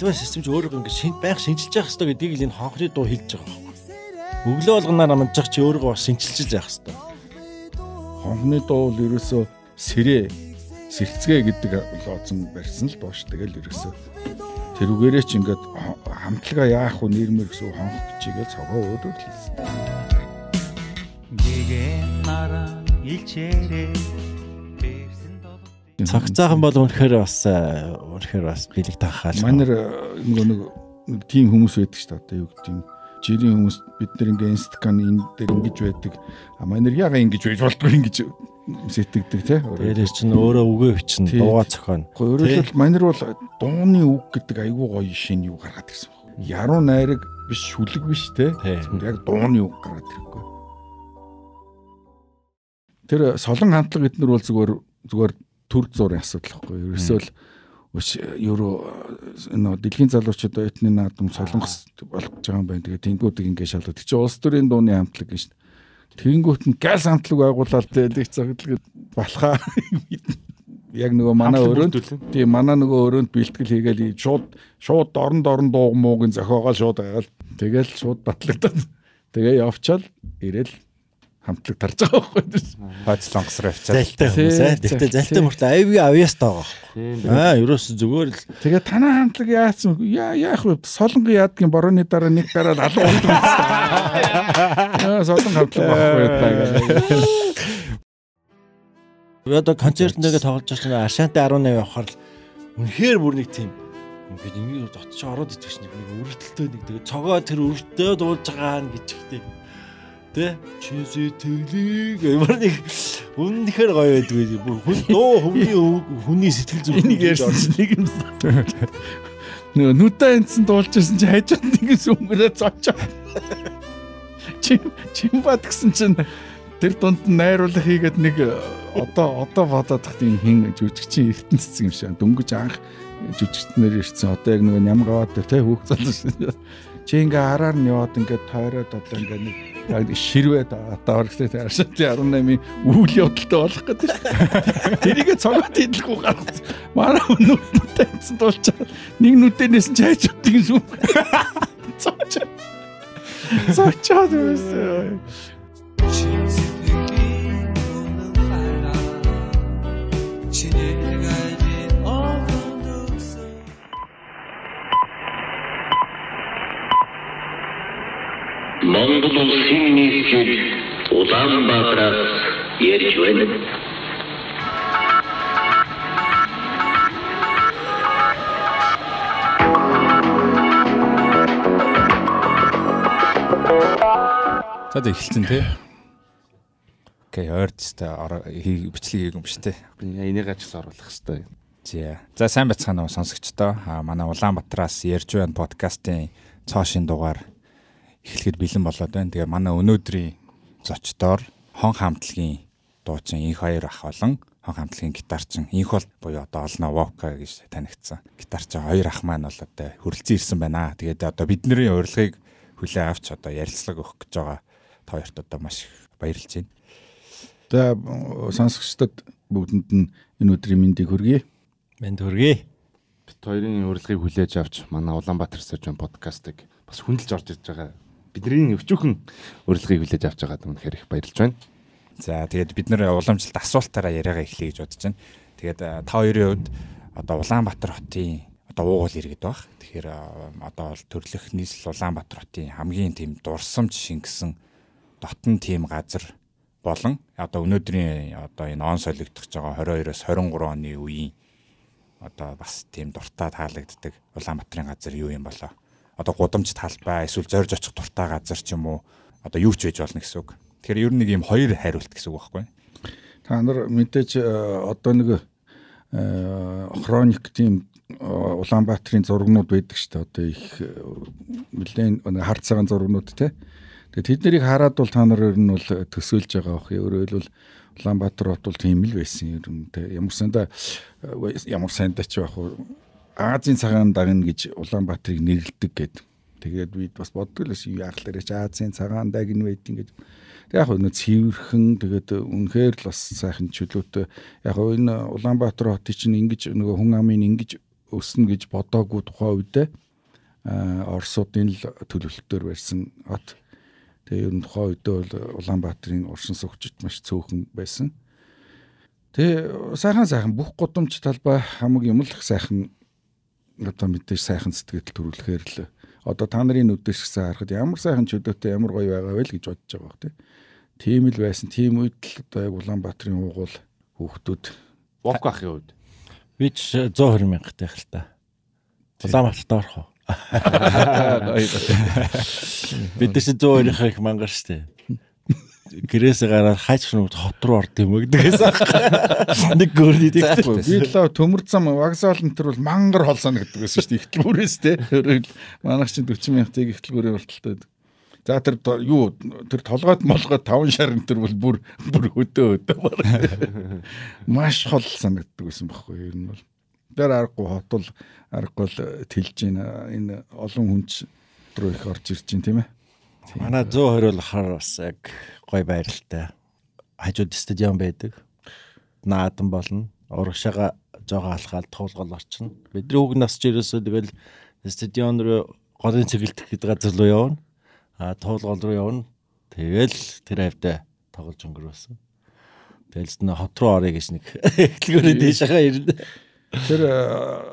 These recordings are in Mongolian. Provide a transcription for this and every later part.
аливаа систем ч өөрөө ингэ шинж байх шинжилж явах хэрэгтэй гэдгийг л энэ хонхны дуу хэлж байгаа юм. Өглөө болгонаар амжчих чи өөрөө бас шинжилж явах хэрэгтэй. Хонхны дуу л ерөөсөө сэрээ сэрцгээ гэдэг лоозон барьсан л дуу ш. Тэгэл ерөөсөө тэрүүгээрээ ч ингээд хамтлага яах уу нэрмэр гэсэн хонх чигээ цогоо өөдөр л хэлсэн. Дэгэ нара илчээрээ Цаг цаахан бол үнэхээр бас э, үнэхээр бас билег тахаал. Манер э, нөгөө нэг тийм хүмүүс байдаг шүү дээ. Одоо юу гэдэг юм жирийн хүмүүс бид нэр ингээ инстакан энэ дээр ингэж байдаг манер яга ингэж байж болдгоо ингэж сэтгэдэг те өөрөө чинь өөрөө үгээ өчн дуугаа зохион өөрөө л манер бол дууны үг гэдэг айгүй гоё шин юу гаргаад ирсэн баг яруу найраг биш шүлэг биш те яг дууны үг гаргаад ирэхгүй тэр э, солон хамтлаг эднэр бол зүгээр зүгээр төр зургийн асуудал хэвгүй. Ерөөсөө л ерөө нөө дэлхийн залуучууд этний наадам солонгос болгож байгаа юм байна. Тэгээ тэнгүүдийг ингээд шалгав. Тэг чи улс төрийн дууны хамтлаг гэж шв. Тэнгүүт нь газ хамтлаг байгуулалт элег цагтлаг балхаа яг нөгөө манай өрөөнд тийм манай нөгөө өрөөнд бэлтгэл хийгээл шууд шууд дорн дорн дууг муугийн зохиогоо шууд гагаал тэгэл шууд батлагдаад тэгээ явчаал ирээл хамтлаг тарж байгаа байхгүй юу? Хойц лонгосор авчаа. Залтай хүмүүс ээ. Тэгтээ залтай мөртлөө айвгийн авьяас таагаа байхгүй. Аа, ерөөсөн зүгээр л. Тэгээ танаа хамтлаг яасан яа яах вэ? Солонгон яадгийн борооны дараа нэг гараад алга болдог. Аа, солонгон хамтлаг байхгүй юу? Одоо концерт нэгэ тоглож байгаа Ашантай 18 явахаар л үнэхээр бүр нэг тийм ингээд ингээд дотч ороод идэх чинь нэг өрөлттэй нэг тэгээ цогоо тэр өрөлттэй дуулж байгаа нь гэж ихтэй Тэ чи сэтгэлийг ямар нэг үнэнхээр гоё байдгүй бүр хүн дөө хүний хүний сэтгэл зүрх нэг ярьсан нэг юм. Нөгөө нүдэ энсэн дуулж ирсэн чи хажууд нэг сүмгэрээ цочоо. Чи чим бат гэсэн чинь тэр дунд найруулга хийгээд нэг э, одоо одоо бодоод тахт энэ хин жүжигчин эртэнцсэн юм шиг дөнгөж анх жүжигчнэр ирсэн одоо яг нөгөө ням гаваад тэ хөөх залж чи ингээ хараар нь яваад ингээ тойроод одоо ингээ нэг ширвээ одоо оргсэт аршин 18-ийн үйл явдалтай болох гэдэг. Тэрийгэ цогт хэлэхгүй гаргац. Манай нүдтэй цэн дуулчаа. Нэг нүдэнээс нь чайж утдаг юм зүг. Цочоо. Цочоо дөөсөө. Jesus. Монгол улсын нийслэл Улаанбаатараас ярьж байна. За за эхэлсэн тий. Окей, ойрд тест бичлэг хийх юм шүү дээ. Энийг ажил оруулах хэрэгтэй. За. За сайн бацхан уу сонсогчдоо. Аа манай Улаанбаатараас ярьж байна подкастын цоо шин дугаар эхлэхэд бэлэн болоод байна. Тэгээ манай өнөөдрийн зочдоор хон хамтлагийн дуучин инх хоёр ах болон хон хамтлагийн гитарчин инх бол буюу одоо олно вока гэж танигдсан. Гитарчин хоёр ах маань бол одоо хөрөлцөн ирсэн байна. Тэгээд одоо бидний урилгыг хүлээ авч одоо ярилцлага өгөх гэж байгаа хоёрт одоо маш их баярлж байна. За сонсогчдод бүгдэнд нь энэ өдрийн мэндийг хүргэе. Мэнд хүргэе. Бид хоёрын урилгыг хүлээж авч манай Улаанбаатар сэжэн подкастыг бас хүндэлж орж ирж байгаа бидний өвчүүхэн урилгыг хүлээж авч байгаад үнэхээр их баярлж байна. За тэгээд бид нэр уламжлалт асуултаараа яриагаа эхлэе гэж бодож байна. Тэгээд та хоёрын хувьд одоо Улаанбаатар хотын одоо уугуул иргэд баг. Тэгэхээр одоо бол төрлөх нийслэл Улаанбаатар хотын хамгийн тийм дурсамж шингэсэн дотн тийм газар болон одоо өнөөдрийн одоо энэ он солигдох байгаа 22-оос 23 оны үеийн одоо бас тийм дуртай таалагддаг Улаанбаатарын газар юу юм болоо одоо гудамж талбай эсвэл зорж очих дуртай газар ч юм уу одоо юу ч байж болно гэсэн үг. Тэгэхээр ер нь нэг юм хоёр хариулт гэсэн үг байхгүй. Та нар мэдээж э, одоо нэг э, хроник тийм э, Улаанбаатарын зургнууд байдаг шүү дээ. Одоо их нэлээд хар цагаан зургнууд те. Тэгээд тэд нарыг хараад бол та нар ер нь бол төсөөлж байгаа бох. Өөрөөр хэлбэл Улаанбаатар хот бол тийм л байсан ер нь те. Ямар санда ямар санда ч байх уу Азийн цагаан дагна гэж Улаанбаатарыг нэрлдэг гэд. Тэгээд бид бас боддог л юу яхалэрч Азийн цагаан даг нь байдгийн гэж. Тэг яг өнөө цэвэрхэн тэгээд үнэхээр л бас сайхан чөлөөтэй. Яг энэ Улаанбаатар хотыг чинь ингэж нөгөө хүн амын ингэж өснө гэж бодоогүй тухайн үедээ Оросуудын л төлөвлөлтөөр барьсан хот. Тэгээ ер нь тухайн үедээ бол Улаанбаатарын уршин сөхчөт маш цөөхөн байсан. Тэгээ сайхан сайхан бүх гудамж талбай хамаг юм л сайхан одоо мэдээж сайхан сэтгэл төрүүлэхээр л одоо та нарын нүдээс гисэн харахад ямар сайхан чөлөөтэй ямар гоё байгаа вэ л гэж бодож байгаа бох тийм л байсан тийм үед л одоо яг Улаанбаатарын уугуул хүүхдүүд вок ахын үед би ч 120 мянгатай хэл та Улаанбаатарт орох уу бид ч 120 их мянгаар штэ гэрээсээ гараад хайч шнууд хот руу орд юм гэдэгээс нэг гөрний тэгэхгүй би л төмөр зам вокзал энэ төр бол мангар хол санагддаг байсан шүү дээ ихтлгүүрээс те манайх чинь 40 мянгатыг ихтлгүүрийн болтолтой байдаг За тэр юу тэр толгойд молгоод 5 шар энэ төр бол бүр бүр хөдөө хөдөө маш хол санагддаг байсан байхгүй ер нь бол дээр аргагүй хотол аргагүй л э, тэлж ийн э, энэ олон хүнч рүү их орж ирж байна тийм ээ манай 120 бол хар бас яг гой байралтай хажууд стадион байдаг. Наадам болно. Урагшаага жоо алхаал туулгал орчин. Бидний үг насч ерөөсөө тэгэл стадион руу голын цэгэлдэх гэдэг газар руу явна. А туулгал руу явна. Тэгэл тэр хавьдаа тоглож өнгөрөөсөн. Тэгэлс нэ хот руу орё гэж нэг эхлгээрээ дээш хаа ирнэ. Тэр э,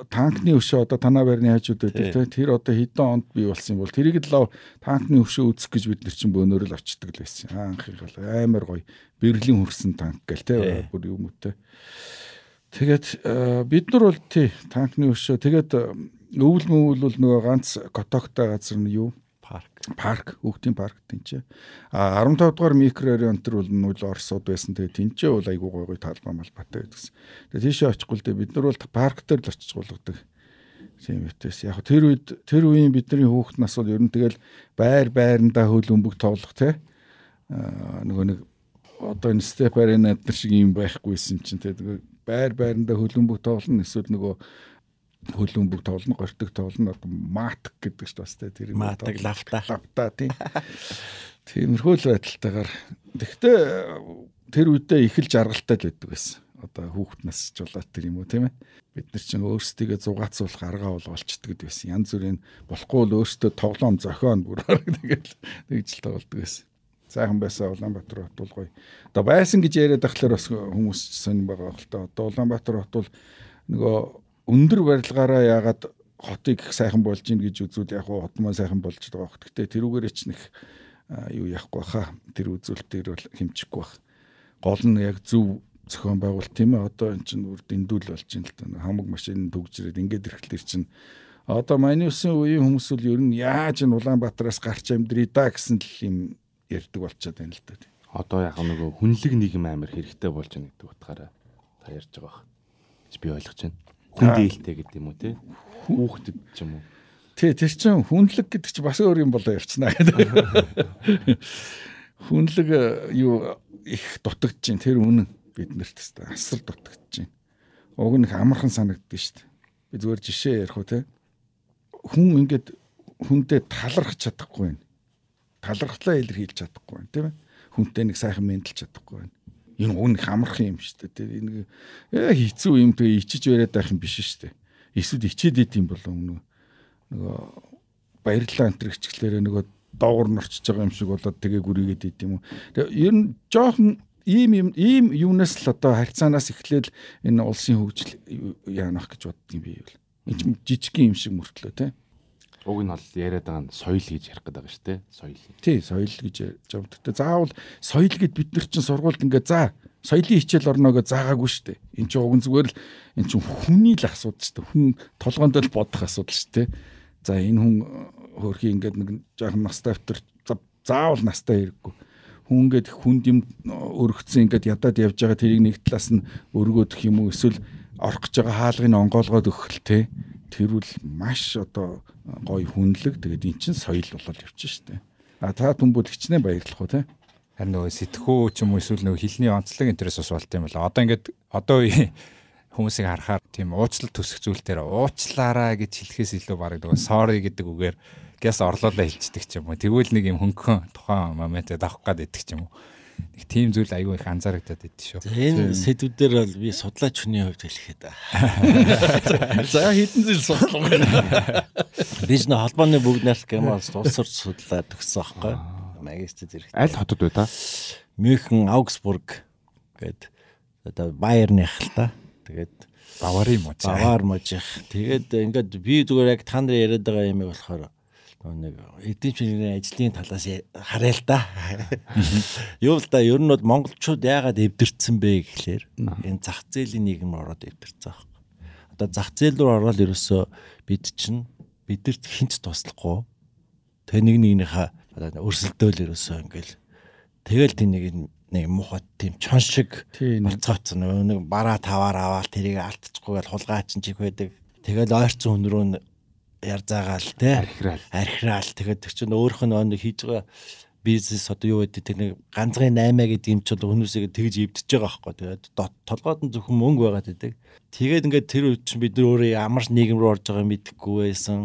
танкны өшөө одоо танаа байрны хажууд байдаг тийм. Тэр одоо хэдэн онд бий болсон юм бол тэрийг л танкны өшөө үүсэх гэж бид нар чинь бөөнөр л очдөг л байсан. Анхыг бол амар гоё. Берлин хөрсөн танк гэл тийм. Бүр юм үүтэй. Тэгээд э, бид нар бол тий танкны өшөө тэгээд өвөл мөвөл бол нөгөө ганц котогтой газар нь юу парк өвгтийн парк тэнцээ а 15 дугаар микрорайон төр бол нүүл орсууд байсан тэгээ тэнцээ бол айгүй гой гой талбай малбатай байдагс тэгээ тийшээ очихгүй л дээ бид нар бол парк дээр л очиж болгодог тийм үтээс яг тэр үед тэр үеийн бидний хүүхэд нас бол ер нь тэгэл байр байрандаа хөл өмбөг тоглох те нөгөө нэг одоо энэ степ арена гэдэг шиг юм байхгүйсэн чинь тэгээ байр байрандаа хөл өмбөг тоглоно эсвэл нөгөө хөлөн бүгд тоглоно, гортог тоглоно, матг гэдэг ч бас тэр юм. Матг лавта. Лавта тийм. Тиймэрхүү л байдалтайгаар. Тэгтээ тэр үедээ их л жаргалтай л байдаг байсан. Одоо хүүхэд нас жолоод тэр юм уу тийм ээ. Бид нар чинь өөрсдийгээ зугаацуулах аргаа олголчдаг байсан. Янз бүрийн болохгүй л өөртөө тоглоом зохион бүр арга тэгэл тэгж л тоглодог байсан. Сайхан байсаа Улаанбаатар хот бол гоё. Одоо байсан гэж яриад ахлаар бас хүмүүс сонь байгаа хэл та. Одоо Улаанбаатар хот бол нөгөө өндөр барилгаараа яагаад хотыг их сайхан болж ийн гэж үзвэл яг хотмоо сайхан болж байгаа хөх. Гэтэ тэрүүгээр ч нэг юу яахгүй хаа. Тэр үзүүлэлтээр бол хэмжихгүй бах. Гол нь яг зөв зохион байгуулалт тийм ээ. Одоо эн чинь үрд эндүүл болж ийн л та. Хамаг машин төгжрээд ингээд ирэхлээр чинь одоо маниусын үеийн хүмүүс л ер нь яаж энэ Улаанбаатараас гарч амьдрий да гэсэн л юм ярьдаг болчиход байна л та. Одоо яг нөгөө хүнлэг нийгэм амир хэрэгтэй болж байна гэдэг утгаараа та ярьж байгаа бах. Би ойлгож байна хүн дээлтэй гэдэг юм уу те хүүхэд ч юм уу тий тэр чин хүнлэг гэдэг чи бас өөр юм болоо ярьцгаа гэдэг хүнлэг э, юу их дутагдж чинь тэр үнэн бид нарт тест асар дутагдж чинь уг нь амархан санагддаг шүү дээ би зүгээр жишээ ярих уу те хүн ингээд хүндээ талархаж чадахгүй байна талархлаа илэрхийлж чадахгүй байна тийм ээ хүнтэй нэг сайхан мэдлж чадахгүй байна энэ үн их амархан юм шүү дээ. Тэр энэ э, хэцүү юм тэгээ ичиж яриад байх юм биш шүү дээ. Эсвэл ичээд ийм юм болов нөгөө нөгөө баярлалаа энэ гिचглэрээ нөгөө доогор нь орчиж байгаа юм шиг болоод тэгээ гүрийгээд ийм юм. Тэгээ ер нь жоохон ийм юм ийм юунаас л одоо харьцаанаас эхлээл энэ улсын хөгжил яанах гэж боддгийм бий юу. Энэ жижиг юм шиг мөртлөө тийм Уг нь бол яриад байгаа нь соёл гэж ярих гэдэг байгаа шүү дээ. Соёл. Тий, соёл гэж ярьж байгаа. Тэгтээ заавал соёл гэд бид нар чинь сургуульд ингээ заа соёлын хичээл орно гэж заагаагүй шүү дээ. Эн чинь уг нь зүгээр л эн чинь хүний л асуудал шүү дээ. Хүн толгоонд л бодох асуудал шүү дээ. За энэ хүн э, хөрхи ингээд нэг жоохон настай өвтөр заавал настай хэрэггүй. Хүн ингээд хүнд юм э, өргөцсөн ингээд ядаад явж байгаа тэрийг нэг талаас нь өргөөдөх юм уу эсвэл орох гэж байгаа хаалгыг нь онгоолгоод өгөх л тээ тэрүүл маш одоо гоё хүнлэг тэгээд эн чинь соёл болол явчих штэ. А та түнбүлэгчнээ баярлах уу те. Харин нөгөө сэтгхүү ч юм уу эсвэл нөгөө хилний онцлог интерес бас болт юм байна. Одоо ингээд одоо үе хүмүүсийг харахаар тийм уучлал төсөх зүйлээр уучлаарай гэж хэлэхээс илүү бараг нөгөө sorry гэдэг үгээр гэс орлуулаа хэлцдэг ч юм уу. Тэгвэл нэг юм хөнгөн тухайн моментод авах гад идэх ч юм уу нэг тийм зүйл айгүй их анзаарагдаад байд шүү. Энэ сэдвүүдээр бол би судлаач хүний хувьд хэлэхэд. За хэдэн зүйл судлах юм бэ? Бид нэ холбооны бүгд наалт гэмээс улс орд судлаад өгсөн аахгүй. Магистр зэрэг. Аль хотод вэ та? Мюнхен, Аугсбург гээд одоо Байерных л та. Тэгээд Бавар юм уу? Бавар мужих. Тэгээд ингээд би зүгээр яг та нар яриад байгаа юм ийм болохоор нэг эдийн засгийн ажлын талаас хараа л да. Юу л да ер нь бол монголчууд яагаад эвдэрсэн бэ гэхлээр энэ зах зээлийн нийгэм ороод эвдэрсэн аахгүй. Одоо зах зээл рүү ороод ерөөсөө бид чинь бидэрт хинт туслахгүй тэг нэг нэгнийхээ одоо өрсөлдөөл ерөөсөө ингээл тэгэл тэнийг нэг мухад тийм чон шиг болцооцсон нэг бараа таваар аваад тэрийг алдчихгүйгээл хулгай чинь чих байдаг тэгэл ойрцсон хүн рүү ярзаагаал те архираал архираал тэгэхээр тэр чинь өөрөх нь нэг хийж байгаа бизнес одоо юу гэдэг тэр нэг ганцхан 8 гэдэг юм чил хүмүүсийг тэгж эвдчихэж байгаа байхгүй тэгээд толгойд нь зөвхөн мөнгө байгаад байдаг тэгээд ингээд тэр үед чинь бид нар өөрөө ямар нийгэм рүү орж байгааг мэдэхгүй байсан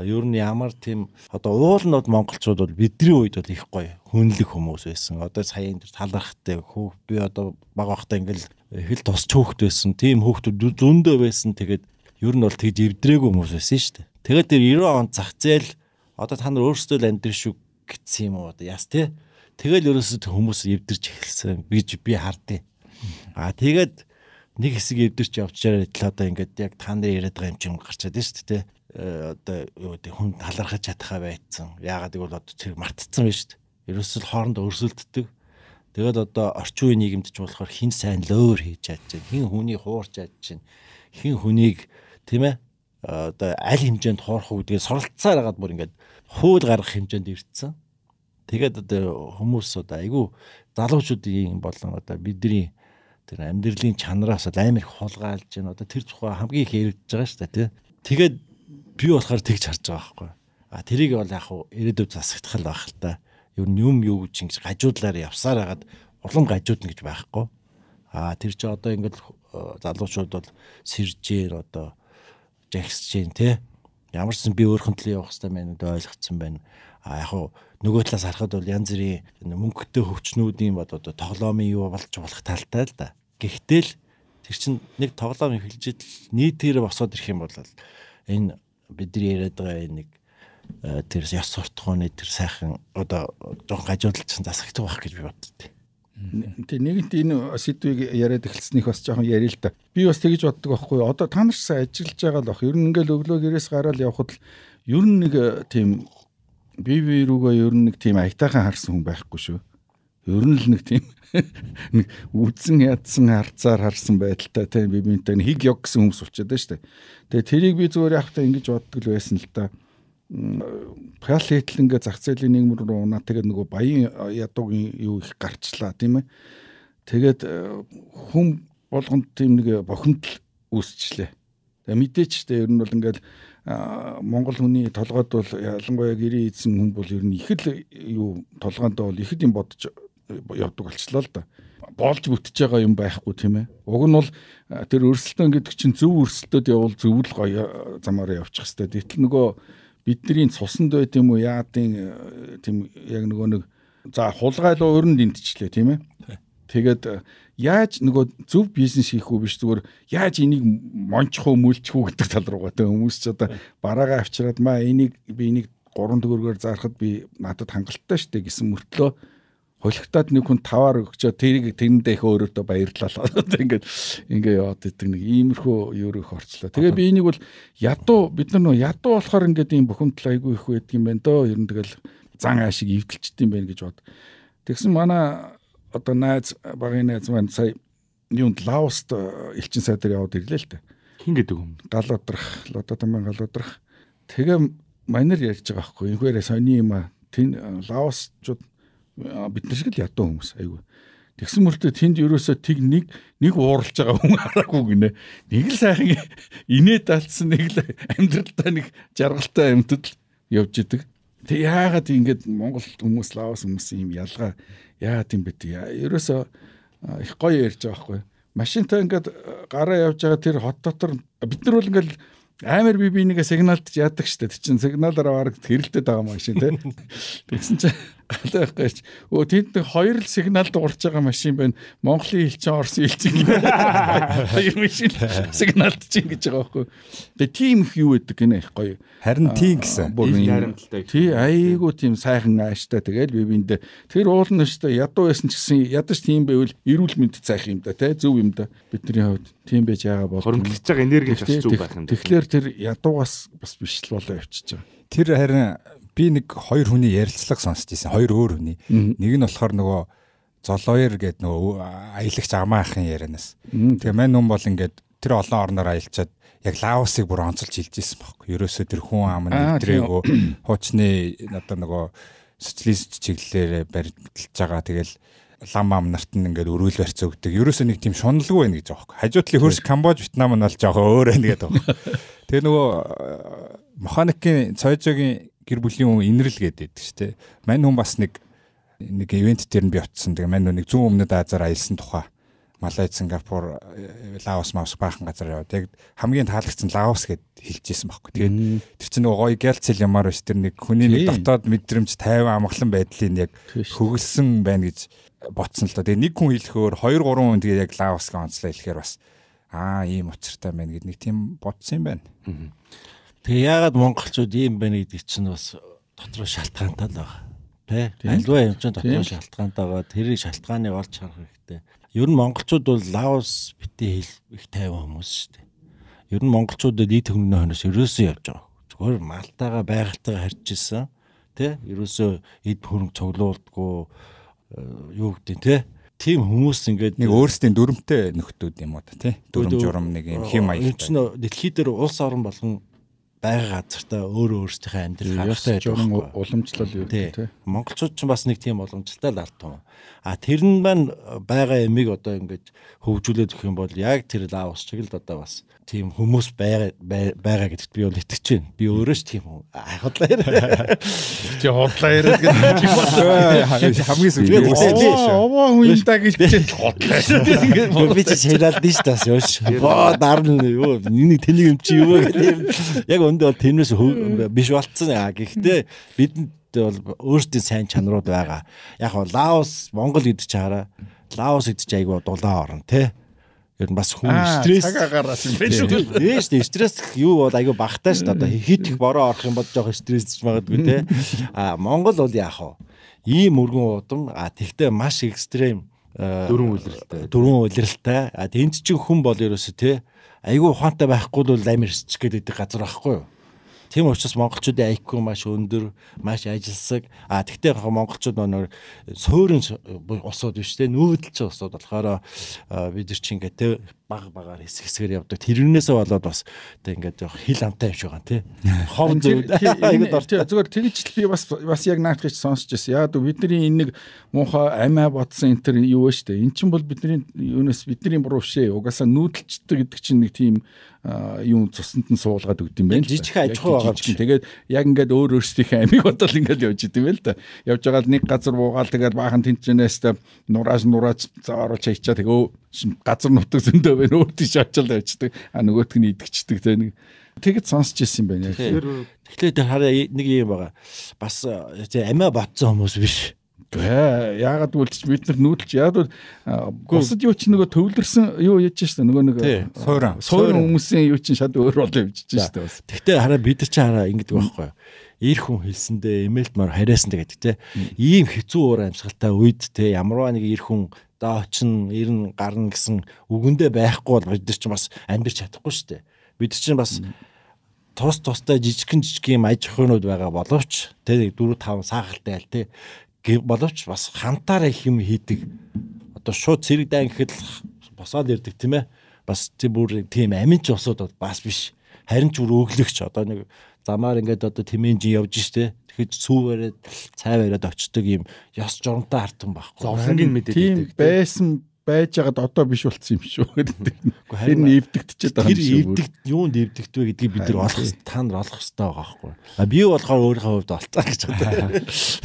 ер нь ямар тийм одоо уулнууд монголчууд бол бидний үед бол их гоё хүнлэг хүмүүс байсан. Одоо сая энэ талархтай хөөх би одоо баг багтаа ингээл хэл тусч хөөхт байсан. Тийм хөөхтүүд зөндөө байсан. Тэгээд ер нь бол тэгж эвдрээгүй хүмүүс байсан шүү дээ. Тэгээд тэр 90 онд зах зээл одоо та нар өөрсдөө л амьдр шүү гэсэн юм уу яс тий. Тэгэл ерөөсөө хүмүүс эвдэрч эхэлсэн гэж би хардیں۔ А тэгээд нэг хэсэг эвдэрч явчаар идэл одоо ингээд яг та нар яриад байгаа юм чинь гарчаад байна шүү дээ тий. Э, одоо юу гэдэг хүн талархаж чадхаа байцсан. Яагаад гэвэл одоо тэр мартцсан байна шүү дээ. Ерөөсөө л хооронд өрсөлддөг. Тэгэд одоо орчин үеийн нийгэмд ч болохоор хин сайн л өөр хийж чадж байна. Хин хүний хуурч чадж байна. Хин хүнийг тийм ээ одоо аль хэмжээнд хоорох уу гэдгээ суралцсаар хагаад бүр ингээд хууль гаргах хэмжээнд ирсэн. Тэгээд одоо хүмүүс одоо айгүй залуучуудын болон одоо бидний тэр амьдралын чанараас амар их хулгайлж байна. Одоо тэр тухай хамгийн их яригдж байгаа шүү дээ тий. Тэгээд би болохоор тэгж харж байгаа байхгүй. А тэрийг бол яг хуу ирээдүйд засагдах л байх л та. Ер нь юм юу гэж ингэж гажуудлаар явсаар хагаад улам гажуудна гэж байхгүй. А тэр чи одоо ингээд э, залуучууд бол сэржээр одоо жагсаж जैन те ямар ч юм би өөрхөн төлөө явах хэрэгтэй байна гэдэг ойлгоцсон байна. А яг хуу нөгөө талаас харахад бол янз бүрийн мөнгөтэй хөвчнүүдийн бод одоо тоглоомын юу болж болох талтай л да. Гэхдээ л тэр чинь нэг тоглоом эхэлжэд л нийтээр босоод ирэх юм бол энэ бидний яриад байгаа энэ нэг э, тэр ёс суртахууны тэр сайхан одоо э, жоон гажуудалч засагтах байх гэж би боддтой. Тэг нэгэнт энэ сэдвийг яриад эхэлснийх бас жоохон ярил л да. Би бас тэгж боддог байхгүй. Одоо та нар сайн ажиллаж байгаа л бох. Ер нь ингээл өглөө гэрээс гараад явхад л ер нь нэг э, тийм би би рүүгээ ер нь нэг тийм аятайхан харсан хүн байхгүй шүү. Ер нь л нэг тийм нэг үдсэн ядсан харцаар харсан байдалтай тийм би бинтэй хиг ёг гэсэн хүмүүс болчиход байна шүү дээ. Тэгээ тэрийг би зүгээр явахдаа ингэж боддог л байсан л да. Тэ, Пял хийтлэнгээ зах зээлийн нийгэм рүү унаа тэгээд нөгөө баян ядуугийн юу их гарчлаа тийм ээ. Тэгээд э, хүн болгонд тийм нэг бохимдол үүсчлээ. Тэгээ мэдээч те ер нь бол ингээл Монгол хүний толгойд бол ялангуяа гэрээ ийдсэн хүн бол ер нь их л юу толгоондоо бол их л юм бодож э, явдаг болчлаа л да. Боолж бүтэж байгаа юм байхгүй тийм ээ. Уг нь бол э, тэр өрсөлдөөн гэдэг чинь зөв өрсөлдөд явал зөв л гоё замаараа явчих хэвээр. Гэтэл нөгөө бидний цуснд байт юм уу яадын тийм яг нөгөө нэг за хулгайлуу өрөнд эндчлээ тийм ээ. Тэгээд яаж нөгөө зөв бизнес хийхүү биш зүгээр яаж энийг мончхоо мүлчхүү гэдэг тал руугаа тэг хүмүүс ч одоо бараагаа авчираад маа энийг би энийг гурван төгрөгөөр зарахад би надад хангалттай штэ гэсэн мөртлөө хулигтаад нэг хүн таваар өгчөө тэрийг тэрэндээ их өөрөөдөө баярлалаа гэдэг ингээд ингээ яваад идэг нэг иймэрхүү юурөх орчлоо. Тэгээ би энийг бол ядуу бид нар нөө ядуу болохоор ингээд ийм бухимдал айгүй их байдаг юм байна дөө. Ер нь тэгэл зан аашиг эвдэлчтэй юм байна гэж бод. Тэгсэн манай одоо найз багын найз маань сая юунд Лаост э, элчин сайдаар яваад ирлээ л дээ. Хин гэдэг юм. Галуудрах, Лодотомын галуудрах. Тэгээ манер ярьж байгаа байхгүй. Инхээрээ сони юм а. Тэн э, Лаосчууд бид нар шиг л ядуу хүмүүс айгүй. Тэгсэн мөртөө тэнд ерөөсөө тэг нэг нэг ууралж байгаа хүн хараагүй гинэ. Нэг л сайхан инээд алдсан нэг л амьдралдаа нэг жаргалтай амьтад явж идэг. Тэг яагаад ингэж Монгол хүмүүс лавас хүмүүс юм ялгаа яагаад юм бэ? Ерөөсөө их гоё ярьж байгаа байхгүй. Машинтай ингээд гараа явж байгаа тэр хот дотор бид нар бол ингээд амар би би нэгэ сигналд яадаг штэ. Тэг чин сигналаараа бараг хэрэлдэт байгаа машин тий. Тэгсэн чинь Алай байхгүй ч. Өө тэнд нэг хоёр л сигнал дуурч байгаа машин байна. Монголын элчин, Оросын элчин гэх хоёр машин сигналд чинь гэж байгаа байхгүй. Тэгээ тийм их юу гэдэг гинэ их гоё. Харин тийм гэсэн. Тий айгуу тийм сайхан ааштай тэгэл би биэнд тэр уулын өштө ядуу байсан ч гэсэн ядаж тийм байвал эрүүл мэнд цайх юм да тий зөв юм да бидний хувьд тийм байж байгаа бол хөрөмтлөж байгаа энерги бас зөв байх юм. Тэгэхээр тэр ядуугаас бас биш л болоо явчихж байгаа. Тэр харин би нэг хоёр хүний ярилцлага сонсч ирсэн. Хоёр өөр хүний. Нэг нь болохоор нөгөө Золоер гэдэг нөгөө аялагч амаа ахын ярианаас. Тэгээ мань хүн бол ингээд тэр олон орноор аялчаад яг Лаосыг бүр онцолж хэлж ирсэн байхгүй. Ерөөсөө тэр хүн амын нэвтрээгүй хуучны одоо нөгөө социалист чиглэлээр барилдж байгаа. Тэгэл лам ам нарт нь ингээд өрөөл барьц өгдөг. Ерөөсөө нэг тийм шунлгүй байна гэж байгаа байхгүй. Хажуу талын хөрш Камбож, Вьетнам нь бол жоохон өөр байна гэдэг байгаа. Тэгээ нөгөө э, механикийн цойжогийн гэр бүлийн хүн инрэл гэдэг шүү дээ. Мань хүн бас нэг нэг ивент дээр нь би очсон. Тэгээ мань нэг зүүн өмнөд Азаар аялсан тухай. Малайз, Сингапур, Лаос, Маус баахан газар яваад яг хамгийн таалагдсан Лаос гэд хэлжсэн байхгүй. Тэгээд тэр чинь нөгөө гоё гялцэл ямар биш тэр нэг хүний нэг дотоод мэдрэмж 50 амгалан байдлын яг хөглсөн байна гэж ботсон л доо. Тэгээ нэг хүн хэлэхөөр 2 3 хүн тэгээ яг Лаос гэх онцлог хэлэхээр бас аа ийм учиртай байна гэд нэг тийм бодсон юм байна. Аа Тэгээ яагаад монголчууд ийм байна гэдэг чинь бас дотроо шалтгаантай л байна. Тэ? Альва юм чинь дотроо шалтгаантай байгаа. Тэр шалтгааныг олж харах хэрэгтэй. Ер нь монголчууд бол лаус битээ хэл их тайван хүмүүс шүү дээ. Ер нь монголчуудад нийт хүмүүний хойноос ерөөсөө явж байгаа. Зүгээр малтайгаа байгальтайгаа харж исэн. Тэ? Ерөөсөө эд хөрөнгө цуглуулдгүй э, юу гэдэг нь тэ? тийм хүмүүс ингээд нэг өөрсдийн дүрмтэй нөхдүүд юм уу та тий дүрм журм нэг юм хим аяг. Энд чинь дэлхий дээр улс орон болгон байга газартаа өөрөө өөрсдийнхээ амьдрал хангалттай жоохон уламжлал юу гэдэг тийм. Монголчууд ч бас нэг тийм уламжлалтай л алт юм. А тэр нь маань байгаа эмийг одоо ингэж хөгжүүлээд өгөх юм бол яг тэр лаус чиг л одоо бас тийм хүмүүс байгаа байгаа гэдэгт би бол итгэж байна. Би өөрөө ч тийм хадлаа яриа. Чи хотлаа яриад гэдэг хамгийн сүүлд овоо хүн юм даа гэж хэлж хотлаа. Би ч ширалд нь шүү дээ. Боо дарна юу. Энийг тэнийг юм чи юу гэдэг. Яг өндөө бол тэрнээс биш болцсон. Гэхдээ бидэнд бол өөрсдийн сайн чанарууд байгаа. Яг нь Лаос, Монгол гэдэг чигээрээ Лаос гэдэг чинь айгүй дулаан орн тий. Ер нь бас хүн стресс цагаагаараас юм биш үү? Дээш тий стресс юу бол айгүй багтаа шүү дээ. Одоо хит их бороо орох юм бол жоох стрессж магадгүй тий. А Монгол бол яах вэ? Ийм өргөн удам а тэгтээ маш экстрем э, дөрвөн үйлрэлтэй. Дөрвөн үйлрэлтэй. А тэнд чинь хүн бол ерөөсө тий айгүй ухаантай байхгүй бол амир сч гэдэг газар байхгүй юу? Тийм учраас монголчуудын IQ маш өндөр, маш ажилсаг. А тэгтээ яг монголчууд нөр суурин улсууд биш те нүүдэлч улсууд болохоор бид нар чинь гэдэг баг багаар хэсэг хэсгээр явдаг. Тэрнээсээ болоод бас тэг ингээд яг хил амтай явж байгаа тий. Ховн зүйл. Ингээд орчих. Зүгээр тэгж би бас бас яг наатгийч сонсч байсан. Яа гэв бидний энэ нэг муухай амиа бодсон энэ төр юу вэ штэ. Эн чинь бол бидний юунаас бидний буруу шээ. Угаасаа нүүдэлчдэг гэдэг чинь нэг тийм юм цуснд нь суулгаад өгд юм байна. Жижиг ажхуй байгаа чинь. Тэгээд яг ингээд өөр өөрсдийнхээ амиг бодол ингээд явж идэв юм л да. Явж байгаа л нэг газар буугаал тэгээд баахан тэнцэнээс та нурааж нурааж зааварч хайчаа тэгөө газар нутаг зөндөө байна өөр тийш очил явждаг а нөгөөтг нь идэгчдэг те нэг тэгэд сонсч ирсэн байна яг тэгэхээр тэр хараа нэг юм байгаа бас э, амиа ботсон хүмүүс биш яагаад үлдчих бид нар нүүдэлч яагаад бусад юу ч нөгөө төвлөрсөн юу яж штэ нөгөө нэг суурин суурин хүмүүсийн юу ч шат өөр бол явж штэ бас тэгтээ хараа бид нар ч хараа ингэдэг байхгүй ир хүн хэлсэндээ эмээлтмар хариасан гэдэг те ийм хэцүү уур амьсгалтай үед те ямарваа нэг ир хүн доо очно ер нь гарна гэсэн үгэндээ байхгүй бол бид нар чинь бас амьдрч чадахгүй шүү дээ. Бид чинь бас тус тустай жижигхэн жижигхэн аж ахуйнууд байгаа боловч тэр 4 5 саагальтай аль те боловч бас хамтаараа их юм хийдэг. Одоо шууд цэрэг дан гэхэд босоод ирдэг тийм ээ. Бас тийм бүр тийм аминч усууд бас биш. Харин ч бүр өглөгч одоо нэг замаар ингээд одоо тэмээнжин явж штэ тэгэж сүү бариад цай бариад очдөг юм ёс журамтай хартан байхгүй. Зовлонгийн мэдээд байдаг. Байсан байж байгаад одоо биш болсон юм шүү гэдэг. Тэр нь эвдэгдчихэд байгаа юм шүү. Тэр эвдэгт юунд эвдэгт вэ гэдгийг бид нар олох та нар олох хэрэгтэй байгаа байхгүй. А би болохоор өөрийнхөө хувьд олцаа гэж боддог.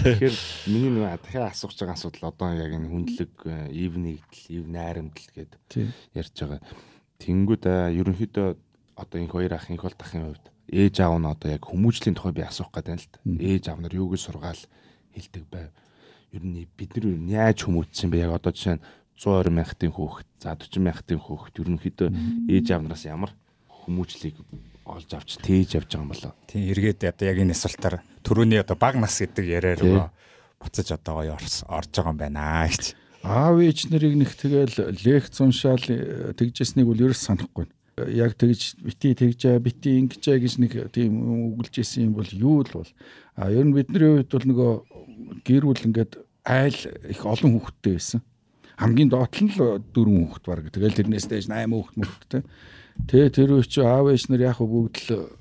Тэгэхээр миний нэг дахиад асуух гэж байгаа асуудал одоо яг энэ хүндлэг ивнэгдэл, э, ив найрамдал гэдэг ярьж байгаа. Тэнгүүд э, ерөнхийдөө одоо энэ хоёр ахын их бол тахын хувьд ээж аав нь одоо яг хүмүүжлийн тухай би асуух гэдэг юм л та. Ээж аав нар юу гэж сургаал хэлдэг байв. Ер нь бид нар яаж хүмүүжсэн бэ? Яг одоо жишээ нь 120 мянгатын хүүхэд, за 40 мянгатын хүүхэд ерөнхийдөө ээж аав нараас ямар хүмүүжлийг олж авч тээж явж байгаа юм болоо. Тийм эргээд одоо яг энэ асуултаар төрөний одоо баг нас гэдэг яриа руу буцаж одоо гоё орж байгаа юм байна гэж. Аав ээж нарыг нэг тэгэл лекц уншаал тэгжсэнийг бол ерөөс санахгүй яг тэгж бити тэгжээ бити ингэжээ гэж нэг тийм өгүүлж исэн юм бол юу л бол а ер нь бидний хувьд бол нөгөө гэр бүл ингээд айл их олон хүүхэдтэй байсан хамгийн доод нь л дөрвөн хүүхэд баг тэгэл тэрнээс дэж 8 хүүхэд мөхтэй тэгээ тэр үуч аав ээж нар яг бүгд л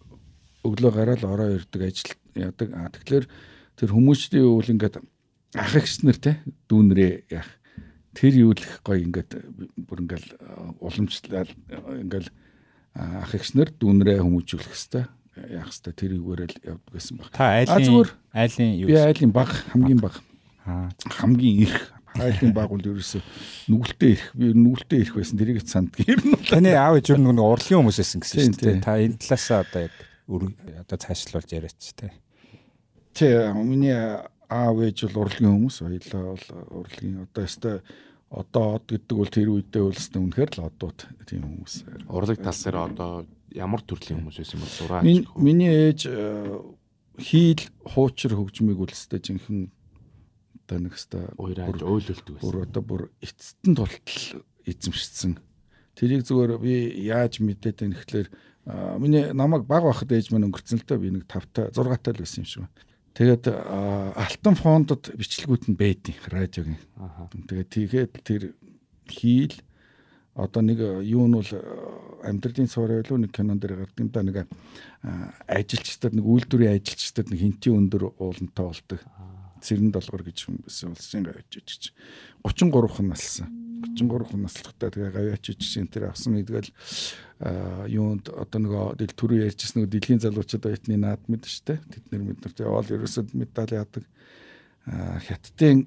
өглөө гараад ороо ирдэг ажил ядаг а тэгэхээр тэр хүмүүжлийн үйл ингээд ах эгч нар те дүүнрээ яг тэр юу л их гоё ингээд бүр ингээл уламжлал ингээл Э, ах эгчнэр дүүнрээ хүмүүжүүлэх хэвээр э, яах хэвээр тэр югээрэл явдаг гэсэн баг. Та айлын айлын юу? Би айлын баг хамгийн баг. Аа хамгийн их айлын баг бол ерөөсө нүгэлтэй ирэх би нүгэлтэй ирэх байсан тэрийг санд гэр нь бол таны аав ээж нэг урлагийн хүмүүс байсан гэсэн шүү дээ та энэ талаасаа одоо яг одоо цаашлуулж яриач те тий миний аав ээж бол урлагийн хүмүүс хоёлаа бол урлагийн одоо ёстой одоо од гэдэг бол тэр үедээ үлсдэг үнэхээр л одууд тийм хүмүүс. Урлаг талсаар одоо ямар төрлийн хүмүүс байсан бол зураач. Миний ээж э, хийл хуучир хөгжмийг үлсдэж жинхэнэ одоо нэг хэвээр уурайж ойлголтдаг байсан. Бүр одоо бүр эцэстэн тултал эзэмшсэн. Тэрийг зүгээр би яаж мэдээд байна гэхлээр миний намайг баг байхад ээж маань өнгөрцөн л дөө би нэг 5 та 6 тал байсан юм шиг байна. Тэгээд алтан фондод бичлэгүүд нь байдیں۔ Радиогийн. Тэгээд тэгээд тэр хийл одоо нэг юу нь бол амьдралын цаураа илүү нэг кинон дээр гардаг да нэг ажилчдад нэг үйлдвэрийн ажилчдад нэг хинтийн өндөр уулантай болдог. Цэрэн долгор гэж хүн байсан улсын гавьяч жижиг. 33 хүн алсан. 33 хүн наслахтай тэгээ гавьяч жижиг энэ тэр авсан нэгдгээл Э, юунд одоо нөгөө дэл түрүү ярьжсэн нөгөө дэлхийн залуучууд оюутны наад мэд штэ тэд нар мэд нар яваал ерөөсөд медаль яадаг э, хятадын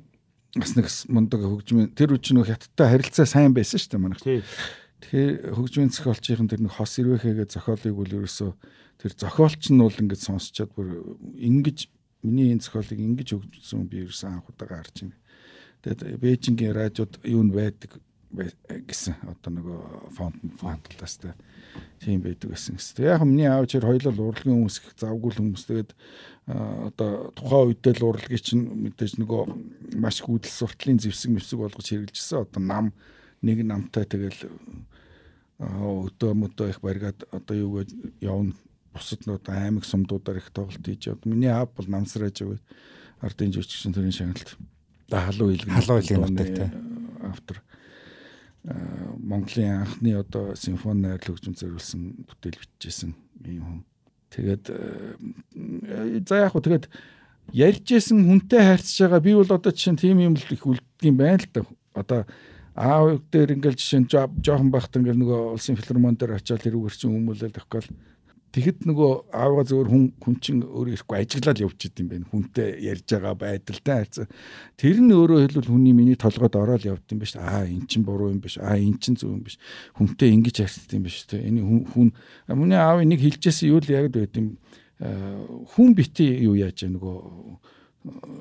бас нэг мундаг хөгжмийн тэр үч нөх хятадтай харилцаа сайн байсан штэ манайх тэгэхээр хөгжмийн зохиолчийн тэр нэг хос ирвэхээгээ зохиолыг бол ерөөсөө тэр зохиолч нь бол ингэж сонсчод бүр ингэж миний энэ зохиолыг ингэж өгсөн би ерөөсөө анх удаага харж байна. Тэгээд Бээжингийн радиод юу н байдаг гэсэн одоо нөгөө фонт фантастастай тийм байдаг гэсэн. Тэгээ яг миний аав чир хоёул урлагийн хүмүүс их завгүй хүмүүс тэгээд одоо тухайн үедээ л урлагийн чинь мэдээж нөгөө маш их үдэл суртлын зэвсэг мэвсэг болгож хэрэгжилжсэн одоо нам нэг намтай тэгэл өдөө мөдөө их баргаад одоо юу гэж явна бусад нь одоо аймаг сумдуудаар их тоглолт хийж явд. Миний аав бол намсрааж байгаад ардын жижигчин төрийн шагналт да халуун илгэн халуун илгэн нутагтай автор Монголын анхны одоо симфони найрлуугч зориулсан бүтээл бичижсэн юм хүн. Тэгээд э, за яг хуу тэгээд ярьжсэн хүнтэй харьцаж байгаа би бол одоо чинь тийм юм л их үлддэг юм байна л да. Одоо аав дээр ингээл жишээ нь жоохон бахт ингээл нөгөө улсын филармон дээр очиад эрүүгэр чинь хүмүүлэл тогтвол Тэгэхэд нөгөө аавга зөвөр хүн хүн чинь өөрөө ирэхгүй ажиглаад явчихд юм байна. Хүнтэй ярьж байгаа байдалтай харьцаа. Тэр нь өөрөө хэлбэл хүний миний толгойд ороод явд юм биш. Аа эн чинь буруу юм биш. Аа эн чинь зөв юм биш. Хүнтэй ингэж харьцдаг юм биш. Эний хүн хүн миний аавын нэг хэлжсэн юу л яг л байт юм. Э, хүн битий юу яаж нөгөө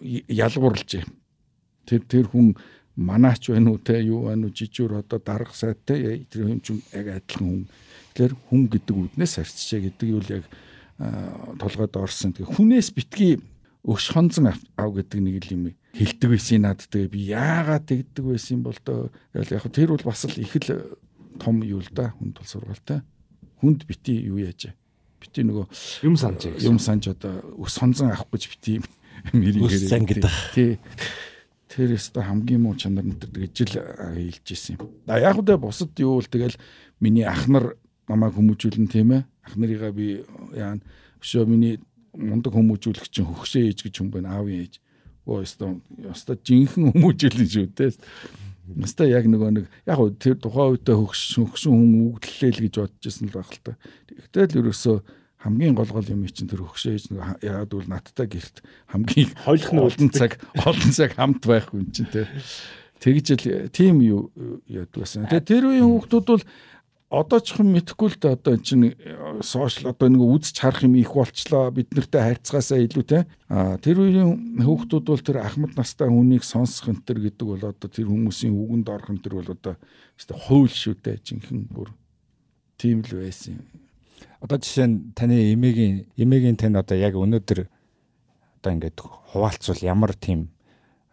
э, ялгуурлж. Тэр тэр хүн манаач байна уу те юу байна уу жижүүр одоо дарга сайтай тэр хүн чинь яг адилхан хүн Тэгэхээр хүн гэдэг үднээс арчжээ гэдэг юу л яг толгойд орсон. Тэгээ хүнээс битгий өгш хонзон ав гэдэг нэг л юм хилдэг байсан над тэгээ би яагаад тэгдэг байсан бол доо яг тэр бол бас л их л том юу л да хүн тул сургалтай хүнд бити юу яаж бити нөгөө юм санаж юм санаж одоо сонзон авах гэж бити мэрийгээр тий тэр өстө хамгийн муу чанар нь тэр гэж л хэлж исэн юм. Да яг үдэ бусад юу л тэгэл миний ах нар намайг хүмүүжүүлэн тийм ээ. Ах нарыгаа би яана өшөө миний мундаг хүмүүжүүлэх чинь хөгшөө ээж гэж хүн байна. Аавын ээж. Оо ёстой ёстой жинхэнэ хүмүүжүүлэн шүү дээ. Яста яг нөгөө нэг яг уу тэр тухайн үедээ хөгшсөн хөгшсөн хүн үгдлээ л гэж бодож ирсэн л байх л та. Тэгтэл ерөөсөө хамгийн гол гол юм чинь тэр хөгшөөж нэг яад бол надтай гэрт хамгийн хойлох нь олон цаг олон цаг хамт байхгүй юм чинь те. Тэгж л тийм юу яд байсан. Тэгээ тэр үеийн хүүхдүүд бол одоо ч хэм мэдхгүй л да одоо эн чинь э, сошиал одоо нэг үзэж харах юм их болчлоо бид нартэй харьцгаасаа илүү те а тэр үеийн хүүхдүүд бол тэр ахмад настай хүнийг сонсох энэ төр гэдэг бол одоо тэр хүмүүсийн үгэнд орох энэ төр бол одоо хэвээ хууль шүү дээ жинхэнэ бүр тийм л байсан юм одоо жишээ нь таны эмээгийн эмээгийн тань одоо яг өнөөдөр одоо ингээд хуваалцвал ямар тийм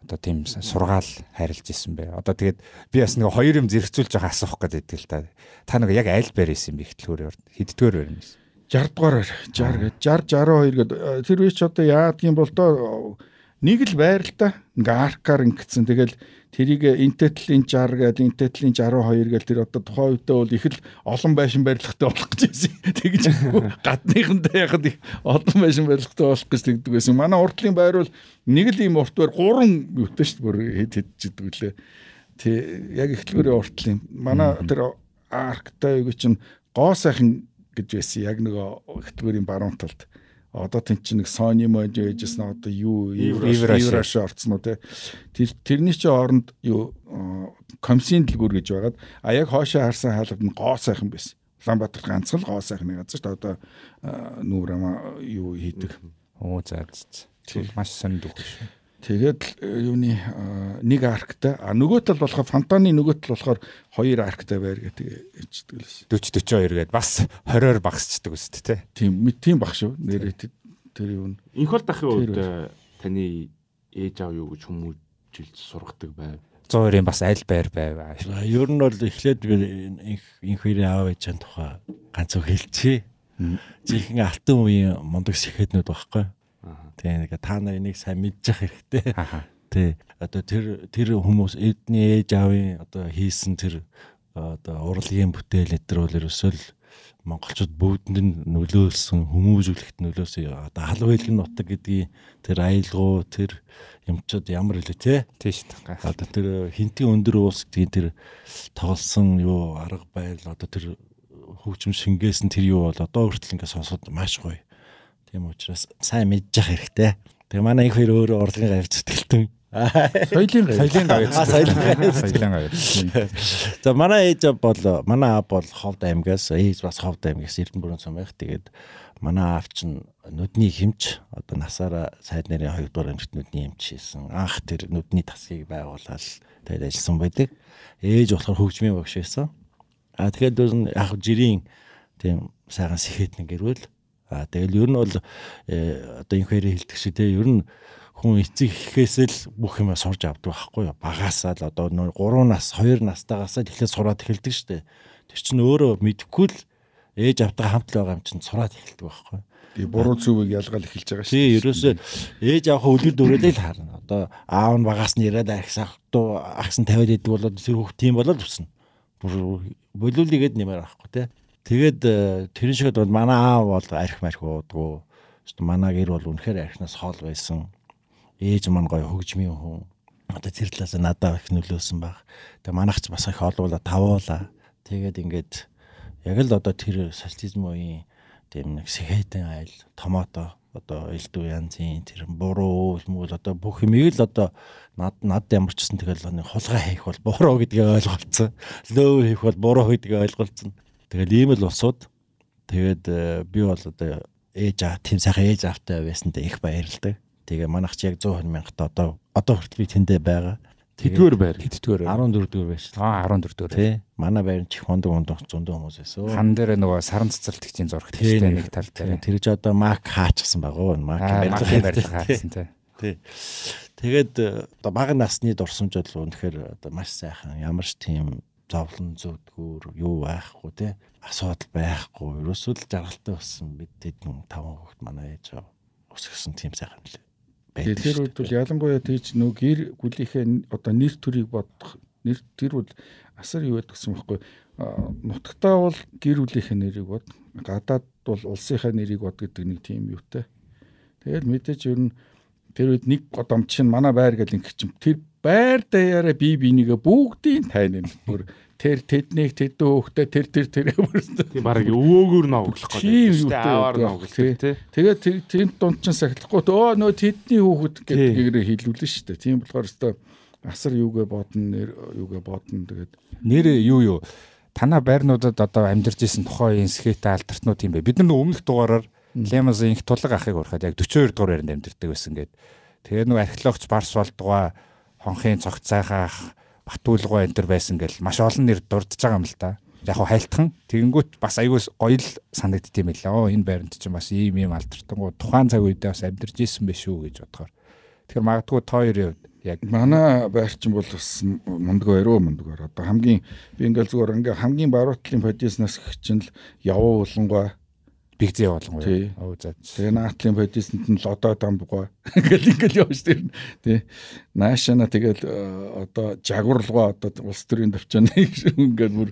одоо тийм сургаал хайрлж исэн бэ. Одоо тэгээд би бас нэг хоёр юм зэрэгцүүлж байгаа асуух гэдэг л та. Та нэг яг аль байр исэн бэ ихтлгүүр өрд. Хэддгээр байр исэн? 60 дугаар 60 гээд 60 62 гээд э, тэр үеч одоо яад юм бол тоо Нэг л байралтай ингээ аркаар ингэсэн. Тэгэл тэрийг интэтлэн 60 гээд интэтлэн 62 гээд тэр одоо тухайн үедээ бол их л олон байшин барилгатай болох гэж байсан. Тэгж гадныхантай яхад их олон байшин барилгатай болох гэж тэгдэг байсан. Манай уртлын байр бол нэг л ийм урт байр гурван юутай шүү дээ бүр хэд хэдчихдэг үлээ. Тэ яг эхлүүрийн уртлын. Манай тэр арктай юу гэж чинь гоо сайхан гэж байсан. Яг нөгөө эхлүүрийн баруун талд одоо тэн чинь нэг Sony мод яжсэн одоо юу Евраши орцсон уу те тэр тэрний чи оронд юу комиссийн дэлгүүр гэж байгаад а яг хоошоо харсан хаалт нь гоо сайхан байсан Улаанбаатар ганц л гоо сайхны газар ч одоо нүүр ама юу хийдэг оо за тэр маш сонд өгч шүү Тэгээд э, юуны нэг арктай а нөгөө тал болохоор фантаны нөгөө тал болохоор хоёр арктай байр гэдэг ичдэг л байсан. 40 42 гээд бас 20-оор багасчдаг үст тэ. Тийм тийм багш шүү. Нэрээ тэр юу нь. Инх бол дахын үед э, таны ээж аав юу гэж хүмүүжилж сургадаг байв. 102-ын бас аль байр байв. Ер нь бол эхлээд би инх инх хоёрын аав ээж аав тухай ганцхан хэлчихье. Жинхэнэ алтан үеийн мундаг сэхэднүүд багхгүй. Тийм ингээ та нар энийг сайн мэдчих хэрэгтэй. Тий. Одоо тэр тэр хүмүүс эдний ээж аавын одоо хийсэн тэр одоо урлагийн бүтээл эдэр бол ерөөсөө л монголчууд бүгдэнд нь нөлөөлсөн хүмүүжүүлэхт нөлөөсөн одоо халуун нутаг гэдгийн тэр аялгау тэр юмчууд ямар хэлээ те тийш одоо тэр хинтийн өндөр уус гэдгийн тэр тоглосон юу арга байл одоо тэр хөгжим шингээсэн тэр юу бол одоо хүртэл ингээд сонсоод маш гоё Тийм учраас сайн мэдж явах хэрэгтэй. Тэгээ манай их хоёр өөр урлагийн гавьд зүтгэлтэн. Соёлын соёлын гавьд. Соёлын гавьд. За манай ээж бол манай аав бол Ховд аймгаас ээж бас Ховд аймгаас Эрдэнэбүрэн сум байх. Тэгээд манай аав чинь нүдний хэмч одоо насаараа сайд нарын хоёр дугаар эмэгт нүдний хэмч хийсэн. Анх тэр нүдний тасгийг байгуулаад тэгээд ажилласан байдаг. Ээж болохоор хөгжмийн багш байсан. А тэгэхээр дүүс нь яг жирийн тийм сайхан сэхэд нэг гэрвэл А тэгэл ер нь бол э, одоо энэ хэрэг хэлдэг шиг те ер нь хүн эцэг эхээсээ л бүх юм сурж авдаг байхгүй юу. Багасаа л одоо 3 нас, 2 настайгаас л эхлээд сураад эхэлдэг шүү дээ. Тэр чинь өөрөө мэдхгүй л ээж автаа хамт л байгаа юм чинь сураад эхэлдэг байхгүй юу. Тэгээ буруу зүвийг ялгаал эхэлж байгаа шүү. Тий, ерөөсөө ээж авах өдөр дөрөлөө л харна. Одоо аав нь багаас нь ирээд ахс ахтуу ахсан тавиад идэг болоод тэр хүүхд тийм болоод өснө. Бүр болиулгээд нэмэр авахгүй те. Тэгээд тэр шигд бол манай аав бол арх марх уудгуу. Зөв манай гэр бол үнэхээр архнаас хол байсан. Ээж маань гоё хөгжмийн хүн. Одоо тэр талаас надад их нөлөөсөн баг. Тэгээ манайхч бас их олуула тавуула. Тэгээд ингээд яг л одоо тэр социализм үеийн тийм нэг сэхэтэн айл томото одоо элдв янзын тэр буруу үлмүүл одоо бүх юмыг л одоо над над ямар ч гэсэн тэгэл нэг хулгай хийх бол буруу гэдгийг ойлголцсон. Лөөр хийх бол буруу гэдгийг ойлголцсон. Тэгэл ийм л улсууд тэгээд э, би бол одоо ээж аа тийм сайхан ээж аавтай байсантай их баярлдаг. Тэгээ манайх чи яг 120 мянгата одоо одоо хүртэл би тэндэ байгаа. Тэдгээр байр. Тэдгээр. 14 дэх байш. Аа 14 дэх. Тий. Манай байрны чих хондог хондог зөндөө хүмүүс байсан. Хан дээр нөгөө саран цэцэрлэгчийн зурагт тийм нэг тал дээр. Тэр ч одоо мак хаачихсан байгаа. Мак барилгын барилга хаачихсан тий. Тий. Тэгээд э, одоо бага насны дурсамж бол үнэхээр э, одоо маш сайхан. Ямар ч тийм зовлон зүвдгүүр юу байхгүй те асуудал байхгүй ерөөсөө л жаргалтай болсон бид тэдэн таван хүүхэд манай ээж аа өсгсөн тийм сайхан л байдаг. Тэр үед бол ялангуяа тийч нөө гэр бүлийнхээ одоо нэр төрийг бодох нэр тэр бол асар юу байдаг гэсэн байхгүй. Нутагтаа бол гэр бүлийнхээ нэрийг бод гадаад бол улсынхаа нэрийг бод гэдэг нэг тийм юутай. Тэгэл мэдээж ер нь тэр үед нэг годомч чинь манай байр гэл ингэ чинь тэр байр даяараа би бинийгээ бүгдийг тайлна. Бүр тэр тэднийг тэдэн хөөхтэй тэр тэр тэр баг өвөөгөр навглах гэдэг. Тийм аваар навглах тий. Тэгээд тэр дунд чинь сахилахгүй өө нөө тэдний хүүхэд гэдгээр хэлүүлнэ шүү дээ. Тийм болохоор өстой асар юугээ бодно нэр юугээ бодно тэгээд нэр юу юу танаа байрнуудад одоо амьдарч исэн тухайн скейтэ алтартнууд юм бэ. Бид нар өмнөх дугаараар Лемаз инх тулаг ахыг урахад яг 42 дугаар байранд амьдардаг байсан гэдэг. Тэгээ нөгөө археологч Барс болдгоо хонхын цогцайхаах Батүлгой энэ төр байсан гэл маш олон нэр дурдж байгаа юм л та. Яг хайлтхан тэгэнгүүт бас айгуус гоё л санагдд юм лээ. Оо энэ байранд чинь бас ийм ийм алдартангуу тухайн цаг үедээ бас амьдарч исэн биш үү гэж бодохоор. Тэгэхээр магадгүй та хоёрын хувьд яг манай байрчин бол бас мундгүй өрөө мундгүйэр одоо хамгийн би ингээл зүгээр ингээм хамгийн баруутлын подиснаас чинь л явуулангуй Биг зээ болгонгой. Оо за. Тэгээ наатлын бодисэнд нь л одоо дамбгой. Ингээл ингээл явж дэрн. Тэ. Наашаана тэгэл э, одоо жагварлгаа одоо улс төрийн төвчөнд ингээл бүр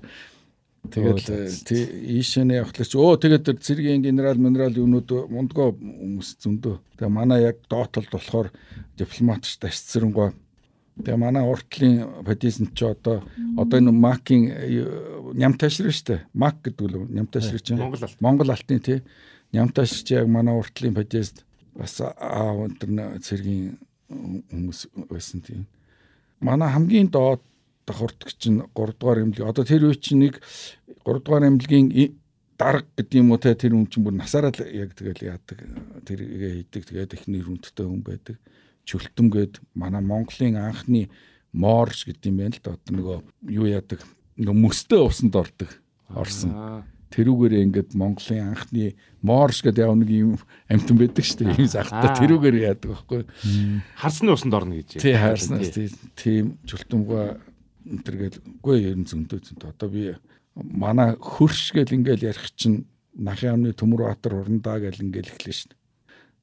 тэгэл э, тий ийшэнэ явахлаач оо тэгээд тэр цэргийн генерал минерал юмнууд мундгоо хүмүүс зөндөө. Тэгээ манай яг доотолд болохоор дипломатч ташцсэрэнгой Тэгээ манай уртлын патент чи одоо одоо энэ макийн нямташрын шүү дээ. Мак гэдэг үл нямташрын чинь Монгол алт. Монгол алтын тий. Нямташрын чи яг манай уртлын патент бас аа өнтөр цэргийн хүмүүс байсан тийм. Манай хамгийн доод давхурдагч нь 3 дугаар эмнэлэг. Одоо тэр үе чинь нэг 3 дугаар эмнэлгийн дарга гэдэг юм уу те тэр хүн чинь бүр насаараа л яг тэгэл яадаг. Тэр хийдэг. Тэгээд эхний хүндтэй хүн байдаг чөлтөм гээд манай Монголын анхны морж гэдэг юм байна л да. Одоо нөгөө юу яадаг нөгөө мөстөө усанд ордог орсон. Тэрүүгээр ингээд Монголын анхны морж гэдэг яг нэг юм амтан байдаг шүү дээ. Ийм захтаа тэрүүгээр яадаг байхгүй. Харсны усанд орно гэж. Тий, харсны ус тийм чөлтөмгөө тэргээл үгүй ер нь зөндөө зөндөө. Одоо би манай хөрш гэл ингээл ярих чинь Нахи амны Төмөр Баатар урандаа гэл ингээл эхлэв шин.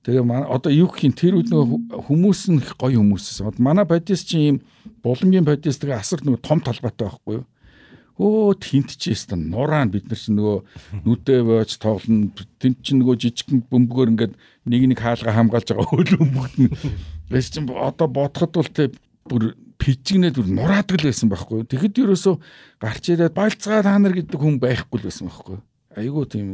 Тэгээ одоо юу гэх юм тэр үед нөгөө хүмүүс нь гоё хүмүүссэн. Манай бодис чинь ийм булангийн бодис тэгээ асар нөгөө том талбайтай байхгүй юу? Өө тэнт чийсэн нураан бид нар чинь нөгөө нүдээ боож тоглоно. Тэнт чинь нөгөө жижигхэн бөмбөгөр ингээд нэг нэг хаалга хамгаалж байгаа хөл бөмбөгт нь. Тэс чинь одоо бодоход бол тэг бүр пижигнээд бүр нураадаг л байсан байхгүй юу? Тэгэхэд ерөөсөө гарч ирээд бальцгаа та нар гэдэг хүн байхгүй л байсан байхгүй юу? айгүй тийм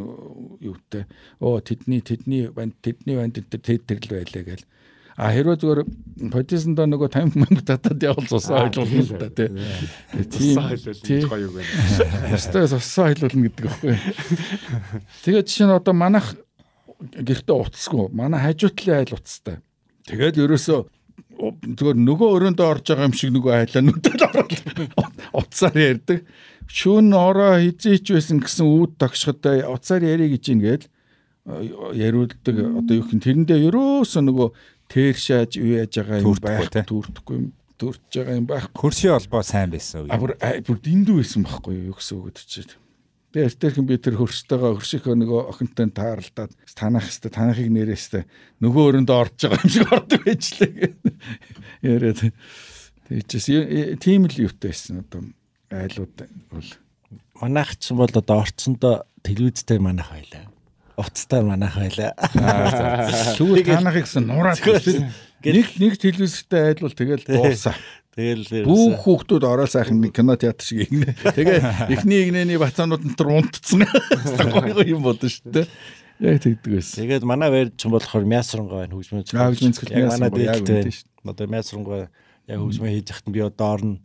юутэй оо тэдний тэдний банд тэдний банд тэд тэрл байлаа гэл А хэрвээ зүгээр подисондоо нөгөө 50 мянга татаад явуулсан ойлгуулна л да тий. Тийм. Тийм гоё үг байна. Өстой соссоо ойлгуулна гэдэг аахгүй. Тэгээд чинь одоо манайх гэртээ утасгүй. Манай хажуутлын айл утастай. Тэгээд ерөөсөө зүгээр нөгөө өрөөндөө орж байгаа юм шиг нөгөө айлаа нүдэл ороод утсаар ярддаг шүүн ороо хизээч байсан гэсэн үүд тогшход уцаар ярэ гэж юм гээд э, яриулдаг одоо юу гэх юм тэрэндээ ерөөсөө нөгөө тэр шааж юу яаж байгаа юм байх төрдөхгүй юм төрж байгаа юм байх хөршийн олбоо сайн байсан үү бүр бүр дэндүү байсан байхгүй юу гэсэн үг өдөрчээд би эртэрхэн би тэр хөрштөөгөө хөршийнхөө нөгөө охинтой тааралдаад танах хэвээр танахыг нэрээстэй нөгөө өрөндөө орж байгаа юм шиг ордог байж лээ яриад тэгжээс э, э, тийм л юутай байсан одоо айлууд бол манайхч бол одоо орцондоо телевизтэй манайх байлаа. Уцтай манайх байлаа. Шүүх танах гэсэн нураад нэг нэг телевизтэй айл бол тэгэл дуусаа. Тэгэл бүх хүүхдүүд ороо сайхан кино театр шиг игнэ. Тэгээ эхний игнэний бацаанууд нь тэр унтцсан. Гоё юм болно шүү дээ. Яг тэгдэг байсан. Тэгээд манай байр чинь болохоор мясрангаа байна хөгжмөн. Хөгжмөн цэцгэл мясрангаа яг үнэ шүү. Одоо мясрангаа яг хөгжмөн хийж яхад би одоо орно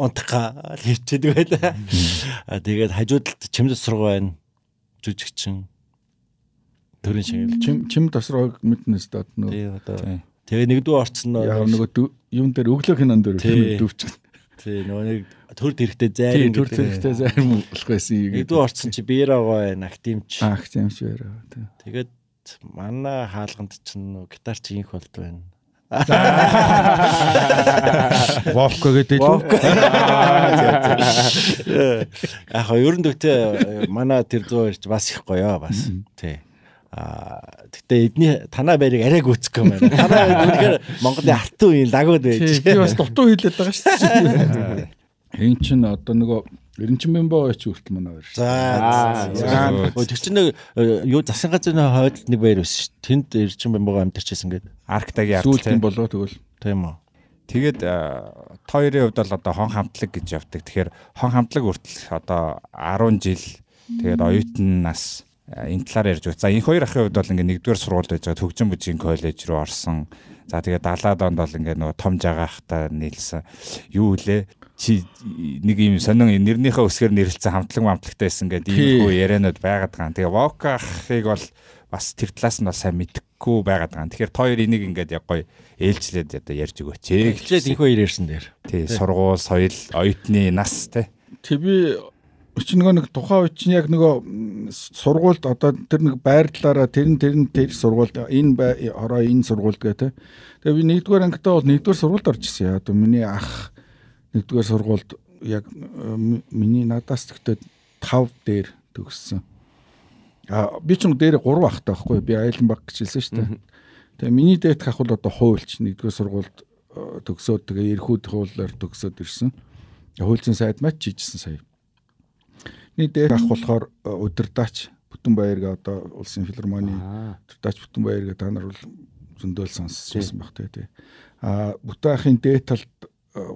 унтахгаа хичээдэг байлаа. Тэгээд хажуудалд чимд сургаа байна. Жүжигчин төрийн шагнал. Чим чим тасраг мэднэ стат нөө. Тий одоо. Тэгээ нэгдүгээр орцсон нөө. Яг нөгөө юм дээр өглөө кинон дээр дөвчих. Тий нөгөө нэг төр төрхтэй зайрын төр төрхтэй зайрын болох байсан юм. Нэгдүгээр орцсон чи биерагаа байна. Актимч. Актимч биераа. Тэгээд манай хаалганд чинь нөгөө гитарч инх болд байна. Вовко гэдэг л. Вовко. Э, яг ерөндөктөө манай тэр зөө ирж бас их гоё бас. Тий. Аа гэтээ эдний танаа байрыг арай гүцэх юм байна. Танаа үнэхээр Монголын алтан үеийн лагууд байж. Би бас дутуу хэлээд байгаа шүү дээ. Энэ чинь одоо нөгөө Эренчин Бэмбоо ч үртэл манай баяр. За. Тэр чинь нэг э, юу засгийн газрын хойд нэг баяр өс ш. Тэнд Эренчин Бэмбоо амьтарчсэн гэдэг. Арктагийн ард тийм болоо тэгвэл. Тийм үү. Тэгээд э, тоёрын хувьд бол одоо хон хамтлаг гэж явдаг. Тэгэхээр хон хамтлаг үртэл одоо 10 жил тэгээд оюутан нас Э, энэ талаар ярьж байна. За энэ хоёр ахын хувьд бол ингээд нэгдүгээр сургуульд байж байгаа Төгжин бүжгийн коллеж руу орсон. За тэгээ 70-аад онд бол ингээд нөгөө том жагаахта нийлсэн. Юу вэ? Чи нэг юм сонин нэрнийхээ өсгөр нэрлэлсэн хамтлаг амтлагтай байсан гэдэг ийм хүү яриануд байгаад байгаа. Тэгээ Вокахыг бол бас тэр талаас нь бас сайн мэдхгүй байгаад байгаа. Тэгэхээр та хоёр энийг ингээд яг гоё ээлжлээд одоо ярьж өгөөч. Ээлжлээд энэ хоёр ярьсан дээр. Тий, сургууль, соёл, оюутны нас тий. Тэг би чи нөгөө нэг тухайн үед чинь яг нөгөө сургуульд одоо тэр нэг байрлалаараа тэр нь тэр нь тэр сургуульд энэ ороо энэ сургуульд гэх тэ. Тэгээ би нэгдүгээр ангитаа бол нэгдүгээр сургуульд орж ирсэн яа. Одоо миний ах нэгдүгээр сургуульд яг миний надаас тэгтээ 5 дээр төгссөн. А би ч дээрээ 3 ахтай байхгүй би айлын баг гэж хэлсэн шүү дээ. Тэгээ миний дээд ах бол одоо хуульч нэгдүгээр сургуульд э, төгсөөд тэгээ эрхүүд хуулаар төгсөөд ирсэн. Хуульцын сайд мат чийжсэн сая. Тэрний дээр авах болохоор э, өдөрдаач бүтэн баярга одоо улсын филармоны өдөрдаач бүтэн баярга та нар бол зөндөөл сонсчихсан баг тий. А бүтэн ахын дээд талд э,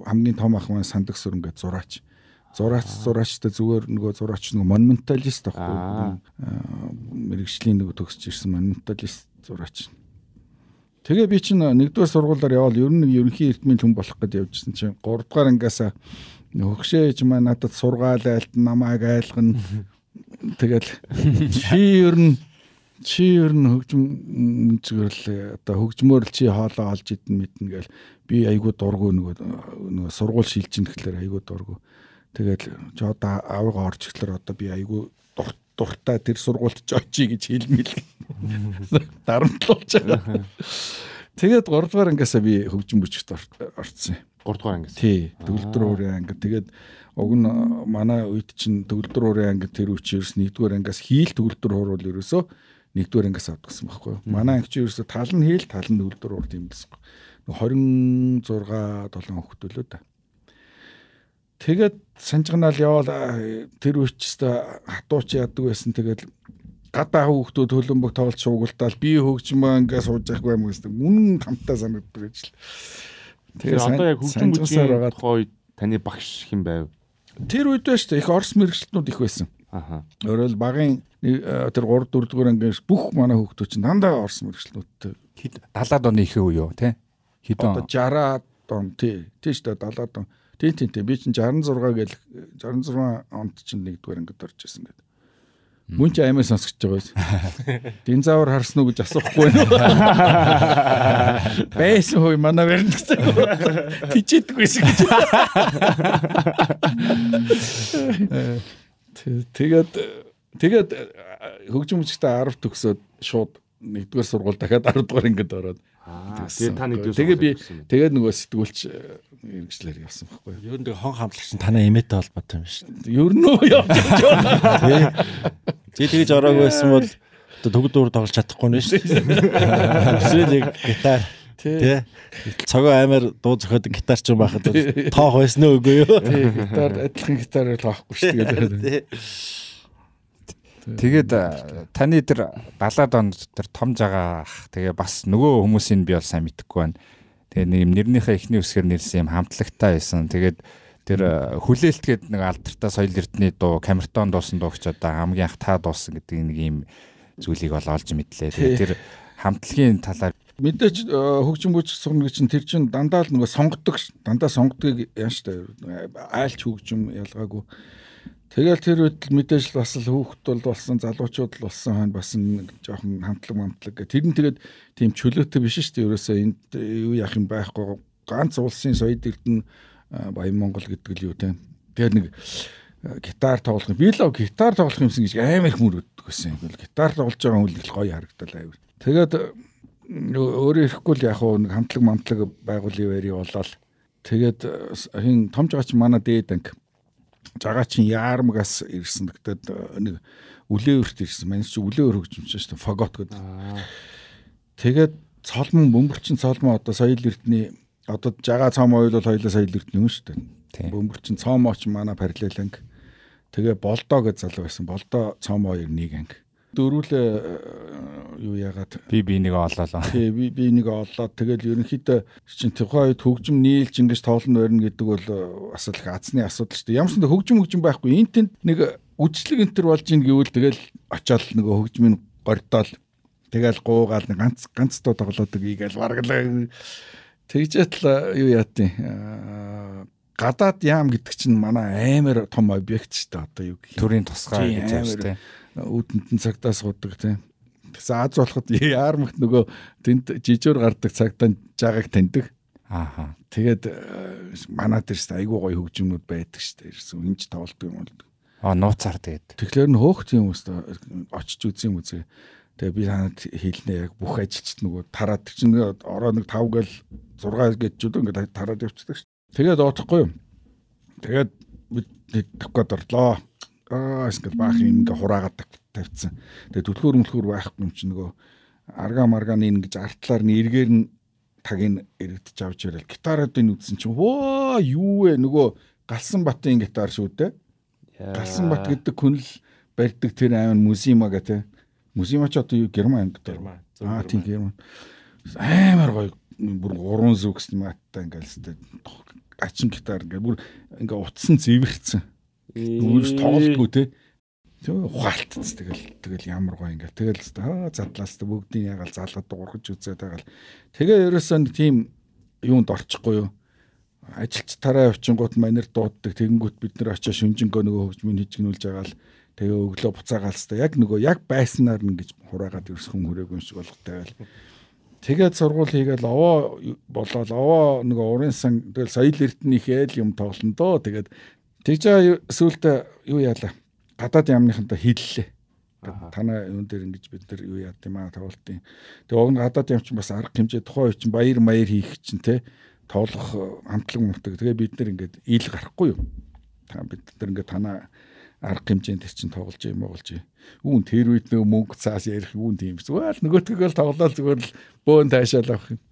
хамгийн том ах маань сандаг сүрэнгээ зураач. Зураач зураачтай зүгээр нөгөө зураач нөгөө монументалист аахгүй. Э, Мэргэжлийн нөгөө төгсөж ирсэн монументалист зураач. Тэгээ би чинь нэгдүгээр сургуулаар явал ер нь ерөнхий эрдмийн хүн болох гэж явжсэн чинь 3 дугаар ангиасаа Хөгшөөж маа надад сургаал айлт намайг айлгана. Тэгэл чи ер нь чи ер нь хөгжим зүгээр л одоо хөгжмөр л чи хоолоо олж идэн мэднэ гээл би айгуу дургу нөгөө нөгөө сургууль шилжин гэхлээр айгуу дургу тэгэл чи одоо авга орж гэхлээр одоо би айгуу дурт дуртай тэр сургуульд ч очий гэж хэлмэл дарамтлуулж байгаа тэгээд 3 дугаар ангиасаа би хөгжим бүжигт орсон юм 3 дугаар ангис. Тий. Төгөлдөр уурын анги. Тэгээд уг нь э, манай үед чинь төгөлдөр уурын анги тэр үчирс 1-р ангиас хийл төгөлдөр хуурал ерөөсөө 1-р ангиас авдагсан байхгүй юу. Манай анги чи ерөөсөө тал нь хийл, тал нь төгөлдөр уур гэмдсэн. 26 7 хөхтөлөө да. Тэгээд санжигнаал яваал э, тэр үчистэ хатууч яддаг байсан. Тэгээд гадаа хүүхдүүд хөлбөмбөг тоглолт суугалтаал би хөгжмөө ингээ сууж явах байм гэсэн. Үнэн хамтаа санагддаг ажил. Тэгэхээр одоо яг хөгжим бүжгийн тухай таны багш хэм байв? Тэр үед байж та их орс мэрэгчлэтнүүд их байсан. Аха. Өөрөөр багын э, тэр 3 4 дугаар ангиш бүх манай хүүхдүүд чинь дандаа орс мэрэгчлэтнүүдтэй хэд 70-аад оны ихэ үе юу те? Хэдэн? Одоо 60-аад он тий. Тийш та 70-аад он. Тий тий тий би чинь 66 гэл 66 онд чинь нэгдүгээр ангид орж ирсэн гэдэг. Мөн ч аймаа сонсгож байгаа биз. Динзавр харсан уу гэж асуухгүй байна. Байсан хөө манай баримт тийчээдгүй шиг. Тэгээд тэгээд хөгжим хүчтэй 10 төгсөөд шууд нэгдүгээр сургууль дахиад 10 дугаар ингээд ороод Тэгээд та нэг тэгээ би тэгээд нөгөө сэтгүүлч хэрэгжлэр явсан байхгүй юу. Ер нь тэгээ хон хамтлагч нь танаа эмээтэй холбоотой юм шүү дээ. Ер нь юу явж байгаа. Тэг тэгж ороагүй байсан бол төгөл дуур тоглож чадахгүй нэ шүү дээ. Эсвэл яг гитар тий. Цогоо аймаар дуу зөхөд гитарч юм байхад тоох байсан нөө үгүй юу. Тий, гитар адилхан гитараар тоохгүй шүү дээ. Тэгээд таны тэр галаад он тэр том жагаах тэгээ бас нөгөө хүмүүсийг би бол сайн мэдэхгүй байна. Тэгээ нэг нэрнийхээ эхний үсгээр нэрсэн юм хамтлагтай байсан. Тэгээд тэр хүлээлт гээд нэг алдартай соёл эрдний дуу, камертон дуусан дуугч одоо хамгийн анх таа дуусан гэдэг нэг юм зүйлийг бол олж мэдлээ. Тэгээд тэр хамтлагийн талаар мэдээч хөгжим бүч сурна гэж чинь тэр чинь дандаа л нөгөө сонгодог дандаа сонгодгийг яаж та айлч хөгжим ялгаагүй Тэгэл тэр үед мэдээж л бас л хүүхэд бол болсон залуучууд л болсон хань бас нэг жоохон хамтлаг мамтлаг гэх. Тэр нь тэгээд тийм чөлөөтэй биш шүү дээ. Ерөөсөө энд юу яах юм байхгүй. Ганц улсын соёлд эрдэнэ Баян Монгол гэдэг л юу те. Тэгээд нэг гитар тоглох юм. Би л гитар тоглох юмсан гэж амар их мөрөддөг байсан. Ингээл гитар тоглож байгаа хүн л гоё харагдал авир. Тэгээд өөрөө ирэхгүй л яг нэг хамтлаг мамтлаг байгуулын байр явуулаад тэгээд хин томж гооч манай дээд анги жагачин яармгаас ирсэн гэдэг э, нэг үлээвэрт ирсэн. Манай чи үлээвэр хөгжимч шүү дээ. Фагот гэдэг. Тэгээд цолмон бөмбөрчин цолмон одоо соёл эрдний одоо жага цом ойл бол хоёлоо соёл эрдний юм шүү дээ. Бөмбөрчин цомооч манай параллеланг. Тэгээ болдоо гэж залуу байсан. Болдоо цом ойл нэг анги дөрвөл э, юу яагаад би би нэг олоолаа. Тий би би нэг олоод тэгэл ерөнхийдөө чинь тухайн үед хөгжим нийлж ингэж тоолно барина гэдэг бол э, бас л азны асуудал шүү дээ. Ямар ч нэг хөгжим хөгжим байхгүй энэ тэнд нэг үжлэг энтер болж ийн гэвэл тэгэл очиал нөгөө хөгжмийн гордоол тэгэл гуугаал нэг ганц ганц тоо тоглоодог ийгэл баргалаа тэгжээл э, юу яатیں۔ гадаад яам гэдэг чинь манай амар том объект шүү дээ одоо юу гэх юм. Төрийн тусгай гэж байна шүү дээ үүдэнд нь цагтаа суудаг тийм. Тэгсэн Аз болоход яармагт нөгөө тэнд жижээр гардаг цагтаа жагаг таньдаг. Ааха. Тэгээд э, манад ирс айгүй гоё хөгжмнүүд байдаг шүү дээ. Ирсэн инж тоглолт юм бол. Аа нууцаар тэгээд. Тэгэхээр нь хөөх тийм үст очиж үзье юм үзье. Тэгээ би танад хэлнэ яг бүх ажилчид нөгөө тараад чинь ороо нэг 5 гэл 6 гэж ч үгүй ингээд тараад явчихдаг шүү. Тэгээд оодохгүй. Тэгээд бид тавхад орлоо аа ингээд баах юм ингээд хураагаад тавьчихсан. Тэгээ төлхөр мөлхөр байхгүй юм чинь нөгөө арга маргааны ингэж артлаар нь эргээр нь тагийн эрэгдэж авч ирэл гитарад нь үдсэн чинь хөө юу вэ нөгөө галсан батын гитар шүү дээ. Галсан бат гэдэг хүнл барьдаг тэр аймаг музима гэ тэ. Музима ч одоо юу герман ангид герман. Аа тийм герман. Аймар гоё бүр гурван зүгс маттай ингээл сте ачин гитар ингээл бүр ингээ утсан зэвэрсэн. Үүнс тоглолтгүй те. Ухаалтц тэгэл тэгэл ямар гоо ингээ тэгэл аа задлаас бүгдийн ягаал залгад ургаж үзээд байгаа л тэгээ ерөөсөө тийм юунд орчихгүй юу ажилч тараа явчингууд манер дууддаг тэгэнгүүт бид нэр очиж шүнжэнгөө нөгөө хөгжмийн хижгнүүлж байгаа л тэгээ өглөө буцаагаалстай яг нөгөө яг байснаар нь гэж хураагаад ерөөс хүн хүрээгүй юм шиг болготой байл Тэгээд сургууль хийгээл овоо болоод овоо нөгөө урын сан тэгэл соёл эрдэнийх ээл юм тоглоно доо. Тэгээд Тэгж байгаа сүултээ юу яалаа? Гадаад яамныхантай хиллээ. Танаа юун дээр ингэж бид нар юу яад юм аа тоглолтын. Тэгээ уг нь гадаад яамч бас арга хэмжээ тухайн үе чинь баяр маяр хийх чинь те тоглох амтлаг мутдаг. Тэгээ бид нар ингээд ил гарахгүй юу? Та бид нар ингээд танаа арга хэмжээнд чинь тоглож юм болж юм. Үүн тэр үед нөө мөнгө цаас ярих үүн тийм зү. Уул нөгөөтгөө л тоглоал зүгээр л бөөн таашаал авах юм.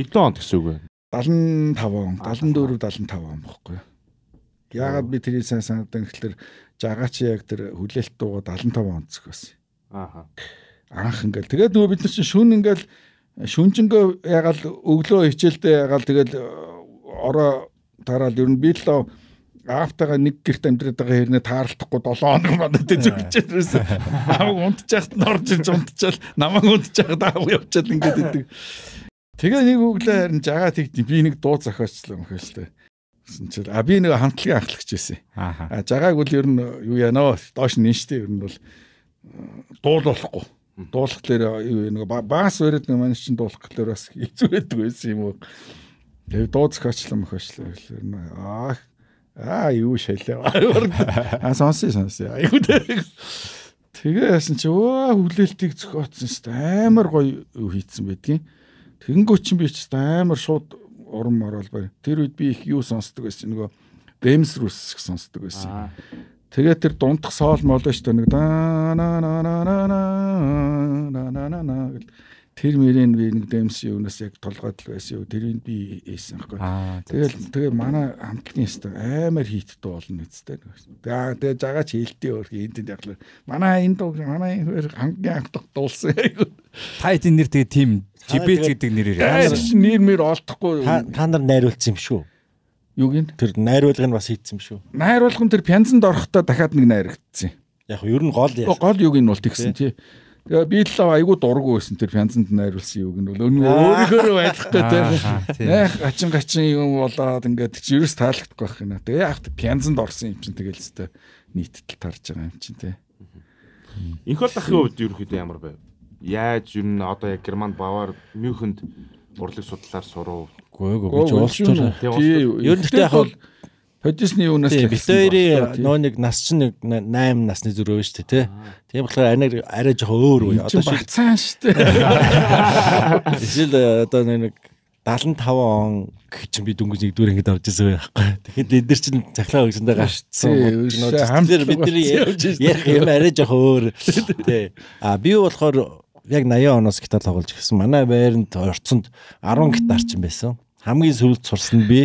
Хэдэн онд гэсэн үг вэ? 75 он, 74, 75 он бохгүй юу? Яагаад би тэрийг сайн санадан гэхэлэр 60-аач яг тэр хүлээлт дууга 75 онцг байсан. Ааха. Анх ингээл тэгээд нөгөө бид нар чинь шүн ингээл шүнжэнгөө ягаал өглөө хичээлдээ ягаал тэгэл э, ороо тараал ер нь би л автага нэг герт амьдраад байгаа хэрнээ таарлахгүй 7 хоног надад зөвлөж байсан. Аав унтчихад нь орж ирж унтчихал намайг унтчихад аав явчихад ингээд идэг. Тэгээ нэг өглөө харин жагаа тэгт би нэг дуу зохиочлаа мөхөштэй гэсэн чинь а би нэг хамтлагийн ахлагч байсан. А жагааг бол ер нь юу яана доош нь штэ ер нь бол дуулуулахгүй. Дуулах дээр нэг баас өрөөд нэг манай чинь дуулах гэхээр бас хэцүү байдаг байсан юм уу. Тэгээ дуу зохиочлон мөхөчлөө ер нь аа аа юу шалээ. А сонсё сонсё. Айгуу дээр Тэгээ яасан чи өө хүлээлтийг зөхиоцсон шүү дээ. Амар гоё юу хийцэн байдгийн. Тэнгүүч чинь би ч амар шууд уран морол баяр. Тэр үед би их юу сонсдог байсан нөгөө Дэмс рус сонсдог байсан. Тэгээ тэр дундах соол молоо шүү дээ нэг на на на на на на на на гэл тэр мөрийн би нэг дэмс юунаас яг толгойд л байсан юу тэрийг би хийсэн байхгүй. Тэгэл тэгээ манай хамтны хэвээр амар хийттэй болно үсттэй. За тэгээ жагаач хилдэ өөр энд энэ яг л манай энэ дуу манай хөр хамгийн анх дуулсан. Тайт нэр тэгээ тим жибэц гэдэг нэрээр. Нэр мэр олдохгүй. Та нар найруулсан юм шүү. Юуг нь? Тэр найруулга нь бас хийцсэн юм шүү. Найруулга нь тэр пянзанд орохдоо дахиад нэг найрагдсан. Яг юу ер нь гол яг. Гол юуг нь бол тэгсэн тий. Тэгээ би л айгүй дургу байсан тэр фянзанд найруулсан юг нь бол өөрийнхөө байдлахтай тийм. Эх гачин гачин юм болоод ингээд чи ерөөс таалагдахгүй байх юм аа. Тэгээ яг фянзанд орсон юм чинь тэгэл зөте нийтдэл тарж байгаа юм чинь тийм. Инх бол ахын үед ерөөхдөө ямар байв? Яаж ер нь одоо яг Герман Бавар Мюнхенд урлаг судлаар сурав. Гөө гөө би ч уулчлаа. Ер нь тэгтээ яг бол Бодисны юунаас битээрийн э, нөө нэг нас чинь нэг 8 насны зөрөө шүү дээ тий. Тийм болохоор арай арай жоохон өөр үе. Одоо бацаан шүү дээ. Жишээл э, одоо нэг 75 он гэх чинь би дөнгөж нэгдүгээр ингээд авч ирсэн байхгүй. Тэгэхэд энд дэр чинь цахлаа өгсөндөө гарцсан. Хамтэр бидний ярих юм арай жоохон өөр. Тий. А би болохоор яг 80 оноос гитар тоглож эхэлсэн. Манай байранд орцонд 10 гитарчин байсан. Хамгийн сүүлд сурсан нь би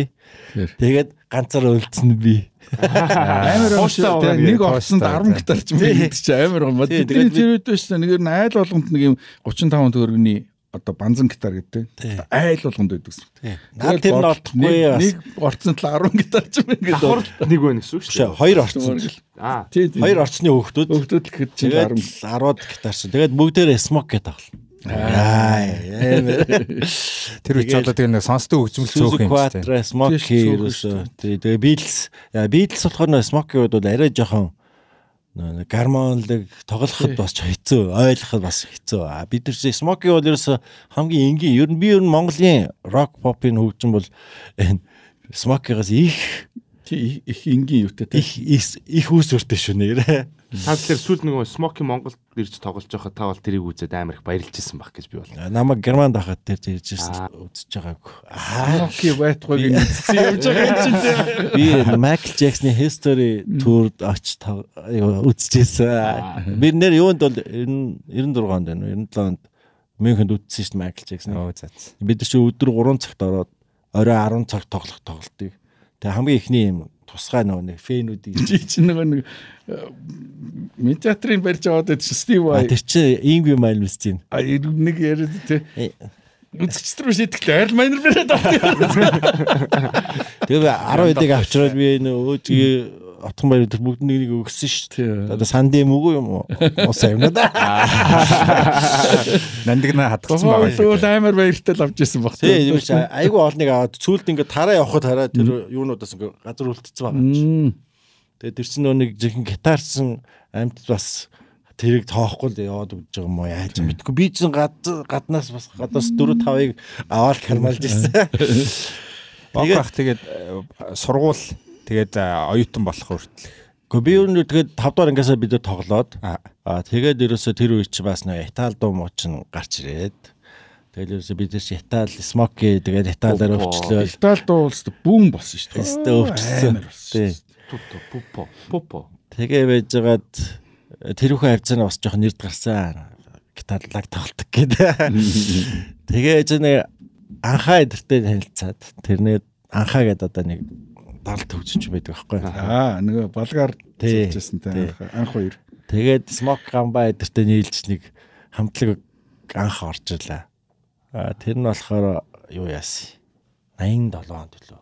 Тэгээд ганцаар өлдсөн би. Амар ууштай нэг орсонд 10 гитар ч юм гэдэг чи амар гомбо. Тэгээд тэр үед байсан нэгээр нь айл болгонд нэг юм 35 төгрөгний одоо банзан гитар гэдэг. Айл болгонд байдаг гэсэн. Тэгээд тэр нь олдохгүй нэг орцсон тал 10 гитар ч юм ингээд нэг байна гэсэн үг шүү дээ. Хоёр орцсон. Аа. Хоёр орцсны хүүхдүүд. Хүүхдүүд л хэд чинь 10 10 гитарсан. Тэгээд бүгдээр смок гэдэг тоглоно. Аа. Тэр үчи одоо тэр нэг сонсдог хөгжмөл цөөх юм тийм. Smoky ерөөсөө. Тэгээ Beatles Beatles болохоор нөө Smoky-уд бол арай жоохон гармонлог тоглоход бас хэцүү, ойлгоход бас хэцүү. А бид нар Smoky бол ерөөсөө хамгийн энгийн ер нь би ер нь Монголын rock pop-ын хөгжим бол Smoky-гаас их их энгийн юутай тийм. Их их үсвэртэй шүү нэрээ. Та тэр сүүл нэг Smoky Монголд ирж тоглож байхад та бол тэрийг үзээд амар их баярлж исэн баг гэж би бол. Э, намайг Германд байхад тэр ирж ирсэн үзэж байгааг. Smoky байхгүй гэж үзсэн явж байгаа юм чинь. Би Michael Jackson-ы History Tour-д очиж үзэж ирсэн. Би нэр юунд бол 96 онд байна уу? 97 онд Мюнхенд үзсэн шүү дээ Michael Jackson. Оо за. Бид чи өдөр 3 цагт ороод орой 10 цаг тоглох тоглолтыг. Тэгээ хамгийн ихний юм тусгай нөгөө нэг фэнүүдийг чи чи нөгөө нэг э, медиатрын барьж аваад байд Стив Вай. Тэр чи ийм юм айл мэс чинь. А нэг яриад те. Э, Үзэгчдэр биш итгэл айл майнер бариад аваад. Тэгээ 12-ыг авчраад би энэ өөжгөө Отгон баяр өдөр бүгд нэг нэг өгсөн шүү дээ. Одоо санд юм уу юм уу? Ус амина да. Нандгна хатгсан байгаа. Тэгвэл амар баяртай л авч ирсэн баг. Тийм юм чи айгүй олныг аваад цүлд ингээд тараа явахд хараа тэр юунуудаас ингээд газар үлдсэн байгаа юм чи. Тэгээд тэр чинь нэг жинхэнэ гитарсан амт бас тэрийг тоохгүй л яваад өгч байгаа юм уу яаж мэдгүй би чинь гаднаас бас гаднаас 4 5-ыг аваад кармалж ирсэн. Багх тэгээд э, сургууль Тэгээд оюутан болох хүртэл. Гэхдээ би ер нь тэгээд 5 дугаар ангиасаа бид тоглоод аа тэгээд ерөөсө тэр үе чи бас нэг Итали дуу муу чин гарч ирээд тэгэл ерөөсө бид чи Итали смоки тэгээд Италиар өвчлөө. Итали дуу улс бүүн болсон шүү дээ. Тэстэ өвчлсөн. Тутто пупо пупо. Тэгээ байжгаад э, тэрүүхэн хавцаа бас жоохон нэрд гарсан. Гитарлаг тоглолт гэдэг. Тэгээ эзэн анхаа эдэртэй танилцаад тэрнээ анхаа гэдэг одоо нэг даалт төвчж байдаг байхгүй. Аа нөгөө балгаар цэвчсэн тэ анх хоёр. Тэгээд смок гамба эдэртэ нийлж нэг хамтлаг анх орж илаа. Аа тэр нь болохоор юу яасан? 87 онд лөө.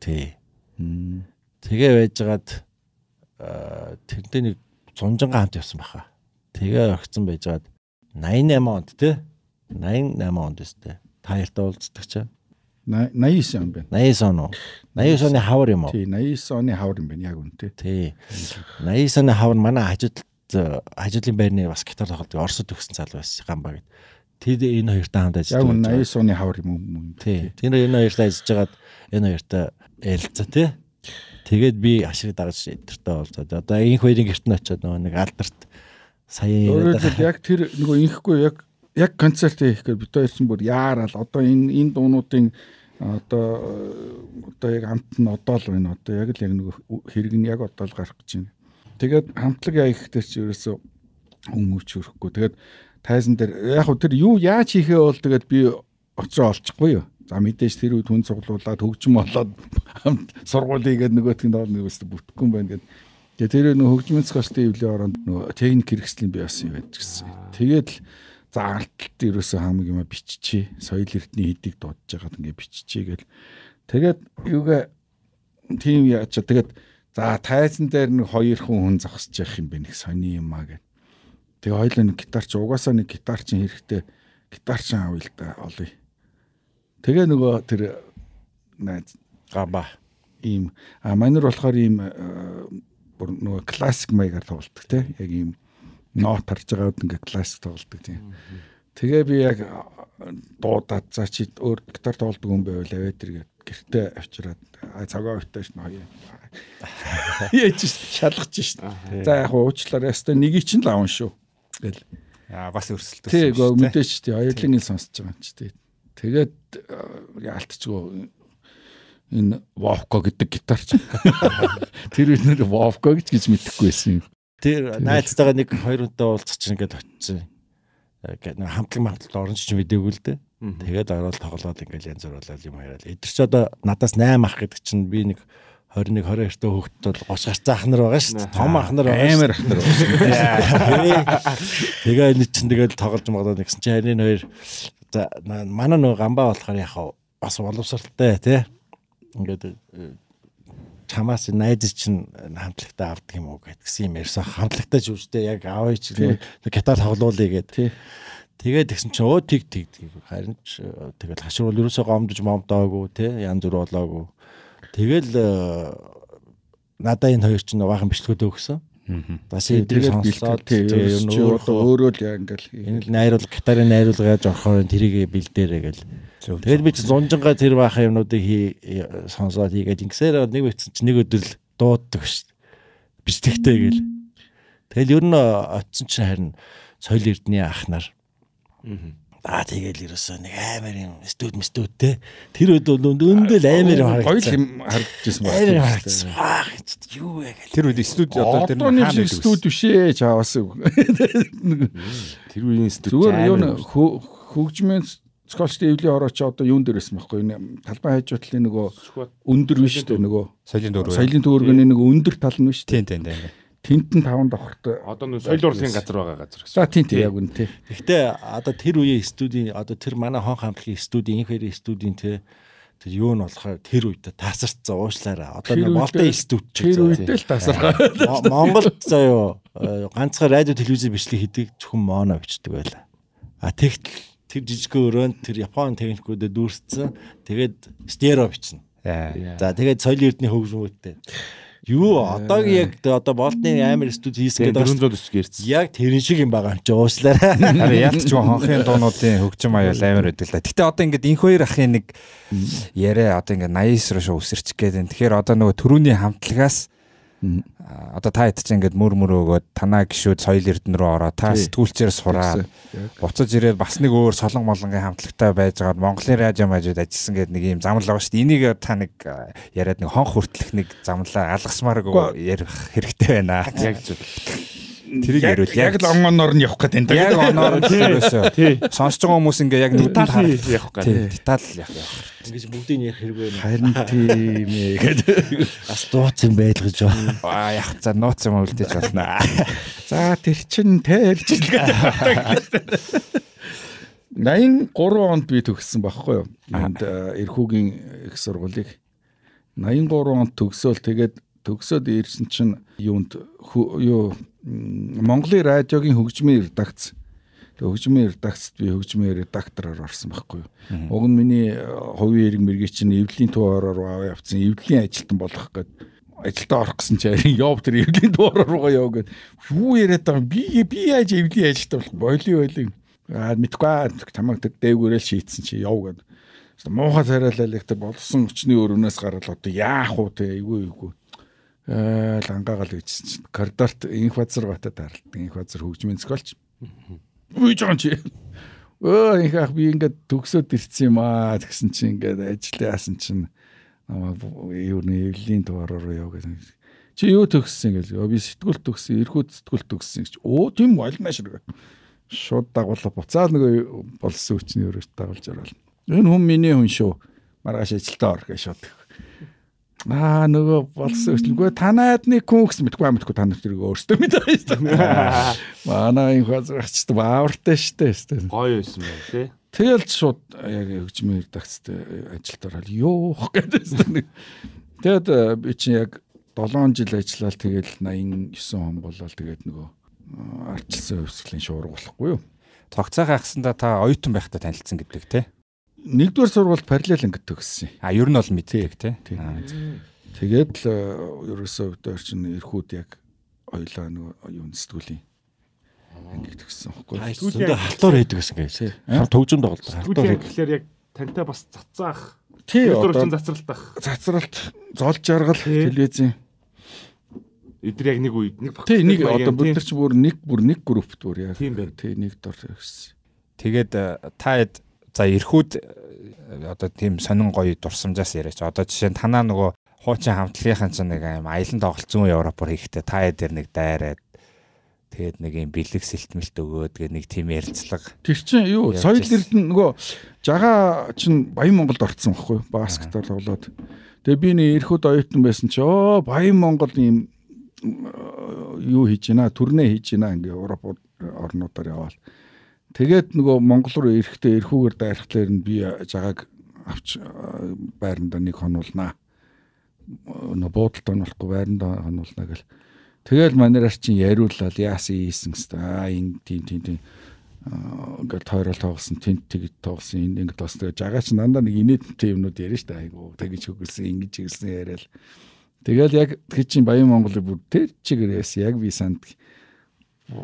Тий. Тэгээ байжгаад тэрдээ нэг зунжанга хамт явсан баха. Тэгээ огцсон байжгаад 88 онд тий 88 онд өстэй. Та яртаа уулздаг чинь 89 он байна. 89 он уу? 89 оны хавар юм уу? Тий, 89 оны хавар юм байна яг үнэтэй. Тий. 89 оны хавар манай хажууд хажуудлын байрны бас гитар тоглолт Оросд төгсөн цал байсан гамбаа гэд. Тэд энэ хоёртай хамт ажиллаж байгаа. Яг 89 оны хавар юм уу? Тий. Тэр энэ хоёртай ажиллаж байгаад энэ хоёртай ярилцсан тий. Тэгээд би ашиг дагаж энтертэй болцоод одоо энэ хоёрын гэрт нь очиод нөгөө нэг алдарт сая яриад. Яг тэр нөгөө инхгүй яг яг концерт хийх гээд бид хоёр ч бүр яарал одоо энэ энэ дуунуудын одоо одоо яг амт нь одоо л байна одоо яг л яг нэг хэрэг нь яг одоо л гарах гэж байна. Тэгээд хамтлаг яих дээр ч ерөөсөө өнгөвч хөрөхгүй. Тэгээд тайзан дээр яг хөө тэр юу яаж хийхээ бол тэгээд би очроо олчихгүй юу. За мэдээж тэр үед хүн цуглуулад хөгжим болоод сургуулийгээд нөгөөтгэнд орно нэг үстэ бүтэхгүй юм байна гэдэг. Тэгээд тэр нөгөө хөгжмийн цогцтой хөвлийн оронд нөгөө техник хэрэгслийн би бас юм байдаг гэсэн. Тэгээд л заалталт ерөөсөө хамаг юм биччихье. Соёл эрдний хэдийг дуудаж хагаад ингээ биччихье гэл. Тэгээд юугаа тийм яачаа тэгээд за тайзан дээр нэг хоёр хүн хүн зогсож явах юм бэ нэг сони юм аа гэв. Тэгээ хоёлоо нэг гитарч угаасаа нэг гитарчин хэрэгтэй гитарчин авъя л да олъё. Тэгээ нөгөө тэр найз габа ийм а манер болохоор ийм э, бүр нөгөө классик маягаар тоглолтдаг те яг ийм нот тарж байгаад ингээ классик тоглодог тийм. Тэгээ би яг дуудаад за чи өөр гитар тоглодог хүн байвал аваад тэргээд гэртээ авчираад цагаа өвтөө шнэ хоёо. Яаж шалгаж шнэ. За яг уучлаарай. Ястаа нэгийг чинь лавн шүү. Тэгэл. Аа бас өрсөлдөөс. Тий, гоо мэдээч тий. Хоёулын нь сонсож байгаа юм чи тий. Тэгээд э, яалтчгүй энэ Вовко гэдэг гитарч. Тэр бид нэр Вовко гэж гэж мэдэхгүй байсан юм. Тэр найзтайгаа нэг хоёр өдөө уулзах чинь ингээд очсон. Ингээд хамтлаг манталд орон ч мэдээгүй л дээ. Тэгээд орол тоглоод ингээд янз бүр болол юм яриад. Эдгэр ч одоо надаас 8 ах гэдэг чинь би нэг 21 22 та хүүхдүүд бол гос гарцаа ахнар байгаа шүү дээ. Том ахнар байгаа. Амар ахнар байгаа. Тэгээ энэ чинь тэгэл тоглож магадаа нэгсэн чинь харин хоёр за манай нөгөө гамбаа болохоор яг бас боловсралтай тий. Ингээд чамаас найз чинь хамтлагтаа авдаг юм уу гэдгсэн юм ярьсан. Хамтлагтаа жүжигтэй яг аав чинь гитар тоглоулъя гэд. Тэгээд тэгсэн чинь өө тиг тиг тиг харин ч тэгэл хашруул ерөөсөө гомдож момдоогүй те янз бүр болоогүй. Тэгэл надаа энэ хоёр чинь баахан бичлэгүүдөө өгсөн. Бас эдгээр бэлтгэл тийм өөрөө л яа ингээл энэ л найруул гитарын найруулгаж орхоор тэрийгэ бэлдээрэ гэл. Тэгэл би ч зунжингаа тэр баха юмнуудыг хий э, сонсоод хийгээд ингэсээр нэг битсэн чи нэг өдөр л дууддаг шв. Бэлтгэхтэй гэл. Тэгэл ер нь очсон чи харин соёл эрдний ахнаар. Аа Аа тэгэл ерөөсөө нэг аймаар юм студ мстуд те. Тэр үед бол өндөл аймаар харагдсан. Гоё юм харагдсан байна. Аймаар харагдсан. Аа юу вэ гэл. Тэр үед студ одоо тэр хаана нэг студ биш ээ чаа бас. Тэр үеийн студ. Зүгээр юу н хөгжмийн Сколчтой эвлийн ороо чи одоо юун дээр байсан байхгүй энэ талбай хажуу талын нөгөө өндөр биш үү нөгөө соёлын дүүргэн соёлын дүүргэний нөгөө өндөр тал нь биш тийм тийм тийм Тэнт нь таван давхарт одоо нөө соёл урлагийн газар байгаа газар гэсэн. За тийм тийм яг үнэ тий. Гэхдээ одоо тэр үеийн студийн одоо тэр манай хон хамтлагийн студийн инх хэрэг студийн тий тэр юу нь болохоор тэр үед тасарцсан уушлаараа одоо нэг Молдын институт ч гэсэн тэр үед л тасархаа Монголд заяо э, ганцхан радио телевизийн бичлэг хийдэг зөвхөн моно бичдэг байлаа а тэгтэл тэр жижиг өрөөнд тэр Японы техникүүдэд дүүрсэн тэгээд стерео бичнэ э. за тэгээд соёлын эрдний хөгжмөлтэй Юу э. одоо яг одоо болтны амар студ хийсэн гэдэг байна. 440 гэрц. Яг тэрэн шиг юм байгаа юм чи уушлаарай. Харин ялч гоо хонхын дуунуудын хөгжим аял амар байдаг л да. Гэтэ одоо ингээд энэ хоёр ахын нэг яриа одоо ингээд 89 руу шоу өсөрчих гээд байна. Тэгэхээр одоо нөгөө төрүүний хамтлагаас Одоо та хэд ч ингэж мөр мөр өгөөд танаа гişүүд соёл эрдэнэ рүү ороо та сэтгүүлчээр сураад буцаж ирээд бас нэг өөр солон молонгийн хамтлагтай байж байгаад Монголын радио мажид ажилласан гэдэг нэг юм замл байгаа шүү дээ. Энийг та нэг яриад нэг хонх хүртлэх нэг замлаа алгасмааргүй ярих хэрэгтэй байна. Яг зөв. Тэрийг яриул. Яг л онгоноор нь явах гэдэг энэ. Яг оноор нь тэрээсээ. Тий. Сонсож байгаа хүмүүс ингээ яг нүдэнд харах явах гэдэг. Детал явах явах. Ингээс бүгдийг нь ярих хэрэггүй юм. Харин тийм ээ гэдэг. Бас дууц юм байл гэж байна. Аа яг за нууц юм үлдээж болно. За тэр чин тэлжилгээд байдаг. 83 онд би төгссөн багхгүй юу. Энд Ирхүүгийн э, их сургуулийг 83 онд төгсөөл тэгээд төгсөөд ирсэн чинь юунд юу Монголын радиогийн хөгжмийн редакц Тэгээ хөгжмийн редакцт би хөгжмийн редактороор орсон байхгүй юу. Уг нь миний э, хувийн эрг мэргийн чинь эвлэлийн туураар руу явцсан. Эвлэлийн ажилтан болох гэдэг ажилдаа орох гэсэн чи харин яв тэр эвлийн дуураар руугаа яв гэд. Юу яриад байгаа би би яаж эвлийн ажилдаа болох болий болий. Аа мэдгүй тамаг тэр дээгүүрэл шийтсэн чи яв гэд. Муухай царайлал электр болсон өчний өрөвнөөс гарал одоо яах уу те айгүй айгүй. Э, лангаагаал үйдсэн чинь коридорт инх базар батад харалтдаг инх базар хөгжмийн зохиолч үгүй жоон чи өө инх ах би ингээд төгсөөд ирсэн юм аа тэгсэн чи ингээд ажил яасан чинь намаа юу нэг эвлийн дугаар руу яв гэсэн чи юу төгссөн гээл би сэтгүүл төгссөн эрхүүд сэтгүүл төгссөн гэж оо тийм айлнаа ширгээ шууд дагуулла буцаад нөгөө болсон үчний өрөөт дагуулж орвол энэ хүн миний хүн шүү маргааш ажилдаа ор гэж шууд Аа нөгөө болсон өчлөнгөө танаадны хүн гэсэн мэдгүй амьдгүй та нарт тэрийг өөрсдөө мэдээж байна. Манай энэ хазрагч баавартай штэ штэ. Гоё байсан байх тий. Тэгэл шууд яг хөгжмийн редакцт э, ажилд ороод юух гэдэг. Тэгэд э, би чинь яг 7 жил ажиллаад тэгэл 89 он болоод тэгээд нөгөө э, арчилсан хөвсглийн шуургуулахгүй юу. Тогцоо гахсандаа та оюутан байхдаа танилцсан гэдэг тий нэгдүгээр сургуульд параллел ангид төгссөн. А ер нь бол мэддэг тий. Тэгээд л э, ерөөсөө өдөр чинь эрхүүд яг хоёлаа нөгөө юу нэстгүүлийн ангид төгссөн байхгүй. Сүүлдээ халтуур хийдэг гэсэн юм. Шал төгжим тоглолт халтуур хийдэг. Тэгэхээр яг тантай бас цацаах. Тий. Өдөр чинь цацралт ах. Цацралт, зол жаргал, телевизэн. Эдгээр яг нэг үед нэг багт. Тий, нэг одоо бид нар ч бүр нэг бүр нэг группт бүр яг. Тий, нэг дор төгссөн. Тэгээд э, та хэд За эрхүүд э, одоо тийм сонин гоё дурсамжаас яриач. Одоо жишээ нь танаа нөгөө хуучин хамтлагийнхан чинь нэг аим аялан тоглолт зүүн Европоор хийхдээ та яа дээр нэг дайраад тэгээд нэг юм бэлэг сэлтмэлт өгөөд тэгээд нэг тийм ярилцлага. Тэр чинь юу соёл эрдэнэ нөгөө жага чинь Баян Монголд орцсон байхгүй баскетбол тоглоод. Тэгээ би нэг эрхүүд оюутан байсан чи оо Баян Монгол юм э, юу хийж байна турнэ хийж байна ингээ Европ орнуудаар яваал. Тэгээд нөгөө Монгол руу эрэхтэй эрхүүгээр дайрахлаар нь би жагааг авч байранда нэг хонуулнаа. Нөгөө буудалд онохгүй байранда хонуулнаа гэл. Тэгэл манераар чинь яриуллаа яасан ийсэн гэсэн. Аа энэ тийм тийм тийм ингээд тойрол тоглосон, тент тэгэд тоглосон, энэ ингээд бас тэгээ жагаач надаа нэг инээдтэй юмнууд ярьж та айгу. Тэгэж хөглсөн, ингэж хэлсэн яриад. Тэгэл яг тэг чинь Баян Монголын бүр тэр чигээрээс яг би санд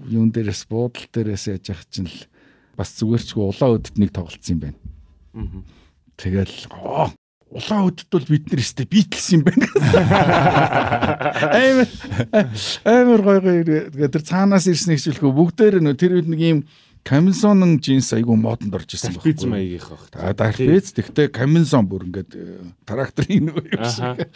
юм дээрээс буудал дээрээс яж ах чинь л бас зүгээр ч улаан өдөд нэг тоглолцсон юм байна. Аа. Тэгэл оо улаан өдөд бол бид нар өстө битлс юм байна. Амар амар гоё гоё тэгээ тэр цаанаас ирснэг шүлхөө бүгдээр нь тэр үед нэг юм каминзонн джинс айгүй модонд орж ирсэн байхгүй. Дарпиз маягийн хах. Дарпиз тэгтээ каминзон бүр ингээд э, тракторын нөгөө юм шиг.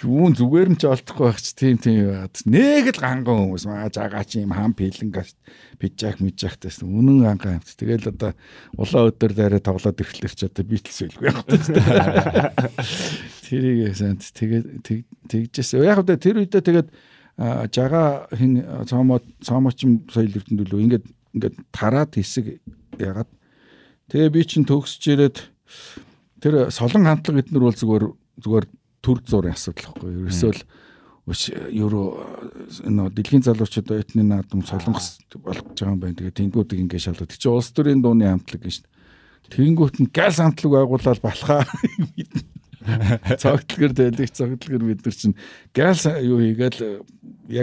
Юун зүгээр нь ч олдохгүй байх чи тийм тийм яад. Нэг л ганган хүмүүс маа жагаач юм хам пилэн гаш пижак мижак гэсэн үнэн анган амт. Тэгэл одоо улаан өдөр дээрээ тоглоод ирэхлээр ч одоо битлс хэлгүй явах гэсэн. Тэрийг санд тэгээд тэгжээс. Яг одоо тэр үедээ тэгээд жага хин цоомоо цоомоч соёл эрдэнэ лөө ингээд ингээд тараад хэсэг ягаад тэгээ би чинь төгсч ирээд тэр солон хамтлаг эднэр бол зүгээр зүгээр төр зургийн асуудал байхгүй ерөөсөө л ерөө нөө дэлхийн залуучууд этний наадам солонгос болгож байгаа юм байна. Тэгээ тэнгуудыг ингэ шалгав. Тэг чи улс төрийн дууны хамтлаг гэж. Тэнгүүт нь газ хамтлаг байгуулаад балхаа Цогтлогор дээлэх цогтлогор бид нар чинь газ юу хийгээл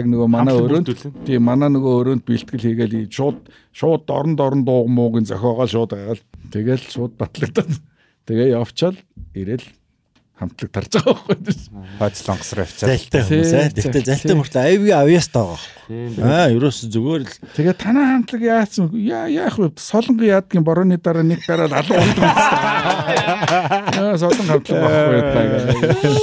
яг нөгөө манай өрөөнд тийм манай нөгөө өрөөнд бэлтгэл хийгээл шууд шууд дорн дорн дууг муугийн зохиогоо шууд гайгаал тэгэл шууд батлагдаад тэгээ явчаал ирээл хамтлаг тарж байгаа байхгүй тийм. Хойц лонгос руу авчаад. Залтай хүмүүс аа. Тэгтээ залтай мөртлөө авиа авьяас таага. Аа, ерөөс зүгээр л. Тэгээ танай хамтлаг яасан яа яах вэ? Солонго яадгийн борооны дараа нэг дараа алга болдог. Аа, солон хамтлаг байхгүй.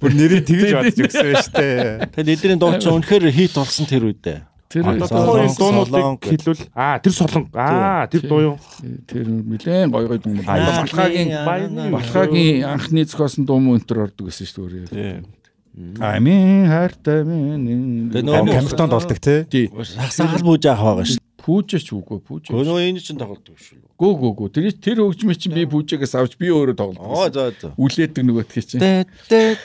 Бүр нэрийг тэгж бодож өгсөн шүү дээ. Тэгээ эдгэрийн дуучин үнэхээр хит болсон тэр үедээ. Тэр хоёрын дуунуудыг хэлвэл аа тэр солон аа тэр дуу юу? Тэр нилээн гоё гоё дуу. Балхагийн Балхагийн анхны зохиосон дуу мөн төр ордог гэсэн шүү дээ. Амин хайртай минь. Камертонд болдог тий. Сагсаал бууж авах байгаа шүү. Пүүжээч үгүй пүүжээ. Гөнөө энэ чинь тоглолтгүй шүү. Гүү гүү гүү. Тэр тэр хөгжмөч чинь би пүүжээгээс авч би өөрөө тоглолт. Оо за за. Үлээдэг нөгөөтгий чинь. Тэ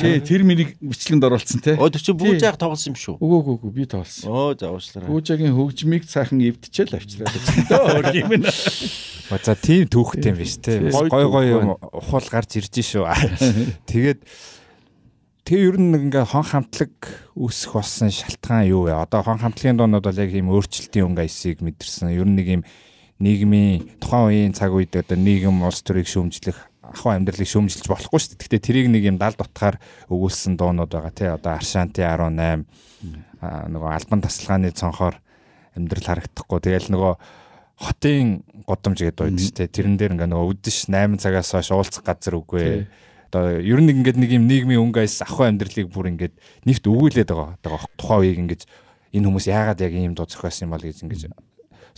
тэр миний бичлэгэнд оруулсан те. Оо тэр чинь пүүжээг тоглосон юм шүү. Үгүй үгүй үгүй би тоглосон. Оо за уучлаарай. Пүүжээгийн хөгжмийг цаахан эвдчихэл авчраад өөр юм байна. За тийм түүхтэй юм биш те. Гой гой ухаал гарч ирж шүү. Тэгээд Тэгээ ер нь нэг ингээ хон хамтлаг үүсэх болсон шалтгаан юу вэ? Одоо хон хамтлагийн донд бол яг ийм өөрчлөлтийн өнгө айсыг мэдэрсэн. Ер нь нэг ийм нийгмийн тухайн үеийн цаг үед одоо нийгэм улс төрийг шүүмжлэх ахуй амьдралыг шүүмжилж болохгүй шүү дээ. Гэхдээ тэрийг нэг юм далд утгаар өгүүлсэн дуунууд байгаа тий. Одоо Аршанти 18 нөгөө албан тасалгааны цонхоор амьдрал харагдахгүй. Тэгэл нөгөө хотын годамж гэдэг байдаг шүү дээ. Тэрэн дээр ингээ нөгөө үдэш 8 цагаас хойш уулзах газар үгүй одоо ер нь ингээд нэг юм нийгмийн өнгө айс ахуй амьдралыг бүр ингээд нэвт өгүүлээд байгаа байгаа тухайн үеийг ингээд энэ хүмүүс яагаад яг ийм дуу зохиосон юм бол гэж ингээд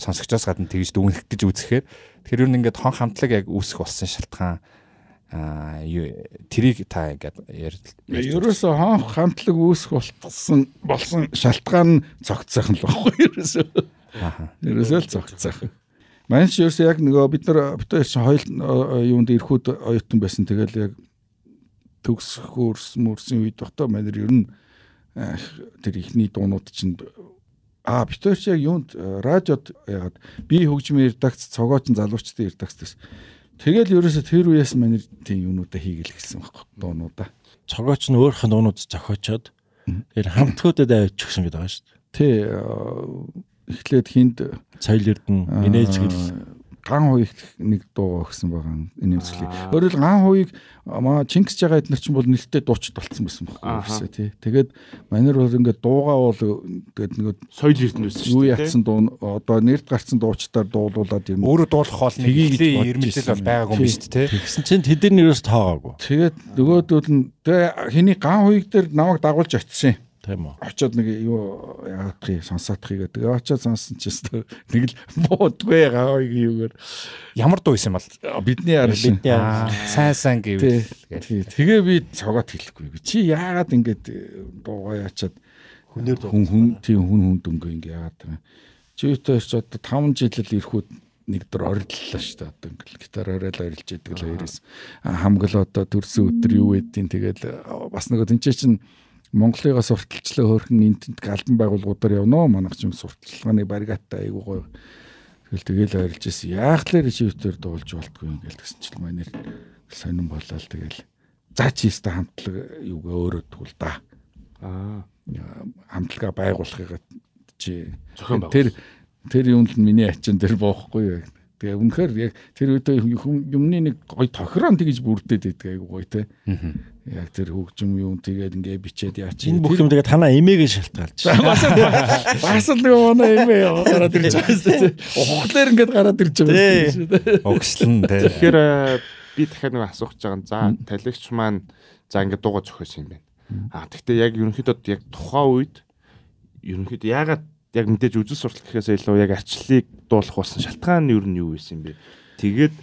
сонсогчоос гадна тэгж дүгнэх гэж үзэхээр тэгэхээр ер нь ингээд хон хамтлаг яг үүсэх болсон шалтгаан аа тэрийг та ингээд ярил. Ерөөсөө хон хамтлаг үүсэх болсон болсон шалтгаан нь цогцсайхан л баггүй ерөөсөө. Аа. Ерөөсөө л цогцсайхан. Манайч ерөөсөө яг нөгөө бид нар битээр чинь хоёул юунд ирэхүүд оюутан байсан. Тэгэл яг төгсөх өрс мөрсийн үед багтаа манер ер нь тэр ихний дуунууд чинь А битэрч яг юунд э, радиод ягаад би хөгжмийн редакц цогооч залуучдын редакц гэсэн. Тэгэл ерөөсө тэр үеэс манай тийм юмудаа хийгээл гэсэн байхгүй дуунуудаа. Цогооч нь өөрх нь дуунууд зохиочоод тэр хамтгуудад авч өгсөн гэдэг байгаа шүү дээ. Тий. Э, эхлээд хинд Цайл э, Эрдэнэ, Инээжгэл ган хуйг нэг дуу өгсөн байгаа нэмсэглээ. Өөрөөр хэл ган хуйг маа Чингис жагаа эднэр чинь бол нэлээд дуучид болцсон байсан байхгүй юу тий. Тэгээд манер бол ингээд дуугаа бол тэгээд нэг соёл эрдэнэ байсан шүү дээ. Юу ятсан дуу одоо нэрд гарцсан дуучдаар дуулуулад юм. Өөрө дуулах хоол нэг ирмэлэл бол байгаагүй юм шүү дээ тий. Тэгсэн чинь тэд нар юу ч тоогоогүй. Тэгээд нөгөөдөл нь тэгээ хэний ган хуйг дээр намайг дагуулж очсон юм Тийм үү. Очоод нэг юу яах вэ? Сонсоодхыг гэдэг. Очоод сонссон ч гэсэн нэг л буудгүй гавыг юугаар. Ямар дуу исэн бол бидний арил. Бидний сайн сайн гэвэл. Тэгээ би цогоод хэлэхгүй. Чи яагаад ингэж дуугаа э, яачаад хүнээр хүн хүн тийм хүн хүн дөнгөө ингэ яагаад байгаа. Чи өөртөө ч одоо 5 жил л ирэхүүд нэг дөр ориллаа шүү дээ. Одоо ингээл гитар оройл орилж яддаг л хоёроос. Хамгал одоо төрсөн өдөр юу ээдийн тэгэл бас нөгөө тэнцээ чинь Монголыга сурталчлаа хөрхөн интэнд галдан байгууллагуудаар явно. Манайх ч юм сурталчилгааны баригаттай айгуу гоё. Тэгэл тэгэл ойрлж ирсэн. Яах лэр ичвээр дуулж болтгүй юм гээл тэгсэн чил манай сонирн болоо л тэгэл. За чи өстө хамтлаг юугаа өөрөөдгүүл да. Аа. Хамтлага байгуулахыг чи зохион байгуул. Тэр тэр юм л миний ачин дээр боохгүй юу. Тэгээ үнэхээр яг тэр үедээ юмны нэг гоё тохирон тэгж бүрдээд байдаг айгу гоё те. Яг тэр хөгжим юм тэгээд ингээ бичээд яачих. Энэ бүх юм тэгээд танаа эмээгээ шалтгаалж. Бас бас л нэг манай эмээ гараад ирж байгаа. Ухаглаар ингээд гараад ирж байгаа. Өгслэн те. Тэгэхээр э, би дахиад нэг асуух гэж байгаа. За талигч маань за ингээ дуугаа зөхөөс юм байна. А тэгтээ яг ерөнхийдөө яг тухайн үед ерөнхийдөө ягаад яг мэдээж үзэл сурлах гэхээс илүү яг арчлыг дуулах болсон шалтгаан нь юу нь юу байсан юм бэ? Тэгээд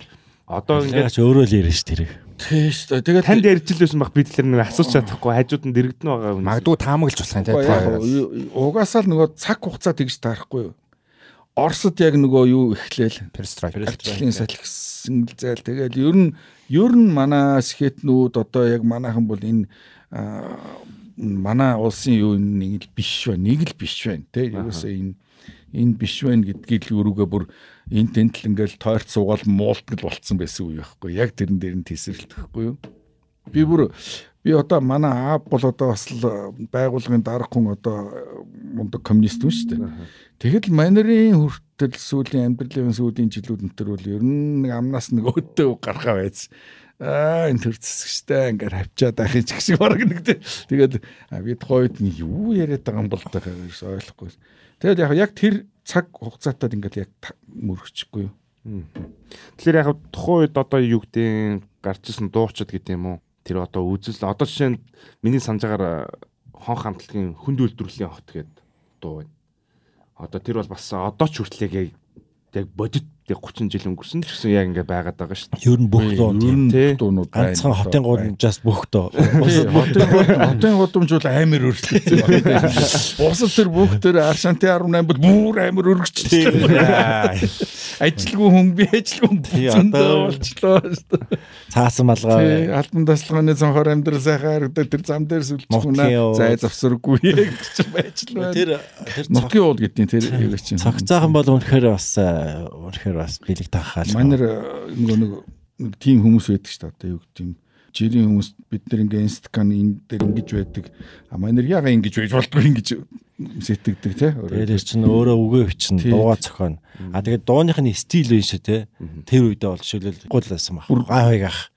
одоо ингээд өөрөө л ярина шүү тэрэг. Тийм шүү. Тэгээд танд ярьжилсэн баг бид тэр нэг асууж чадахгүй хажууд нь дэрэгдэн байгаа юм. Магадгүй таамаглаж болох юм тийм. Угаасаа л нөгөө цаг хугацаа тэгж таарахгүй юу? Оросд яг нөгөө юу эхлээл перестрайк перестрайкийн салхисан л зайл тэгэл ер нь ер нь манай схэтнүүд одоо яг манайхан бол энэ манай улсын юу нэг л биш байна, нэг л биш байна тий. Ерөөсөө энэ энэ биш байна гэдгийг л өрөөгөө бүр энэ тент л ингээл тойрт суугаал муултгал болцсон байсан үе байхгүй. Яг тэрэн дээр нь тесрэлтэхгүй юу? Би бүр би одоо манай аав бол одоо бас л э, байгуулгын дарга хүн одоо э, мундаг коммунист хүн шүү дээ. Тэгэхэд манерийн хүртэл сүүлийн амьдралын сүүлийн жилүүд өнтөр бол ер нь нэг амнаас нэг өөдөө гархаа байсан аа энэ төр цэсгчтэй ингээд хавчаад байх их шиг баг нэг тэгээд би тухайн үед нь юу яриад байгаа юм бол тах ойлгохгүй. Тэгээд яг яг тэр цаг хугацаатад ингээд яг мөрөгчихгүй юу. Тэгэхээр яг тухайн үед одоо юу гэдэг гарч ирсэн дуучид гэдэг юм уу? Тэр одоо үзэл одоо жишээ нь миний санаж агаар хон хамтлагийн хүнд үйлдвэрлэлийн хот гэдэг дуу байна. Одоо тэр бол бас одоо ч хүртлэгээ яг бодит тэг 30 жил өнгөрсөн ч гэсэн яг ингээ байгаад байгаа шүү дээ. Ер нь бүх дуунууд ганцхан хотын гудамжаас бүх доо. Хотын хотын гудамж бол амар өөрчлөгдсөн. Бусад тэр бүх тэр Аршанти 18 бол бүр амар өргөжтэй. Ажилгүй хүн би ажилгүй зөндөө болчлоо шүү дээ. Цаасан малгай. Алтан таслагааны цонхоор амьдрал сайхан харагддаг тэр зам дээр сүлжчихвэна. Зай завсаргүй гэж байж л байна. Тэр тэр цохиул гэдэг нь тэр яг чинь. Цогцоохон бол үнэхээр бас э, үнэхээр нэр бас билег тахаа. Манер э, нөгөө нэг нэг тийм хүмүүс байдаг шүү дээ. Одоо юу гэдэг юм жирийн хүмүүс бид нар ингээ инсткан энэ дээр ингэж байдаг. А манер яга ингэж байж болдгоо ингэж сэтгэдэг те. Дээрээс чинь өөрөө үгээ өчн дуугаа цохино. А тэгээд дууных нь стил биш шүү те. Тэр үедээ бол шилэл гуйлсан баг. Гайхайг ах.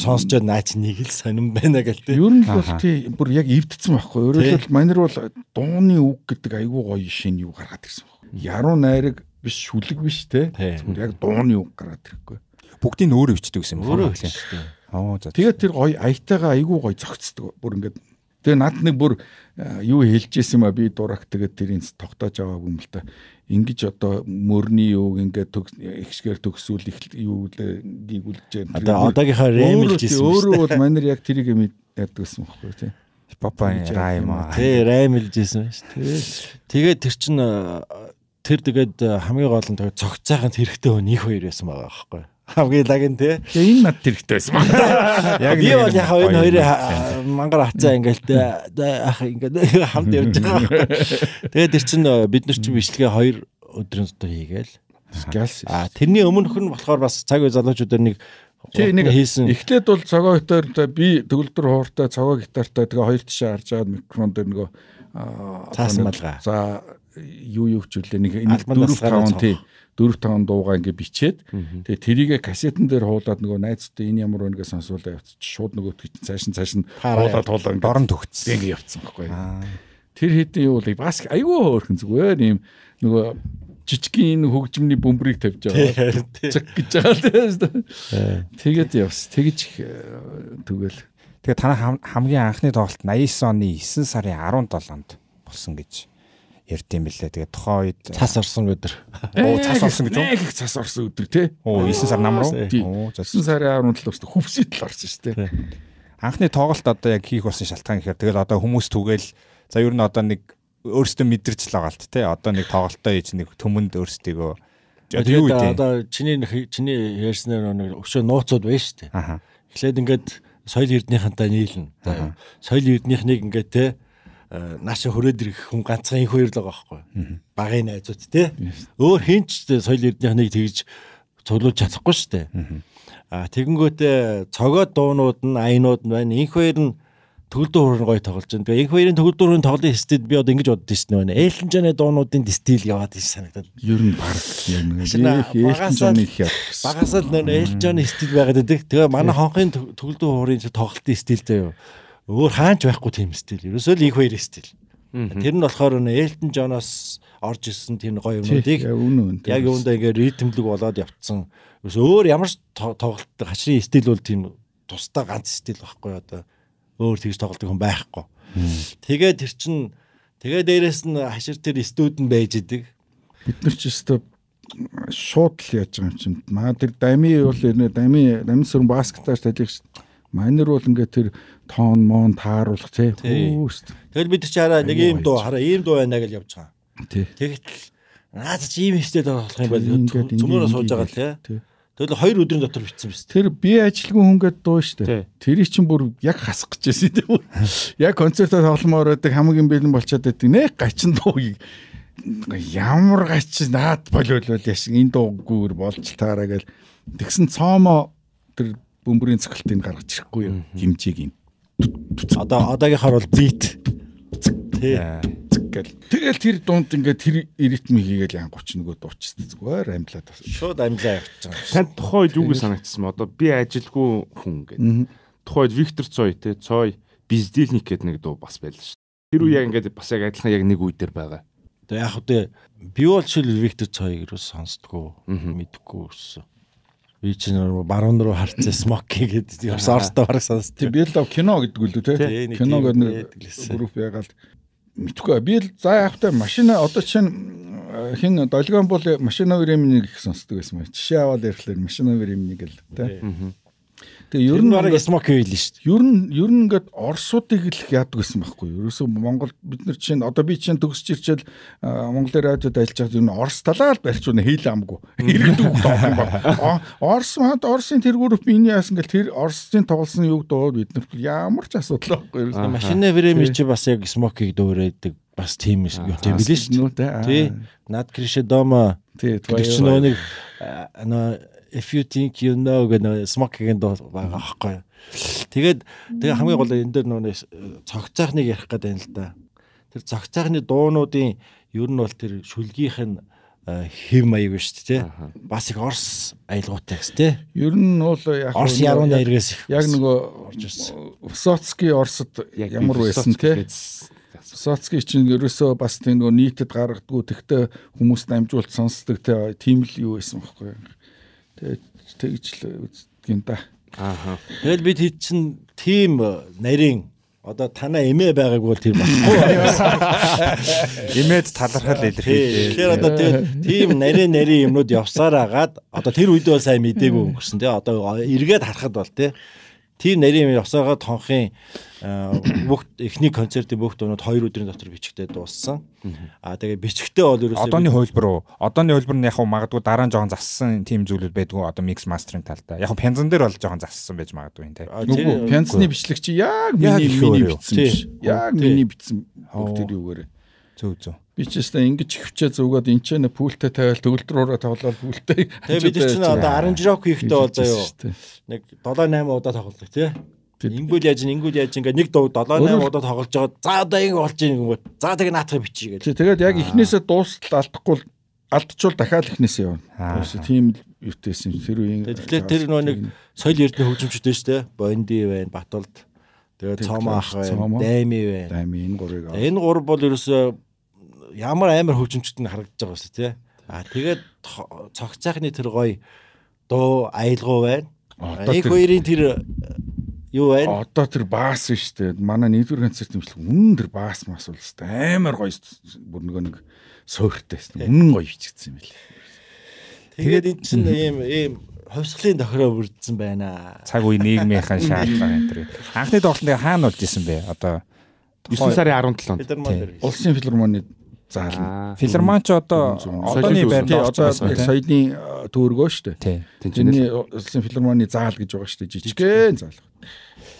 Сонсож байгаа наач нэг л сонирн байна гэл те. Ер нь л бол тий бүр яг эвдсэн байхгүй. Өөрөөр хэл манер бол дууны үг гэдэг айгүй гоё шин юу гаргаад ирсэн баг. Яруу найраг биш шүлэг биш те. Яг дууны үг гараад ирэхгүй. Бүгдийг нь өөрөө бичдэг гэсэн юм байна. Өөрөө бичсэн шүү дээ. Аа за. Тэгээд тэр гоё аятайгаа айгүй гоё зөгцдөг. Бүр ингээд Тэгээ над нэг бүр юу хэлжсэн юм а би дурак тэгээд тэрийг тогтоож аваагүй юм л та. Ингиж одоо мөрний юуг ингээд ихшгээр төгсүүл их юу лээ гүйгүүлж байна. Одоо одоогийнхаа рэмэлж гэсэн. Өөрөө бол манер яг тэрийг юм яддаг гэсэн байхгүй тий. Папа райма. Тий раймэлж гэсэн шүү дээ. Тэгээд тэр чин тэр тэгээд э, хамгийн гол нь тэгээд цогцсайханд хэрэгтэй хүн их хоёр байсан байгаа байхгүй хамгийн лагин те энэ над хэрэгтэй байсан яг би бол яг энэ хоёрын мангар хацаа ингээл те ах ингээл хамт явж байгаа байхгүй тэгээд тэр чинь э, бид нар чинь бичлэгээ хоёр өдрийн дотор хийгээл а тэрний өмнөх нь болохоор бас цаг үе залуучуудаар нэг Чи нэг хийсэн. Эхлээд бол цогоо гитартай би төгөлдөр хууртай цогоо гитартай тэгээ хоёр тишээ харж аваад микрофон дээр нөгөө цаасан малгай. За юу юу хчлээ нэг 4 5 тий 4 5 дуугаа ингээ бичээд тэгээ тэрийгэ касетэн дээр хуулаад нөгөө найзтай энэ ямар өнгээ сонсуулаа явчих шууд нөгөө чинь цааш нь цааш нь хуулаад хуулаа дорн төгцсөн ингээ явцсан байхгүй тэр хэдийн юу бол бас айгүй хөөрхөн зүгээр ийм нөгөө жижигхэн хөгжмөний бөмбөрийг тавьж байгаа чиг гэж байгаа тэгээд явс тэгж э, тэгэл тэгээ танай хамгийн анхны тоглолт 89 оны 9 сарын 17-нд болсон гэж ярьдсан бэлээ. Тэгээд тухайн үед цас орсон өдөр. Оо цас орсон гэж. Нэг их цас орсон өдөр тий. Оо 9 сар нам руу. Оо 9 сарын 17-нд өстө хөвсөд л орсон шүү дээ. Анхны тоглолт одоо яг хийх болсон шалтгаан гэхээр тэгэл одоо хүмүүс түгээл за ер нь одоо нэг өөрсдөө мэдэрч л байгаа л тий. Одоо нэг тоглолтоо хийж нэг төмөнд өөрсдөө одоо юу вэ? Одоо чиний чиний ярьснаар нэг өшөө нууцуд байна шүү дээ. Эхлээд ингээд соёл эрднийхэнтэй нийлнэ. Соёл эрднийхнийг ингээд тий нааша хөрөөд ирэх хүн ганцхан их хоёр л байгаа байхгүй. Багын найзууд те. Өөр хэн ч соёл эрдэнийхнийг тэгж цуглуулж чадахгүй шүү дээ. А тэгэнгүүтээ цогоо дуунууд нь айнууд нь байна. Инх хоёр нь төгөлдөр хөрөн гой тоглож байна. Тэгээ инх хоёрын төгөлдөр хөрөн тоглолын стил би одоо ингэж боддоо шнэ байна. Элтон Джоны дуунуудын стил яваад иш санагдаад. Ер нь баг яг нэг Элтон Джоны их яа. Багасаа л нэр Элтон Джоны стил байгаад байдаг. Тэгээ манай хонхын төгөлдөр хөрийн тоглолтын стил заяа өөр хаач байхгүй тийм стил. Ерөөсөө л их хоёр стил. Тэр нь болохоор нэ Элтон Жоноос орж ирсэн тийм гоё юмнуудыг яг юундаа ингэ ритмлэг болоод явцсан. Өөр ямар ч тоглолт хашрын стил бол тийм тусдаа ганц стил байхгүй одоо өөр тэгж тоглолт хүн байхгүй. Тэгээд тэр чин тэгээд дээрэс нь хашир тэр студент байж идэг. Бид нар ч өстө шууд л яаж байгаа юм чинь. Маа тэр дами бол нэ дами дами сүрэн баскетаар талих шүү Манер бол ингээд тэр тоон моон тааруулах тий. Хөөс. Тэгэл бид чи хараа нэг ийм дуу хараа ийм дуу байна гэж явж байгаа. Тий. Тэгтэл наад чи ийм хэстэд болох юм байна. Цөмөрөө сууж байгаа тий. Тэгэл хоёр өдрийн дотор битсэн биз. Тэр би ажилгүй хүнгээд дуу штэ. Тэрий чин бүр яг хасах гэж байсан тий. Яг концертод тогломоор байдаг хамгийн бэлэн болчиход байдаг. Нэг гачин дуугийг ямар гач наад болвол яшин энэ дуугүйр болж таараа гэл тэгсэн цоомо тэр бөмбөрийн цохилтыг гаргаж ирэхгүй юм хэмжээг юм. Одоо одоогийнхаар бол бит тий гэл. Тэгэл тэр дунд ингээд тэр ритм хийгээл янгууч нөгөө дуучсан зүгээр амлаад бас. Шууд амлаа явчихсан. Танд тухай үед юу гэж санагдсан бэ? Одоо би ажилгүй хүн гэдэг. Тухай үед Виктор Цой те Цой Биздилник гэдэг нэг дуу бас байлаа шүү. Тэр үе яг ингээд бас яг адилхан яг нэг үе дээр байгаа. Тэгээ яг хөтэ би бол шил Виктор Цойг юу сонсдгоо мэдхгүй өссөн би ч нөр баруун руу харцсан смоки гэдэг тийм орстой бараг санас. Тийм би л кино гэдэг үлээ тий. Кино гэдэг нэг групп ягаал мэдхгүй би л за явахтай машина одоо чинь э, хин долгион бол машина өрөөмнийг их сонсдог байсан маа. Жишээ аваад ирэхлээр машина өрөөмнийг л тий. Тэгээ ер нь бараг смок хийлээ шүү дээ. Ер нь ер нь ингээд орсуудыг л яадаг гэсэн байхгүй юу? Ерөөсөө Монгол бид нар чинь одоо би чинь төгсч ирчээл Монголын радиод ажиллаж байгаад ер нь орс талаар л барьчуна хийлээ амгүй. Иргэдэг тоон баг. Орс манд орсын тэр групп энэ яасан гэл тэр орсын тоглосон юг доод бид нар ямар ч асуудал байхгүй юу? Машины времени чи бас яг смокийг дуурайдаг бас тийм юм тийм билээ шүү дээ. Тий. Над кришэ дома. Тий. Тэр чинь нэг нөө if you think you know гэнэ смокгийн дуу байгаа аахгүй. Тэгээд тэгээ хамгийн гол энэ дээр нөгөө э, цогцоохныг ярих гэдэг юм л да. Тэр цогцоохны дуунуудын ер нь бол тэр шүлгийнх нь э, хэв маяг биш тээ. Бас их Орс аялгуутай гэсэн тээ. Ер нь бол яг Орс ярууны иргээс их. Яг нөгөө орж ирсэн. Усоцкий Орсод ямар байсан тээ. Соцкий чинь ерөөсөө бас тийм нөгөө нийтэд гаргадгүй тэгтээ хүмүүст амжуулт сонсдог тийм л юу байсан бохоггүй тэгж л үздэг юм да. Ааха. Тэгэл бид хэд чин тим э, нарийн одоо тана эмээ байгааг бол тэр болохгүй. Эмээд талархал илэрхийлээ. Тэгэхээр одоо тийм нарийн нарийн юмнууд явсаар агаад одоо тэр үед бол сайн мдэггүй өнгөрсөн тий. Одоо эргээд харахад бол тий. Тэр нарийн ёсоогоо тонхын бүх эхний концертын бүх дуунууд 2 өдрийн дотор бичигдээ дууссан. Аа тэгээ бичгтээ бол ерөөсөө одооны хөлбөр үү? Одооны хөлбөр нь яг хөө магадгүй дараа нь жоохон зассан тийм зүйлүүд байдгүй одоо mix mastering талдаа. Яг хөө пянзан дээр бол жоохон зассан байж магадгүй тийм. Нүгүү пянзны бичлэг чи яг миний миний бичсэн биш. Яг миний бичсэн бүгд тэр юугаар. Зөв зөв. Би ч гэсэн ингэж хөвчөө зүгээд энд ч нэ пүүлтэй тавиал төгөлдрөөрөө тавлал пүүлтэй. Тэгээ бид чинь одоо 10 жирок хийхдээ бол заяо. Нэг 7 8 удаа тоглолтой тий. Ингүүл яаж ингүүл яаж ингээ нэг дуу 7 8 удаа тоглож байгаа. За одоо ингэ болж ийн гэнгүүт. За тэг наатах бичиж гэж. Тэгээд яг эхнээсээ дуустал алдахгүй алдчихвал дахиад эхнээсээ явна. Тийм л юутэйсэн тэр үеийн. Тэгэхээр тэр нөө нэг соёл эрдэнэ хөгжимчд шүү дээ. Бонди байна, Батулд Тэгээд цом ах байна, дайми байна. Дайми энэ гурыг. Энэ гур бол ерөөсөө ямар амар хөгжимчд нь харагдаж байгаа шүү дээ. А тэгээд цогц цайхны тэр гоё дуу аялгау байна. Эх хоёрын тэр э, юу байна? Одоо тэр баас нь шүү дээ. Манай нэгдүгээр концерт юмшлэг үнэн тэр баас мас бол шүү дээ. Амар гоё бүр нөгөө нэг суйртай шүү дээ. Үнэн гоё бичигдсэн юм байна. Тэгээд эн чинь ийм ийм хувьсгалын тохироо бүрдсэн байна. Цаг үе нийгмийнхэн шаардлага энэ төр. Анхны тоглолтыг хаана болж исэн бэ? Одоо 9 сарын 17-нд. Улсын филармоны заална. Филармонч одоо одооний байдлаа одоо соёлын э, төөргөө шүү дээ. Тэнгэрийн улсын филармоны заал гэж байгаа шүү дээ. Жижигхэн заал.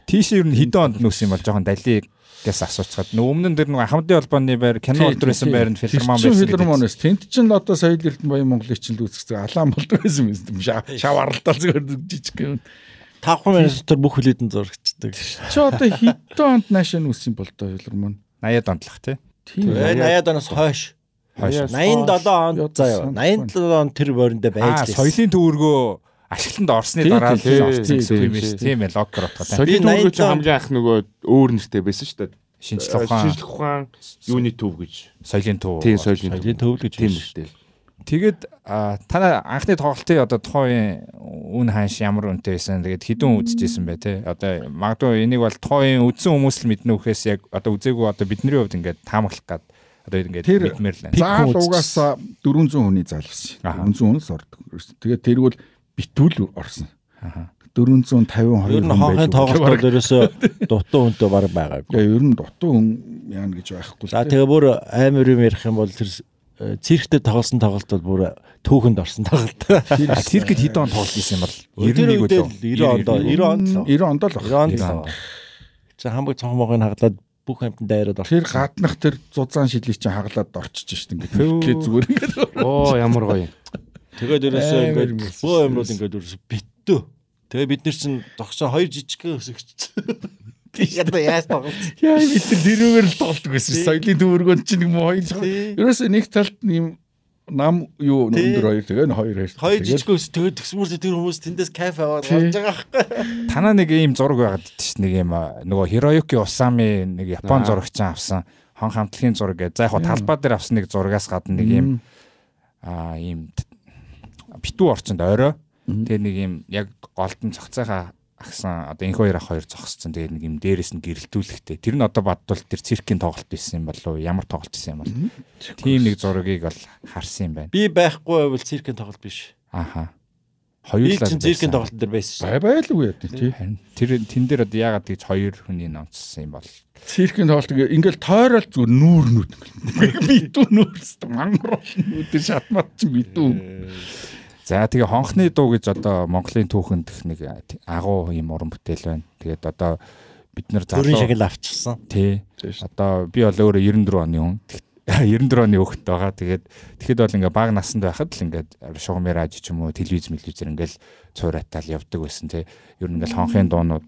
Тийш ер нь хэдэн онд нүс юм бол жоохон далиг Тэс асуучаад нөгөө өмнөн дэр нөгөө хамтын холбооны байр кино болдрсэн байр нь филармон байсан. Филармон байсан. Тэнт чинь одоо соёл Эрдэнэбаян Монголын чинь л үзэхтэй алаан болдог байсан юм юм. Шав аралдаал зүгээр жижиг юм. Тавхан мянган төгрөг бүх хүлээдэн зурагчдаг. Чи одоо хэдэн онд наашаа нь үссэн бол тоо филармон. 80-аад онд л хэ. Тийм. 80-аад оноос хойш. 87 он заяа. 87 он тэр борондоо байж лээ. Аа, соёлын төвөргөө ашигланд орсны дараа л орсон гэсэн юм шүү. Тийм ээ, логер утгатай. Би 80-д хамгийн анх нөгөө өөр нэртэй байсан шүү дээ. Шинжлэх ухаан. Шинжлэх ухаан юуны төв гэж. Соёлын төв. Тийм, соёлын төв л гэж тийм нэртэй. Тэгэд та анхны тоглолтын одоо тухайн үн хаанш ямар үнэтэй байсан. Тэгэд хідэн үзчихсэн бай тээ. Одоо магадгүй энийг бол тухайн үзсэн хүмүүс л мэднэ үхээс яг одоо үзээгүй одоо бидний хувьд ингээд таамаглах гад одоо ингээд мэдмээр л байна. Заал угаасаа 400 хүний заал байсан. 400 хүн л ордог. Тэгээд тэргүүл битүүл орсон. Аа. 452 хүн. Ер нь хоонхын тоглолтууд ерөөсөө дутуу хүнтэй баг байгаагүй. Тэгээ ер нь дутуу хүн яана гэж байхгүй. За тэгээ бүр амар юм ярих юм бол тэр э, цирктэд тоглосон тоглолт бол бүр түүхэнд орсон тоглолт. Циркэд хэдэн он тоглож исэн юм бол 91 үлээ. 90 онд 90 онд 90 онд л баг. 90 онд. За хамаг цонхмогийн хаглаад бүх амтнд дайраад орчих. Тэр гаднах тэр зузаан шилийг чинь хаглаад орчиж штт ингээд. Тэгээ зүгээр ингээд. Оо ямар гоё юм. Тэгээд ерөөсөө ингээд бөө юмрууд ингээд ерөөсөө биттөө. Тэгээ бид нар чинь зогсоо хоёр жижигхэн өсөгч. Тийш одоо яаж тоглох вэ? Яа бид нар дэрүүгээр л тоглодог байсан. Соёлын төвөргөнд чинь юм хоёр. Ерөөсөө нэг талд нэм нам юу өндөр хоёр тэгээ н хоёр хоёр. Хоёр жижигөөс тэгээ тгсмүрс тэр хүмүүс тэндээс кайф аваад болж байгаа байхгүй. Танаа нэг ийм зураг байгаад тийш нэг ийм нөгөө Хироюки Усами нэг Япон зурагчаан авсан хон хамтлагийн зураг гэж. За яг талбай дээр авсан нэг зургаас гадна нэг ийм аа ийм битүү орчонд орой. Тэгээ нэг юм яг голдон цогцайхаа агсан одоо энэ хоёр ах хоёр зогсцсон. Тэгээ нэг юм дээрээс нь гэрэлтүүлэхтэй. Тэр нь одоо бадтуул тэр циркийн тоглолт байсан юм болов уу? Ямар тоглолт байсан юм бол? Тийм нэг зургийг бол харсан юм байна. Би байхгүй байвал циркийн тоглолт биш. Ахаа хоёулаа чинь зэргийн тоглолт дээр байсан шүү. Байлгүй яа тий. Тэр тэн дээр одоо яагаад тэгж хоёр хүний номцсан юм бол. Циркийн тоглолт ингээл тойрол зүгээр нүүр нүд. Би дүү нүүрс мангар нүд шатмат чи би дүү. Э. За тэгээ хонхны дуу гэж одоо Монголын түүхэнд их нэг э, агуу юм уран бүтээл байна. Тэгээд одоо бид нар залуу төрийн шагнал авчихсан. Тий. Одоо би бол өөрөө 94 оны хүн. 94 оны хөхт байгаа. Тэгээд тэгэхэд бол ингээ баг насанд байхад л ингээ шугамэр аж ч юм уу телевиз мэлвизэр ингээл цууратаал явдаг байсан тий. Ер нь ингээл хонхын дуунууд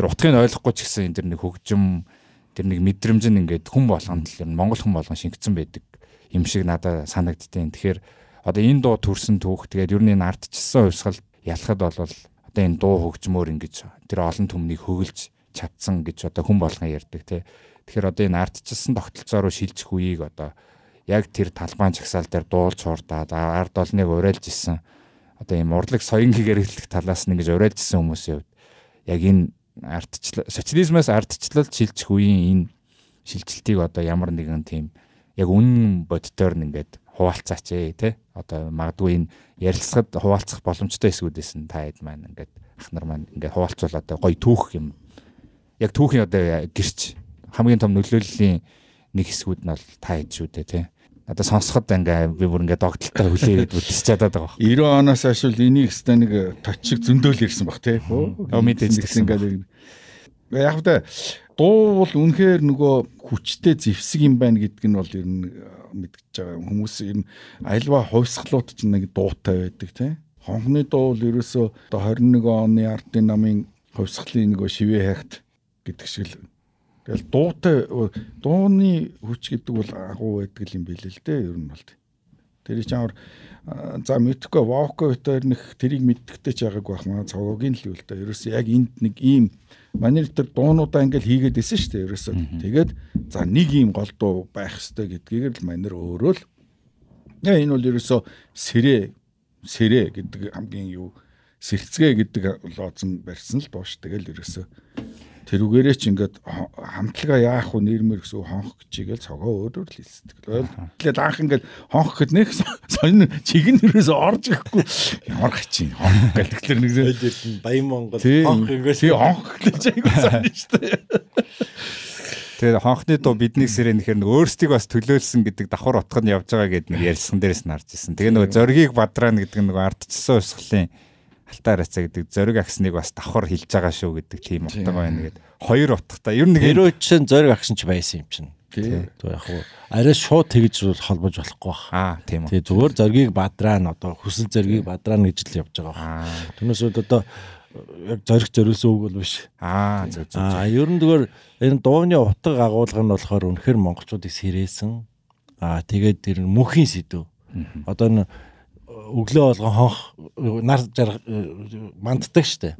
тэр утгыг ойлгохгүй ч гэсэн энэ тэр нэг хөгжим тэр нэг мэдрэмж нь ингээд хүн болгонд л ер нь монгол хүн болгон шингэсэн байдаг юм шиг надад санагдтыг. Тэгэхээр одоо энэ дуу төрсэн түүх тэгээд ер нь энэ ардчилсан хувьсгалд ялхад бол одоо энэ дуу хөгжмөр ингэж тэр олон төмнийг хөглж чадсан гэж одоо хүн болгон ярьдаг тий. Тэгэхээр одоо энэ ардчилсан тогтолцоо руу шилжих үеийг одоо яг тэр талбайн чагсаал дээр дуулж хурдаад ард олныг урайлж исэн одоо ийм урлаг соён гэгэрэлтэх талаас нь ингэж урайлж исэн хүмүүсийн хувьд яг энэ ардчлал социализмаас ардчлал шилжих үеийн энэ шилжилтийг одоо ямар нэгэн тийм яг үнэн боддоор нь ингээд хуваалцаач ээ тий. Одоо магадгүй энэ ярилцлагад хуваалцах боломжтой хэсгүүдээс нь та хэд маань ингээд ах нар маань ингээд хуваалцуул одоо гоё түүх юм. Яг түүхийн одоо гэрч хамгийн том нөлөөллийн нэг хэсгүүд нь бол та хэд шүү дээ тий. Одоо сонсоход ингээ би бүр ингээ догтлолтой хүлээгээд үтсэж чадаад байгаа юм. 90 оноос хойш энийг хэвээр нэг точиг зөндөөл ирсэн баг тий. Оо мэдээж тэгсэн ингээ яг та дуу бол үнэхээр нөгөө хүчтэй зевсэг юм байна гэдг нь бол ер нь э, мэдгэж байгаа хүмүүс ер нь альва хувьсгалууд ч нэг дуутай байдаг тийм хонхны дуу бол ерөөсөө 21 оны ардын намын хувьсгалын нөгөө шивээ хайхт гэдэг шиг л тэгэл дуутай э, дууны хүч гэдэг бол агуу байдаг юм билээ л дээ ер нь бол Тэр чинь амар э, за мэдхгүй вооко битэр нэг тэрийг мэддэгтэй ч байгаагүй байна цогоогийн л юу л да ерөөсөө яг энд нэг ийм манай л тэр дуунуудаа ингээл хийгээд исэн шүү дээ ерөөсөө. Тэгээд за нэг юм гол дуу байх ёстой гэдгээр л манер өөрөө л энэ бол ерөөсөө сэрэ сэрэ гэдэг хамгийн юу сэрцгээ гэдэг лооцон барьсан л доош тэгэл ерөөсөө тэрүүгээрээ ч ингээд хамтлага яах вэ нэрмэр гэсэн хонх гэжгээл цогоо өөрөөр л хэлсдэг л ойл. Тэгээд анх ингээд хонх гэд нэг сонин чигэн нэрээс орж ирэхгүй ямар хачин хонх гэдэг тэр нэг зөв баян монгол хонх ингээд тий хонх гэж айгуу сонин шүү дээ. Тэгээд хонхны дуу бидний сэрэ нэхэр нэг өөрсдийг бас төлөөлсөн гэдэг давхар утга нь явж байгаа гэдэг нэг ярьсан дээрээс нь харж ирсэн. Тэгээ нөгөө зоргийг бадраа гэдэг нөгөө ардчсан усхлын алтаарацаа гэдэг зориг агсныг бас давхар хилж байгаа шүү гэдэг тийм утга байна гэдэг. Хоёр утгатай. Ер нь нэг Тэрөө чинь зориг агсан ч байсан юм чинь. Тийм. Яг хуу арай шууд тэгж бол холбож болохгүй бах. Аа тийм үү. Тэгээ зүгээр зоргийг бадраа нь одоо хүсэл зоргийг бадраа нь гэж л явж байгаа бах. Түүнээс үүд одоо яг зориг зориулсан үг бол биш. Аа зөв зөв. Аа ер нь зүгээр энэ дууны утга агуулга нь болохоор үнэхээр монголчуудыг сэрээсэн. Аа тэгээд тэр мөхийн сэдв. Одоо энэ өглөө болгон хонх нар жарга манддаг штэ.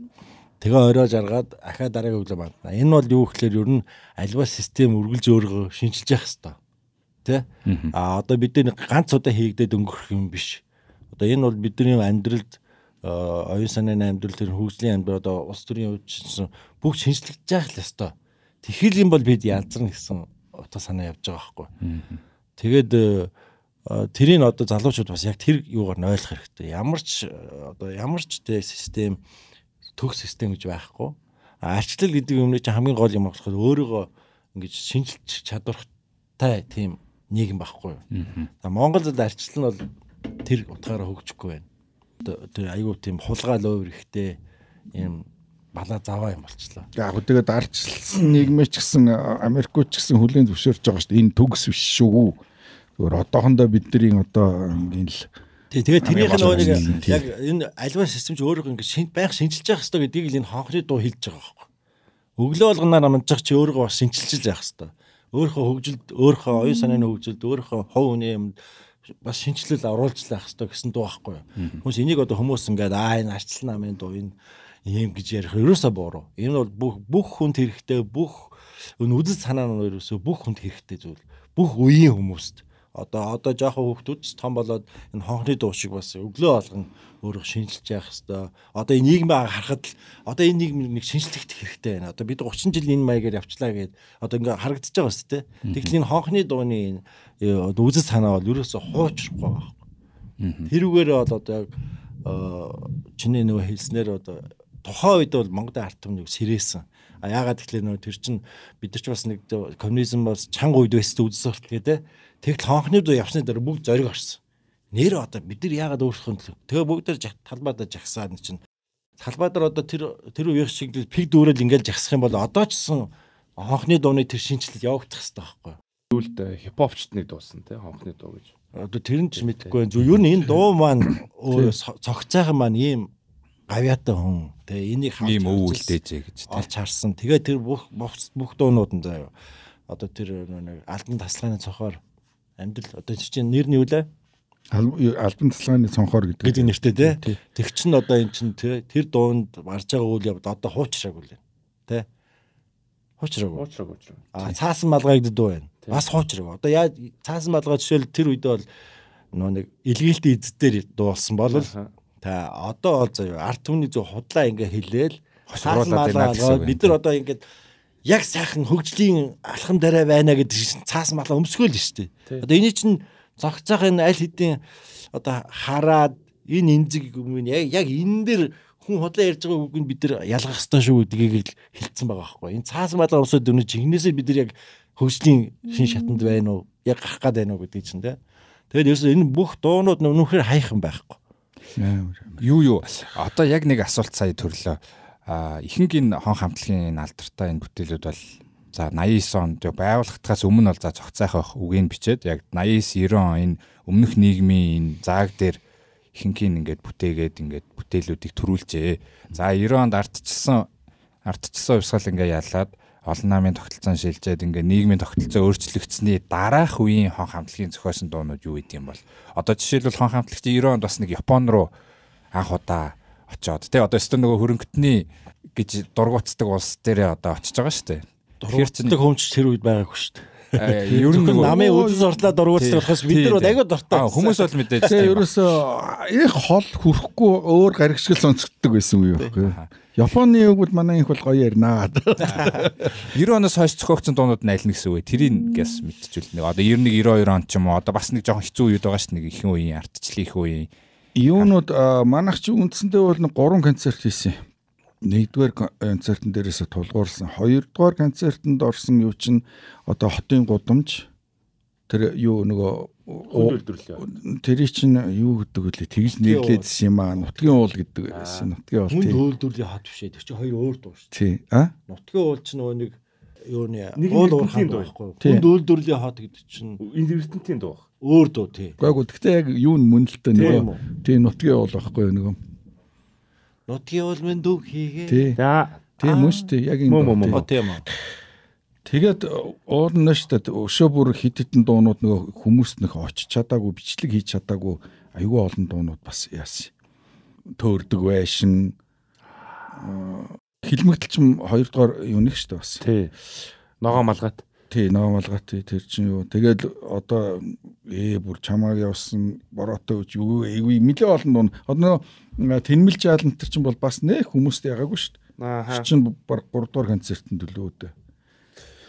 Тэгээ орой жаргаад ахаа дараагийн өглөө мандна. Энэ бол юу гэхээр ер нь альва систем үргэлж өөргөө шинжилж явах хэрэгтэй. Тэ? А одоо бидний ганц удаа хийгдээд өнгөрөх юм биш. Одоо энэ бол бидний амьдралд оюун санааны амьдрал тэр хөгжлийн амьдрал одоо улс төрийн үеийн бүх шинжлэгдэж явах л ёстой. Тэхийл юм бол бид ялзарна гэсэн утга санаа явж байгаа байхгүй. Тэгээд э, тэрийг одоо залуучууд бас яг тэр юугаар нь ойлгох хэрэгтэй. Ямар ч одоо ямар ч тэ систем төх систем гэж байхгүй. Арчлал гэдэг юмны чинь хамгийн гол юм болоход өөрийгөө ингэж шинжилж чадвартай тийм нийгэм байхгүй юу. За Монголд арчлал нь бол тэр утгаараа хөгжихгүй байна. Тэр аюу тийм хулгай ловер ихтэй юм бала заваа юм болчлоо. Яг тэгээд арчлсан нийгэмч гэсэн Америкч гэсэн хүлэн зөвшөөрч байгаа шүү дээ. Энэ төгс биш шүү Зүгээр одоохондоо бидний одоо ингийн л Тий, тэгээд тэрийнх нь нэг яг энэ альва систем ч өөрөө ингэ шинж байх шинжилж явах хэрэгтэй гэдгийг л энэ хонхны дуу хэлж байгаа байхгүй. Өглөө болгонаар амжчих чи өөрөө бас шинжилж явах хэрэгтэй. Өөрөө хөгжилд, өөрөө оюун санааны хөгжилд, өөрөө хов хүний юм бас шинжилэл оруулж лах хэрэгтэй гэсэн дуу байхгүй. Хүмүүс энийг одоо хүмүүс ингээд аа энэ арчлан намын дуу энэ юм гэж ярих ерөөсөө буруу. Энэ бол бүх бүх хүнд хэрэгтэй, бүх өн үзэл санаа нь ерөөсөө бүх хүнд хэрэгтэй зүйл. Бүх үеийн хүмүүст одоо одоо жоохон хүүхдүүд том болоод энэ хонхны дуу шиг бас өглөө алган өөрөө шинжилж яах хэвээр одоо энэ нийгмээ харахад л одоо энэ нийгэм нэг шинжилэгдэх хэрэгтэй байна. Одоо бид 30 жил энэ маягаар явчлаа гэд одоо ингээ харагдаж байгаа шүү дээ. Тэгэхээр энэ хонхны дууны энэ э, үзэл санаа бол ерөөсөө хуучрахгүй байгаа байхгүй. Тэрүүгээрээ бол одоо яг э, чиний нөгөө хэлснээр одоо тухайн үед бол Монголын ард түмнийг сэрээсэн. А яагаад гэвэл нөгөө тэр чинь бид нар ч бас нэг коммунизм бас чанга үед байсан үзэл суртал гэдэг Тэгэл хонхны дуу явсны дараа бүгд зориг орсон. Нэр одоо бид нар яагаад өөрсдөө төлөв. Тэгээ бүгд л талбайдаа жагсаад чинь талбайдаар одоо тэр тэр үеийн шиг пиг дүүрэл ингээл жагсах юм бол одоо ч гэсэн хонхны дууны тэр шинжилэл явагдах хэрэгтэй байхгүй юу? Зүйлд хипхопчдны дуусан тий хонхны дуу гэж. Одоо тэр нь ч мэдэхгүй байна. Зүгээр нь энэ дуу маань цогцсайхан маань ийм гавьяатай хүн тий энийг хамт ийм өв үлдээжээ гэж олж харсан. Тэгээ тэр бүх бүх дуунууд нь заяа. Одоо тэр нэг альбан таслааны цохоор амдил одоо чинь нэр нь юу лээ? альбан тасалгааны сонхоор гэдэг. гэдэг нэртэй тий. Тэг чин одоо эн чин тэр дуунд марж байгаа үйл явд одоо хуучраг үл байна. Тий. Хуучраг. Хуучраг хуучраг. А цаасан малгай гэдэг дуу байна. Бас хуучраг. Одоо яа цаасан малгай жишээл тэр үедээ бол нөө нэг илгээлтийн эз дээр дуулсан бол та одоо ол заяа арт түмний зөв худлаа ингээ хэлээл цаасан малгай бид нар одоо ингээд яг сайхан хөгжлийн алхам дараа байна гэдэг чинь цаас малаа өмсгөөл шүү дээ. Одоо энэ чинь зогцоох энэ аль хэдийн одоо хараад энэ эмзэг юм яг яг энэ дэр хүн хотлоо ярьж байгаа үг нь бид нар ялгах хэрэгтэй шүү гэдгийг л хэлсэн байгаа байхгүй. Энэ цаас малаа өмсөд өнө жигнэсээ бид нар яг хөгжлийн шин шатанд байна уу? Яг гарах гад байна уу гэдэг чинь тийм. Тэгэл ерөөс энэ бүх дуунууд нүнхээр хайхан байхгүй. Юу юу. Одоо яг нэг асуулт сая төрлөө ихэнх энэ хон хамтлагийн алдартай энэ бүтээлүүд бол за 89 онд байгуулагдахаас өмнө бол за цогцайхах үгийг бичээд яг 89 90 он энэ өмнөх нийгмийн энэ зааг дээр ихэнхийн ингээд бүтээгээд ингээд бүтээлүүдийг төрүүлжээ. За 90 онд ардчилсан ардчилсан хувьсгал ингээд ялаад олон намын тогтолцоон шилжээд ингээд нийгмийн тогтолцоо өөрчлөгдсөний дараах үеийн хон хамтлагийн зохиосон дуунууд юу гэдэг юм бол одоо жишээлбэл хон хамтлагч 90 онд бас нэг Япон руу анх удаа очоод тий одоо өстө нөгөө хөрөнгөтний гэж дургуутдаг улс дээрээ одоо очиж байгаа шүү дээ. Дургуутдаг хүмүүс тэр үед байгаагүй шүү дээ. Э, ер нь намын үдэн зортлоо дургуутдаг болохоос бид нар айгүй дуртай. Хүмүүс бол мэдээж тийм. Ерөөсөө их э, хол хүрхгүй өөр гаригшгил сонсгддаг байсан үе байхгүй. Японы үг бол манай их бол гоё ярина. 90 оноос хойш цохиогдсон дуунууд нь аль нь гэсэн үе. Тэрийг гэс мэдчихвэл нэг одоо 91 92 он ч юм уу одоо бас нэг жоохон хэцүү үед байгаа шүү дээ. Их үеийн ардчлал их үеийн юунууд манайх чи үндсэндээ бол нэг 3 концерт хийсэн. Нэгдүгээр концертн дээрээсээ тулгуурлсан. Хоёрдугаар концертанд орсон юу чинь одоо хотын гудамж тэр юу нөгөө тэр чинь юу гэдэг вэ? Тэгж нэрлэдсэн юм аа. Нутгийн уул гэдэг байсан. Нутгийн уул тийм. Хүн хөвөлдөрлийн хот бишээ. Тэр чинь хоёр өөр дуу шүү. Тий. А? Нутгийн уул чинь нөгөө нэг юуны уул уурхаан дуу байхгүй. Хүн хөвөлдөрлийн хот гэдэг чинь энд эрдэнтийн дуу. Өөр дуу тий. Гайгүй. Гэхдээ яг юу нь мөн л дээ нөгөө. Тий нутгийн уул байхгүй нөгөө. Нутгийн уул минь дүг хийгээ. За. Тий мөн шүү дээ. Яг энэ. Мөн мөн. Тий мөн. Тэгээд уурна штэ өшөө бүр хит хитэн дуунууд нөгөө хүмүүс нөх очиж чадаагүй бичлэг хийж чадаагүй аюул олон дуунууд бас яасан. Төөрдөг байшин э, хилмэгтэлчм хоёрдугаар юуныг штэ бас. Тий. Ногоо малгаат. Тий, ногоо малгаат тий тэр чинь юу. Тэгэл одоо ээ бүр чамааг явсан бороотой үуч юу эвгүй нэлээ олон дуун одоо э, тэнмэл жаалнт чинь бол бас нэх хүмүүст ягаагүй шүү дээ аа чинь бүр 3 дугаар концертын төлөөд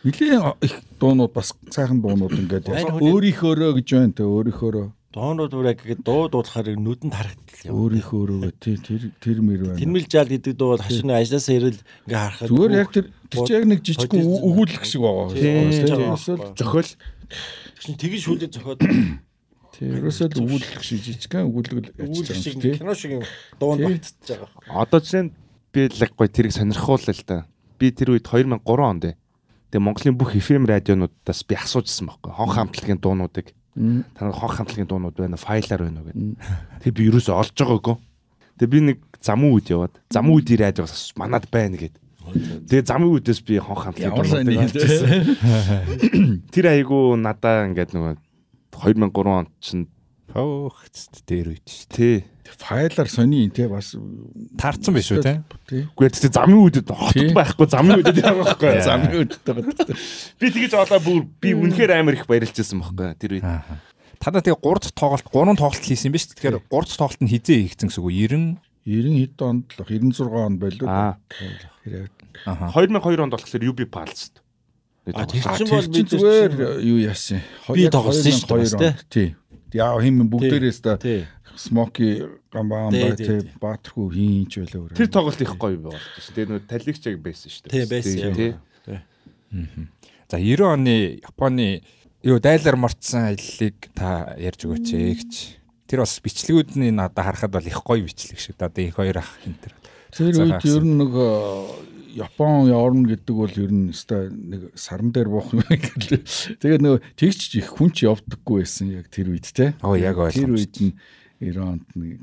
нэлээ их дуунууд бас цаахан дуунууд ингээд өөрийнхөөрөө гэж байна те өөрийнхөөрөө Дооно дураа гэхэд дуу дуулахаар нүдэнд харагдтал юм. Өөрийнхөө өөрөөгөө тий тэр тэр мэр байна. Тэнмэл жаал гэдэг дуу бол хашны ажилласаа ирэл ингээ харахад зүгээр яг тэр тэр чи яг нэг жижиг өгүүлэх шиг байгаа. Эсвэл зохиол чинь тэгж шүлээ зохиод тий ерөөсөө л өгүүлэх шиг жижигхэн өгүүлэл ячиж байгаа. Кино шиг юм дуунд багтчихж байгаа. Одоо чинь би л гой тэрийг сонирхуулаа л да. Би тэр үед 2003 онд Тэгээ Монголын бүх FM радионуудаас би асуужсан байхгүй. Хонх хамтлагийн дуунуудыг Тараг хонх хамтлагийн дуунууд байна уу? Файлаар байна уу гэдэг. Тэг би ерөөсөө олж байгаагүй. Тэг би нэг замын үед яваад замын үед ирээд бас манад байна гэдэг. Тэгээ замын үдээс би хонх хамтлагийн дуунууд хийжсэн. Тэр айгу надаа ингээд нөгөө 2003 онд чинь Хөөхт дээр үйд ш. Тий. Файлаар сони те бас таарсан байх шүү те. Үгүй гэхдээ замны үүдэд хотод байхгүй замны үүдэд байгаа байхгүй. Замны үүдэд байгаа. Би тэгэж олоо бүр би үнэхээр амар их баярлжсэн байхгүй тэр үед. Тадаа тэгээ 3 тоглолт 3 тоглолт хийсэн юм биш. Тэгэхээр 3 тоглолт нь хизээ хийгдсэн гэсэн үг 90 90 хэд онд л 96 он байлгүй. Аа. 2002 онд болохоор UB Pulse. А тэр чинь бол би зүгээр юу яасан. Би тоглосон шүү дээ. Тий яа хим бүгдээрээс та смоки гамбаан бай тээ баатархуу хийнч байлаа өөрөө. Тэр тоглолт их гоё болж шүү. Тэр нөө талигч яг байсан шүү. Тийм байсан. Тийм. За 90 оны Японы юу дайлаар мартсан аяллыг та ярьж өгөөч эгч. Тэр бас бичлэгүүдний надад харахад бол их гоё бичлэг шүү. Одоо их хоёр ах энэ тэр. Тэр үед ер нь нэг Япон явна гэдэг бол ер нь өстой нэг сарн дээр буух юм гэдэг. Тэгээд нөгөө тэгч их хүн ч явдаггүй байсан яг тэр үед те. Оо яг ойлгомжтой. Тэр үед нь Иранд нэг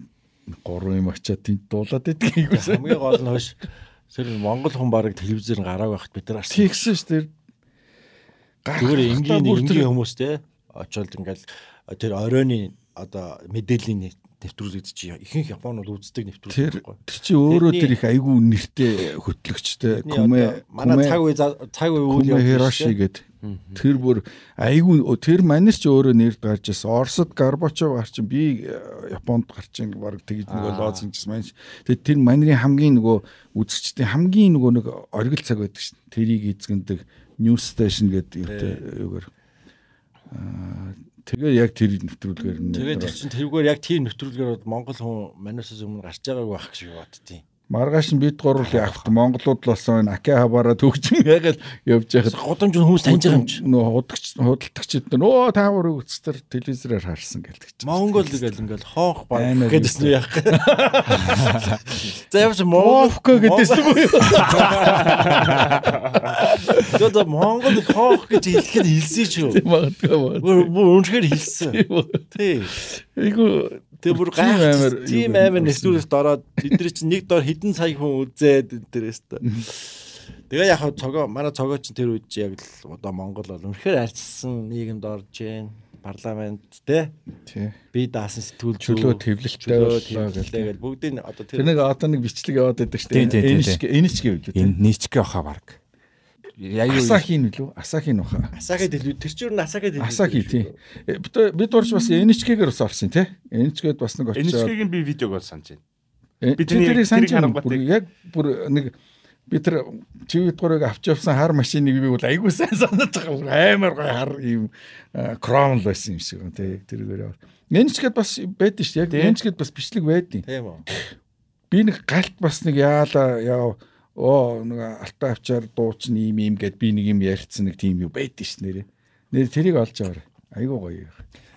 гурван юм очиад тэнд дуулаад байдгийг үгүй. Хамгийн гол нь хойш тэр Монгол хүн барыг телевизээр гарааг байхад бид нар тэгсэн ш тэр. Зүгээр энгийн энгийн хүмүүс те. Очоод ингээл тэр оройн одоо мэдээллийн нэвтрүүлэгдэж ихэнх Япон бол үздэг нэвтрүүлэг байхгүй. Тэр чи өөрөө тэр их айгүй нэртэй хөтлөгчтэй Куме манай цаг үе цаг үе үйл явдал Хироши гэдэг. Тэр бүр айгүй тэр манер ч өөрөө нэрд гарч ирсэн. Оросд Горбачев гарчин би э, Японд гарчин баг тэгж нэг лооз инжс маньш. Тэгээд тэр манерийн хамгийн нөгөө үзэгчдийн хамгийн нөгөө нэг оргил цаг байдаг шин. Тэрийг эзгэндэг News Station гэдэг юугаар аа Тэгээ яг тэр нэвтрүүлгээр нь. Тэгээ тэр чинь тэрүүгээр яг тийм нэвтрүүлгээр бол Монгол хүн маниусаас өмнө гарч байгааг байх гэж боддtiin. Маргааш нь бид гурвал явахт монголууд л болсон энэ Акихабара төгжин байгаад явж яхад гудамж хүмүүс таньж байгаа юм чи. Нөө худагч худалдагч эдгээр нөө та бүрийг үзтэр телевизээр харсан гэлдэг чи. Монгол гэл ингээл хоох баг гэдээс нь яах гээ. За явж Монгол гэдээс нь буюу. Зөт Монгол хоох гэж хэлэхэд хэлсэн шүү. Магадгүй. Бүр үнэхээр хэлсэн. Тий. Эйгүү Тэгээ бүр гайхамшир тийм аймаг нэслүүлээс дороод эдгээр чинь нэг дор хідэн сая хүн үзээд эдгээрээс та. Тэгээ яг цогоо манай цогоо чинь тэр үед яг л одоо Монгол бол үнэхээр арчсан нийгэмд орж ийн парламент те би даасан сэтгүүл чөлөө төвлөлттэй боллоо гэж бүгдийг одоо тэр нэг одоо нэг бичлэг яваад байдаг шүү дээ энэ ч энэ ч гэвэл энэ нийч гэх хаа баг Яю Асахи нь лүү? Асахи нь баха. Асахи дэлгүү. Тэр чинь ер нь Асахи дэлгүү. Асахи тий. Э, э, бид урж бас NHK-гээр бас орсон тий. NHK-д бас нэг очоод NHK-гийн би видеог ол санаж байна. Э, Бидний тэрийг харангуй яг бүр нэг би тэр чивэд гурыг авч явсан хар машиныг би бол айгүй сайн санаж байгаа. Амар гой хар ийм кром л байсан юм шиг байна тий. Тэр өөрөө. NHK-д бас байдэн шүү. Яг NHK-д бас бичлэг байдیں۔ Тийм үү. Би нэг галт бас нэг яала яв оо нэг алтай авчаар дуучин ийм ийм гэд би нэг юм ярьцсан нэг тийм юу байд тийш нэрэ. Нэр тэрийг олж аваар. Айгуу гоё.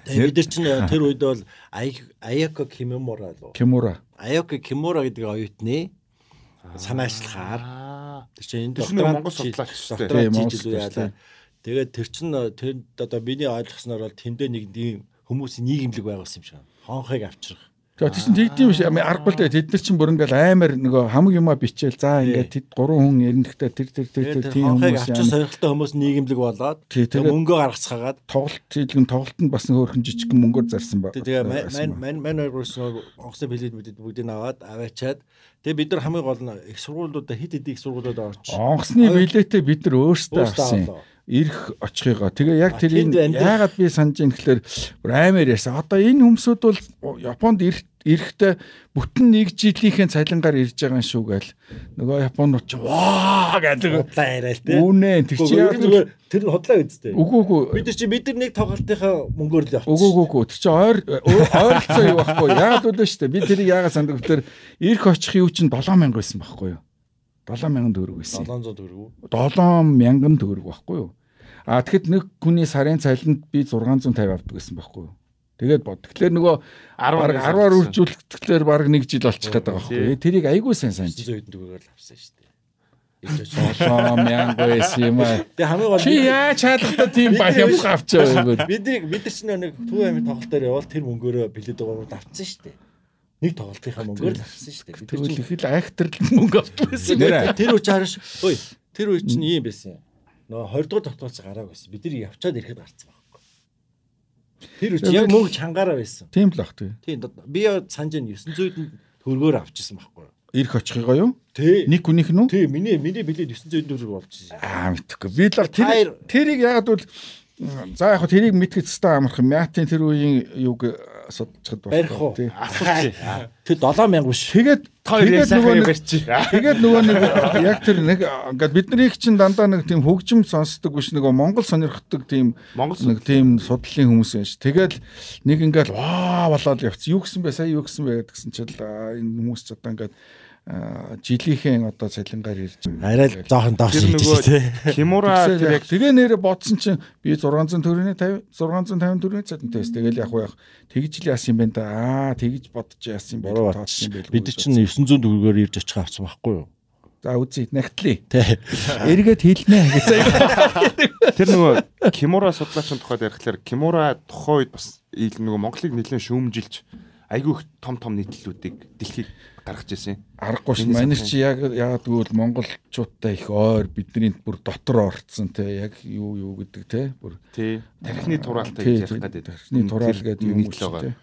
Тэгээд бид нар чинь э, тэр үед бол Аяко Кимура л. Кимура. Аяко Кимура гэдэг оюутны санаачлахаар тэр чинь энэ доктор Монгол судлаач шүү дээ. Монгол судлаач. Тэгээд тэр чинь э, тэр одоо миний ойлгосноор бол тэндээ нэг юм хүмүүсийн нийгэмлэг байгуулсан юм шиг. Хонхыг авчрах Тэгээд тийм тэгдэм биш аргагүй л тэд нар чинь бүр ингээл амар нөгөө хамаг юма бичээл за ингээд тэд гурван хүн ирнэхдээ тэр тэр тэр тэр тийм хүмүүс яа. Ачаа сонирхолтой хүмүүс нийгэмлэг болоод мөнгөө гаргацгаагаад тоглолт хийлгэн тоглолтод бас хөөрхөн жижиг мөнгөөр зарсан байна. Тэгээд мань мань мань өөрөө онгоцны билет мэдээд бүгдийг аваад аваачаад Тэгээ бид нар хамгийн гол нь их сургуулиудад хит хит их сургуулиудад орч. Онгоцны билетээ бид нар өөрсдөө авсан ирэх очихыг. Тэгээ яг тэр энэ яагаад би санаж ийн гэхэлэр амар яасан. Одоо энэ хүмүүсүүд бол Японд ирэх эрэхтэй бүтэн нэг жилийнхээ цалингаар ирж байгаа шүү гээл. Нөгөө Японд оч ваа гэдэг худлаа яриад тий. Үнэ тэр чинь яг зүгээр тэр нь худлаа үздэй. Үгүй үгүй. Бид нар чи бид нар нэг тоглолтынхаа мөнгөөр л явчих. Үгүй үгүй үгүй. Тэр чинь ойр ойролцоо юу байхгүй. Яагаад үл нь штэ. Би тэрийг яагаад санддаг тэр ирэх очих юу чинь 7000 байсан байхгүй юу? 7000 төгрөг байсан. 700 төгрөг. 7000 төгрөг байхгүй юу? А тэгэхэд нэг хүний сарын цалинд би 650 авдаг гэсэн байхгүй юу? Тэгээд бод. Тэгэхээр нөгөө 10 10-аар үржүүлэхтгээр баг 1 жил болчих гээд байгаа байхгүй юу? Тэрийг айгүй сайн сайн. 900 төгрөгөөр л авсан шүү дээ. 700 байс юм аа. Тэг хамгийн гол нь яаж хаалгатай тийм баг явах авчаа байгаад. Бидний бид нар чинь нэг төв амын тоглолт дээр явал тэр мөнгөөрөө билет байгаа мөр авцсан шүү дээ нэг тоглолтынхаа мөнгөөр л авсан шүү дээ. Бид чинь ихэл актер мөнгө авчихсан юм. Тэр учраас ой тэр үе чинь ийм байсан юм. Нөгөө 20 дугаар тогтоолцоо гарааг байсан. Бид нэр явчаад ирэхэд гарцсан байхгүй. Тэр үе чинь яг мөнгө чангаараа байсан. Тийм л ах тий. Тийм би санаж нь 900-д төргөөр авчихсан байхгүй ирэх очихыг юу? Тий. Нэг хүнийх нь үү? Тий, миний миний билет 900 төгрөг болчихсон. Аа, мэдхгүй. Би л тэр тэрийг ягаад бол за яг хөө тэрийг мэдхэд хэвээр амарх юм. Мятын тэр үеийн юг асуудчихад байна. Барих уу? Тэ 7000 биш. Тэгээд тэгээд нөгөө нэг тэгээд нөгөө нэг яг тэр нэг ингээд биднийг чинь дандаа нэг тийм хөгжим сонсдог биш нөгөө Монгол сонирхдаг тийм нэг тийм судлалын хүмүүс байна ш. Тэгэл нэг ингээд ваа болоод явц. Юу гэсэн бэ? Сая юу гэсэн бэ гэдгсэн чил энэ хүмүүс ч одоо ингээд Э, жилийнхэн одоо цалингаар ирж арай л жоохон доогш хийж тий. Кимура тэр яг тэгээ нэрэ бодсон чинь би 600 төгрөний 50 650 төгрөний цалинтай байсан. Тэгэл яг яг тэгж л яасан юм байна да. Аа тэгж бодож яасан юм буруу болсон юм байл. Бид чинь 900 төгрөгөөр ирж очих авсан байхгүй юу? За үзье нагтлаа. Тий. Эргээд хэлнэ гэж. Тэр нөгөө Кимура судлаачийн тухайд ярихлаар Кимура тухайн үед бас ил нөгөө Монголыг нэлээд шүүмжилж айгүй их том том нийтлэлүүдийг дэлхийд гаргаж ирсэн. Аргагүй шин манер чи яг яагаад гэвэл монголчуудтай их ойр бидний бүр дотор орцсон те яг юу юу гэдэг те бүр тархины тураалтай гэж ярих гэдэг. Тархины тураал гэдэг юм л байгаа. Тэгээ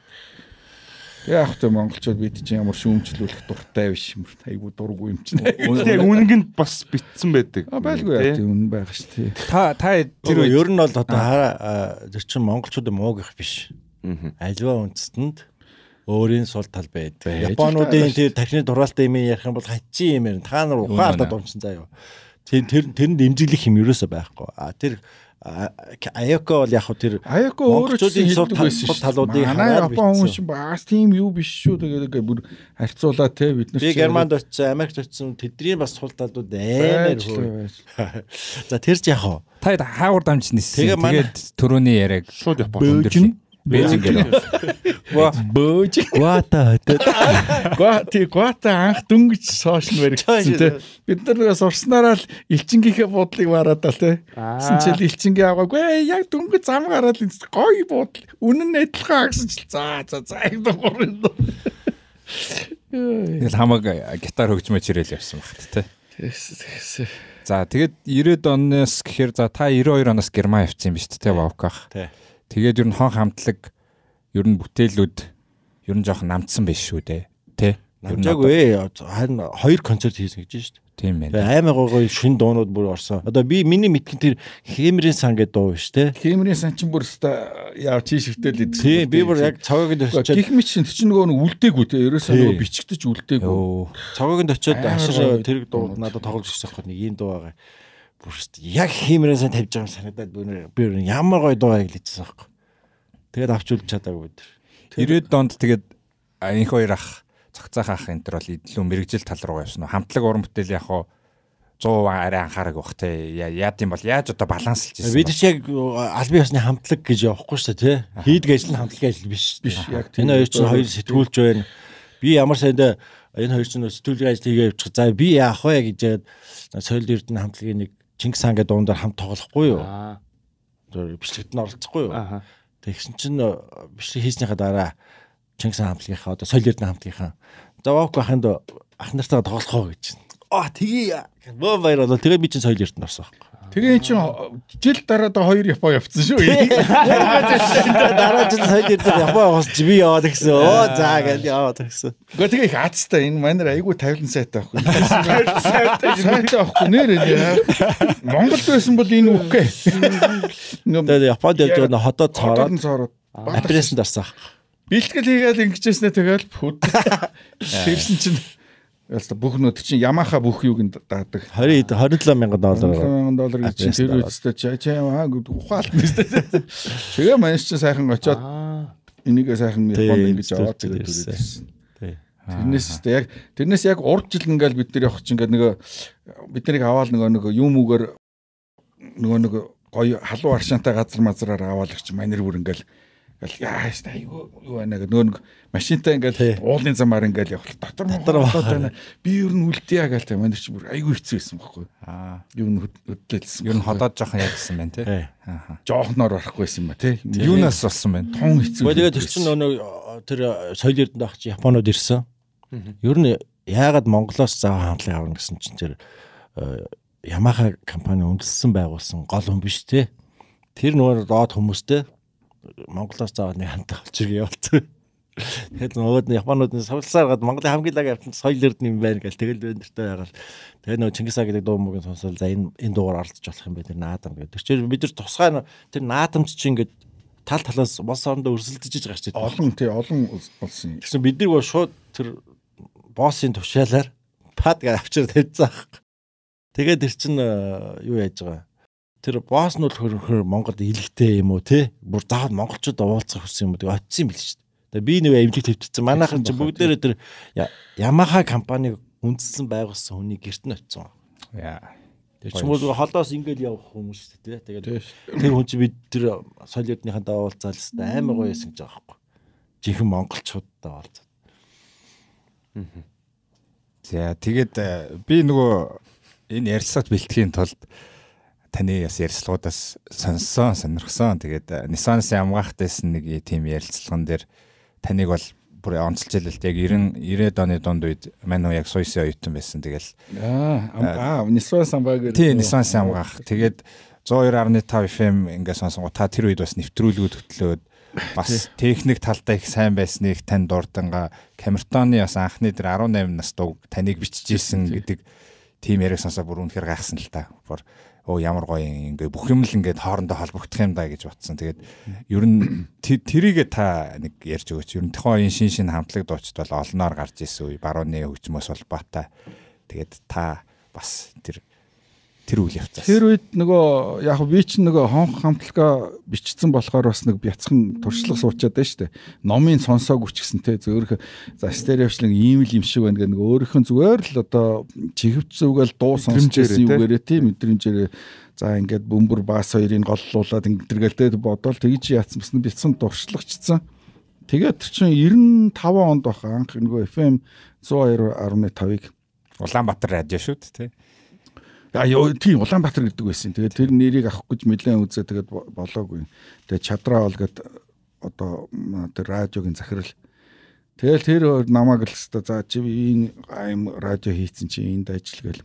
яг хэвээр монголчууд бид чинь ямар шүүмжлүүлэх дуртай биш юм. Айгу дургүй юм чинь. Яг үнэнд бас битсэн байдаг. А байлгүй яа тийм үнэн байх шүү дээ. Та та тэр ер нь бол одоо хараа зөрчин монголчууд муу гэх биш. Аливаа үндэстэнд өөрийн сул тал байдаг. Японуудын тэр тахны дураалтай юм ярих юм бол хачи юм ярина. Та нар ухаалтад умчин заа юу. Тэр тэрэнд имзэглэх юм ерөөсөө байхгүй. А тэр Аяко бол яг хөө тэр Аяко өөрөө ч хэлдэг байсан шүү. Талуудыг манай Япон хүн шин бас тийм юу биш шүү. Тэгээд бүр харьцуулаа те бид нар. Би Германд очсон, Америкт очсон тэдний бас сул талууд амар хөө. За тэр ч яг хөө. Та хаагур дамжсан нис. Тэгээд түрүүний яриаг шууд Японд өндөрлөө. Бэзинг гэдэг. Бөөж гуата. Гуати гуата анх дүнгиж сошиал баригдсан тий. Бид нар нөгөө сурснараа л элчингийнхээ буудлыг мараад тал тий. Гэсэн чил элчингээ аваагүй яг дүнгиж зам гараад л гоё буудал. Үнэн адилхан гэсэн чил за за за яг дурын. Тэгэл хамаг гитар хөгжмөж ирээл явсан багт тий. Тэгсэн. За тэгэд 90-д оноос гэхээр за та 92 оноос Герман явсан юм ба шүү дээ Вовках. Тий. Тэгээд ер нь хон хамтлаг ер нь бүтээлүүд ер нь жоохон намдсан байх шүү дээ. Тэ? Намжаагүй. Харин хоёр концерт хийсэн гэж байна шүү дээ. Тийм байна. Аймаг гоё шин дуунууд бүр орсон. Одоо би миний мэдхэн тэр хэмрийн сан гэдэг дуу биш те. Хэмрийн сан чинь бүр өста яа чи шивтэл идэх. Тийм би бүр яг цагааг нь очиод гих мэт чинь чинь нөгөө үлдээгүү те. Ерөөсөө нөгөө бичгдэж үлдээгүү. Цагааг нь очиод ашиг тэр дуу надад тоглож ирсэн хэрэг нэг ийм дуу байгаа бүрст яг хиймээрээ сайн тавьж байгаа юм санагдаад би өөр ямар гоё дуу аяглажсан байхгүй. Тэгээд авч үлд чадаагүй өдөр. 90-д онд тэгээд энэ хоёр ах цогцоох ах энэ төр бол илүү мэрэгжил тал руу явсан нь хамтлаг уран бүтээл яг хоо 100 арай анхаарах бах те яа тийм бол яаж одоо балансалж ирсэн бид чинь яг албан ёсны хамтлаг гэж явахгүй шүү дээ те хийдэг ажил нь хамтлагийн ажил биш биш яг энэ хоёр чинь хоёр сэтгүүлж байна би ямар сайндаа энэ хоёр чинь сэтгүүлгийн ажил хийгээ явчих за би яах вэ гэж соёл эрдэнэ хамтлагийн нэг Чингис хаан гэдэг дуундар хамт тоглохгүй юу? Бичлэгт нь оролцохгүй юу? Тэгсэн чинь э, бичлэг хийснийхаа дараа Чингис хаан хамтлагийнхаа одоо солиордны хамтлагийнхаа за Ваку ханд ах нартаа тоглох уу гэж. Аа тэгье. Мөн баяр бол тэгээ би чинь солиорд нь орсон байхгүй. Тэгээ чи э, жил дараа да хоёр Япоо явцсан шүү. Дараа жил сая жил Япоо явж би яваад гэсэн. Оо заа гэж яваад гэсэн. Гэхдээ тэгээ их аацтай энэ манер айгүй 50 сайтай ахгүй. Сайтай ахгүй нэрээ. Монголд байсан бол энэ үгүй. Тэгээ Японд явж байгаа хотод цаараад. Апресэнд орсон. Бэлтгэл хийгээл ингэжсэн тэгэл бүд. Тэрсэн чинь Ялста бүх нөт чинь Ямаха бүх юуг нь даадаг. 20 27 мянган доллар. 27 мянган доллар гэж чинь тэр үедээ чи чамаа ухаалт нь шүү дээ. Тэгээ маньш чинь сайхан очоод энийгээ сайхан Японд ингэж аваад тэгээд төлөвлөсөн. Тэрнээс өстэй яг тэрнээс яг урд жил ингээл бид нар явах чинь ингээд нөгөө бид нарыг аваад нөгөө нөгөө юм үгээр нөгөө нөгөө гоё халуун аршаантай газар мазраар аваад их чинь манер бүр ингээл Ингээл яа штэ айгүй юу байна гэдэг нөө машинтай ингээл уулын замаар ингээл явах дотор дотор болоод байна. Би ер нь үлдээе гал та манай чи бүр айгүй хэцүү байсан байхгүй. Аа. Ер нь хөдлөлдсөн. Ер нь ходоод жоохон яадсан байна те. Аа. Жоохноор барахгүйсэн ба те. Юунаас болсон байна? Тун хэцүү. Тэгээд тэр чинь нөө тэр э, соёл эрдэнд ахч Японод ирсэн. Ер нь яагаад Монголоос зав хандлага авна гэсэн чинь тэр э, Ямаха компани үндэслэн байгуулсан гол хүн биш те. Тэр нөр доод хүмүүстэй Монголоос заавал нэг хамтаа олчих явуулсан. Тэгээд нөгөөд нь Японууд нь савласаар гад Монголын хамгийн лаг явсан соёл эрдэм юм байна гэл тэгэл бэнтертэй байгаад тэгээд нөгөө Чингис хаан гэдэг дуу мөгийн сонсол за энэ энэ дуугаар оролцож болох юм байна тэр наадам гэдэг. Тэр чинь бид нар тусгай тэр наадамч чинь ингээд тал талаас бос орондоо өрсөлдөж гарч ирдэг. Олон тий олон болсон. Тэгсэн бид нар шууд тэр боссын тушаалаар пад гэж авчир тавьцаах. Тэгээд тэр чинь э, юу яаж байгаа тэр босс нь бол хөрөхөр Монголд илэгтэй юм уу те бүр заавал монголчууд уулзах хүссэн юм уу гэдэг оцсон юм биш шүү дээ. Тэгээ би нэг эмнэлэг төвтсөн. Манайхан чи бүгдээрээ тэр Ямаха компаниг үндэслэн байгуулсан хүний герт нь очсон. Яа. Тэгээ ч юм уу холоос ингээд явах хүмүүс шүү дээ те. Тэгээд тэр хүн чи бид тэр солиодныхаа даа уулзаал хэвээр амар гоё юмсан гэж байгаа байхгүй. Жихэн монголчуудтай уулзаа. Аа. За тэгээд э, би нөгөө энэ ярилцлаад бэлтгэхийн тулд таны бас ярилцлагуудаас сонссон, сонирхсон. Тэгээд э, Nissan-с амгаахтайсэн нэг тийм ярилцлаган дээр таныг бол бүр онцлж ялэлт яг 90 90-ад оны дунд үед мань яг суйсын оюутан байсан. Тэгэл аа э, Nissan-с амгаах. Тийм Nissan-с амгаах. Тэгээд 102.5 FM ингээд сонсонгоо та тэр үед бас нэвтрүүлгүүд хөтлөөд бас техник талдаа их сайн байсныг танд дурданга Камертоны бас анхны дээр 18 настай таныг биччихсэн гэдэг тийм яриаг сонсоо бүр үнэхээр гайхсан л та. Бүр оо ямар гоё ингээ бүх юм л ингээд хоорондоо холбогдох юм да гэж бодсон. Тэгээд ер нь тэрийгэ та нэг ярьж өгөөч. Ер нь тохиолын шин шин хамтлаг дуучид бол олноор гарч исэн үе барууны хөгжмөөс бол бата. Тэгээд та бас тэр тэр үйл явцаас. Тэр үед нөгөө яг би ч нөгөө хонх хамтлагаа бичсэн болохоор бас нэг бяцхан туршлага суучаад байна шүү дээ. Номын сонсоог үчгсэнтэй зөөрх за стереовчлон ийм л юм шиг байна гэх нэг өөрийнх нь зүгээр л одоо чихвч зүгэл дуу сонсчихсан юугээрээ тийм мэдрэмжээрээ за ингээд бөмбөр баас хоёрыг голлуулаад ингэдэргэлтэй бодоол тэгж яатсан бас бяцхан туршлагачсан. Тэгээд чинь 95 онд баха анх нөгөө FM 102.5-ыг Улаанбаатар радио шүү дээ тий тийм Улаанбаатар гэдэг байсан. Тэгээд тэр нэрийг авах гэж нэлээд үзээ тэгээд болоогүй. Тэгээд чадраа олгоод одоо тэр радиогийн захирал Тэгэл тэр хоёр намайг л хэвээр за чи энэ аим радио хийцэн чи энд ажиллагээл.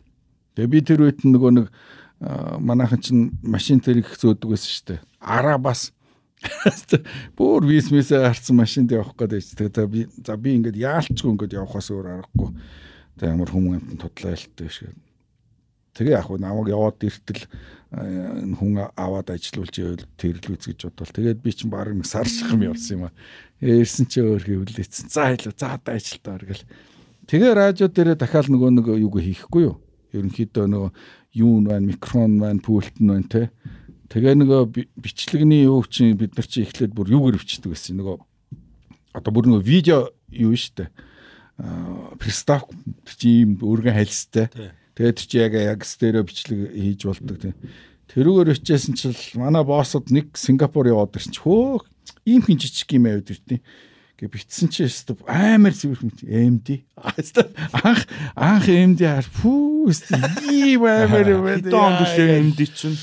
Тэгээ би тэр үед нөгөө нэг манайхан чинь машин тэрэг зөөдөг байсан шүү дээ. Араа бас бүр висмисээ харсан машинд явах гээд байж. Тэгээ би за би ингээд яалцгүй ингээд явахаас өөр аргагүй. Тэг ямар хүмүүс амтан тутлаа ялтай шүү. Тэгээ яг намайг яваад иртэл э, энэ хүн аваад ажилуулж ивэл тэрлүүц гэж бодвол тэгээд би чинь баг нэг сар шахам явсан юм аа. Ирсэн чи өөр хөвлөцсөн. За хэлээ. За одоо ажилтаа гэл. Тэгээ радио дээрээ дахиад нөгөө нэг юг хийхгүй юу? Ерөнхийдөө нөгөө юу нь байна, микрофон байна, пульт нь байна те. Тэгээ нөгөө бичлэгний юу чинь бид нар чи эхлээд бүр юг өрөвчдөг гэсэн. Нөгөө одоо бүр нөгөө видео юу штэ. Аа э, пристав чи ийм өргөн хайлстай. Тийм Тэгээд чи яг яг стерео бичлэг хийж болдог тийм. Тэрүүгээр өчсөн чил манай боссод нэг Сингапур яваад ирсэн чи хөө ийм хин жижиг юм яваад ирдیں۔ Гэ битсэн чи өстө амар зүрх мэт MD. Анх анх MD хар пүү өстө ийм амар юм байна. Хэдэн онд л MD чинь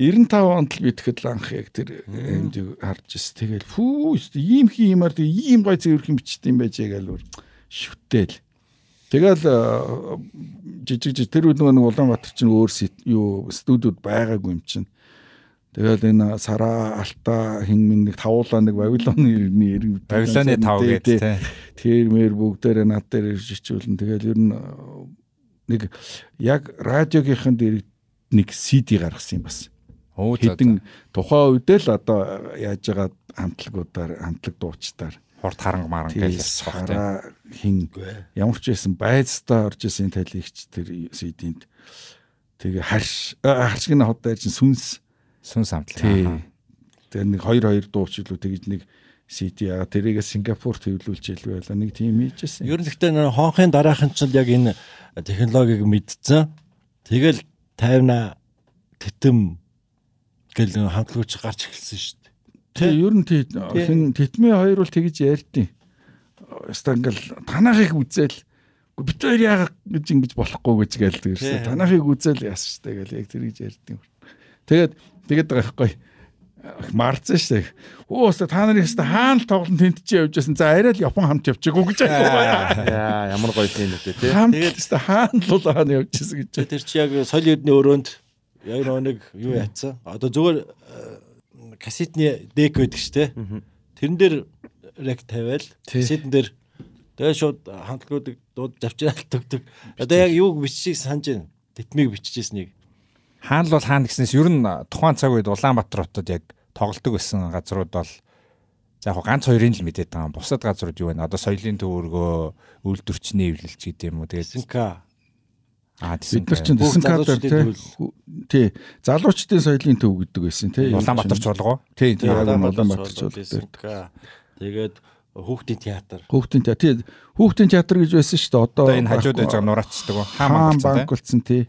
95 онд л би тэгэхэд анх яг тэр MD харж ирсэн. Тэгэл пүү өстө ийм хин юмар тэг ийм гой зүрх юм бичт юм байж яг аль шүтэл. Тэгэл э, жижиг жижиг тэр үед нэг Улаанбаатар чинь өөр юу студиуд байгаагүй юм чинь. Тэгэл энэ сараа алтаа хин мэн нэг тавуулаа нэг Вавилоны ирэх Вавилоны тав гэдэг тий. Тэр мэр бүгдээр над дээр ирж ичүүлэн тэгэл ер нь э, нэг яг радиогийнхэн дээр нэг CD гаргасан юм бас. Хэдэн тухайн үед л одоо э, яаж байгаа хамтлагуудаар хамтлаг дуучдаар хурд харанг маранг гэж ясах байх тийм. Хин ямар ч байсан байцдаа орж исэн талигч тэр сэдэнд тэгээ харш харш гэнэ хот дээр чинь сүнс сүнс амтлаа. Тэгээ нэг 2 2 дуучлуу тэгж нэг CD яга тэрийг Сингапур төвлүүлж илүү байла. Нэг тийм хийжсэн. Ер нь гэхдээ хоонхын дараахан ч яг энэ технологиг мэдсэн. Тэгэл таймна тэтэм гэл хандлууч гарч эхэлсэн шүү Тий, ер нь тий. Хин титмээ хоёр бол тэгж ярьтیں۔ Стангал танахыг үзэл бид хоёр яагаад гэж ингэж болохгүй гэж гээл тэгэрсэн. Танахыг үзэл яас штэ гээл яг тэр гэж ярьдیں۔ Тэгээд тэгэд байгаа байхгүй марцсан шүү. Оо өстө та нарын өстө хаана л тоглон тентчээ явж байсан. За арай л Япон хамт явчихгүй гэж байна. Яа ямар гоё тийм үү те. Тэгээд өстө хаана л улаан явж байсан гэж. Тэр чи яг соёл эрдний өрөөнд яг нэг юу яатсан. Одоо зүгээр кассетны дек байдаг ч те. Тэрэн дээр рек тавиал кассетэн дээр тэгээ шууд хандлагуудыг дууд завчраал төгдөг. Одоо яг юуг биччихийг санаж байна. Ритмийг биччихсэн нэг. Хаан л бол хаан гэснээс ер нь тухайн цаг үед Улаанбаатар хотод яг тоглолдог байсан газрууд бол За яг ганц хоёрын л мэдээд байгаа. Бусад газрууд юу вэ? Одоо соёлын төвөргөө, үйлдвэрчний эвлэлч гэдэг юм уу? Тэгээд Синка бид нар чинь дисенкадр тий залуучдын соёлын төв гэдэг байсан тий Улаанбаатар чуулга тий Улаанбаатар чуулга тэгээд хүүхдийн театр хүүхдийн театр тий хүүхдийн театр гэж байсан шүү дээ одоо энэ хажууд байж байгаа нураацдаг хаан банк болсон тий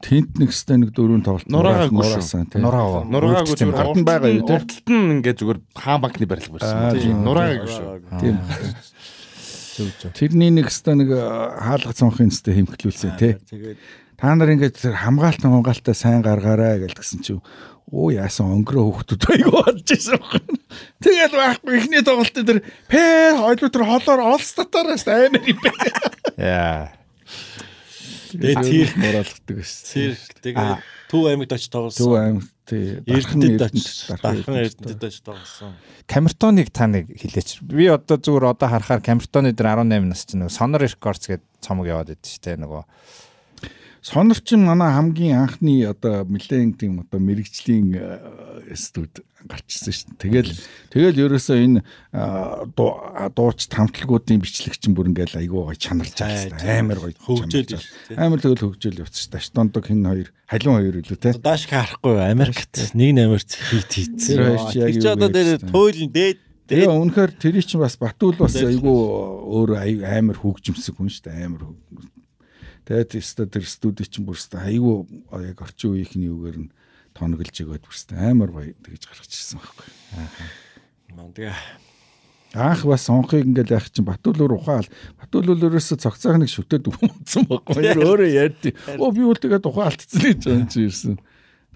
Тэнт нэгстэй нэг дөрөв тоглолт нураагүйсэн тийм нураа нураагүй зүгээр хатан байгаа юу тийм уртталт нь ингээд зүгээр хаан банкны барилга барьсан тийм нураагүй шүү тийм Тэрний нэг хэвээр нэг э, хаалга цонхын хэвээр хэмхлүүлсэн тий. Тэгээд та нар ингээд хамгаалт хамгаалтаа сайн гаргаарай гэж гисэн чи оо яасан өнгөрөө хөөхтүүд айгу болж исэн юм. Тэгэл байхгүй ихний тоглолтын тэр пэ хойлоо тэр холоор олстатаар амар юм бэ. Яа. Тэгээ тийх мөрөлддөг шээ. Тэр тэгээ Төв аймагт очиж тоглосон. Төв аймагт Эрдэнэт очиж дахин Эрдэнэт очиж тоглосон. Камертоныг та нэг хэлээч. Би одоо зүгээр одоо харахаар Камертоны дээр 18 нас чинь нөгөө Sonor Records гээд цомог яваад байдж штэ нөгөө Сонор чинь манай хамгийн анхны одоо нэлээд тийм одоо мэрэгжлийн студ гарчсан шүү дээ. Тэгэл тэгэл ерөөсөө энэ дууч тамтлагуудын бичлэгч нь бүр ингээл айгүй гоё чанарч байгаа амар гоё хөгжөөл амар тэгэл хөгжөөл явцтай штондог хин хоёр халуун хоёр үлээ те дааш харахгүй Америкт нэг намерт хийт хийцсэн тэр ч одоо дээр туйлын дээд Тэгээ үнэхээр тэр чинь бас Батул бас айгүй өөр амар хөгжимсэг хүн шүү дээ амар Тэгээд теста тэр студи чинь бүрстэ айгүй яг орчин үеийнхний үгээр нь тооноглож өгөөд бүрстэ амар гоё тэгж гаргачихсан байхгүй. Аа. Тэгээ Аах бас сонхыг ингээл яах чинь Батулуур ухаал. Батулуур өрөөсө цогцоох нэг шүтэд үмцэн байхгүй. Өөрөө ярьд. Оо би үлдэгээ ухаал алдчихсан гэж юм чи ирсэн.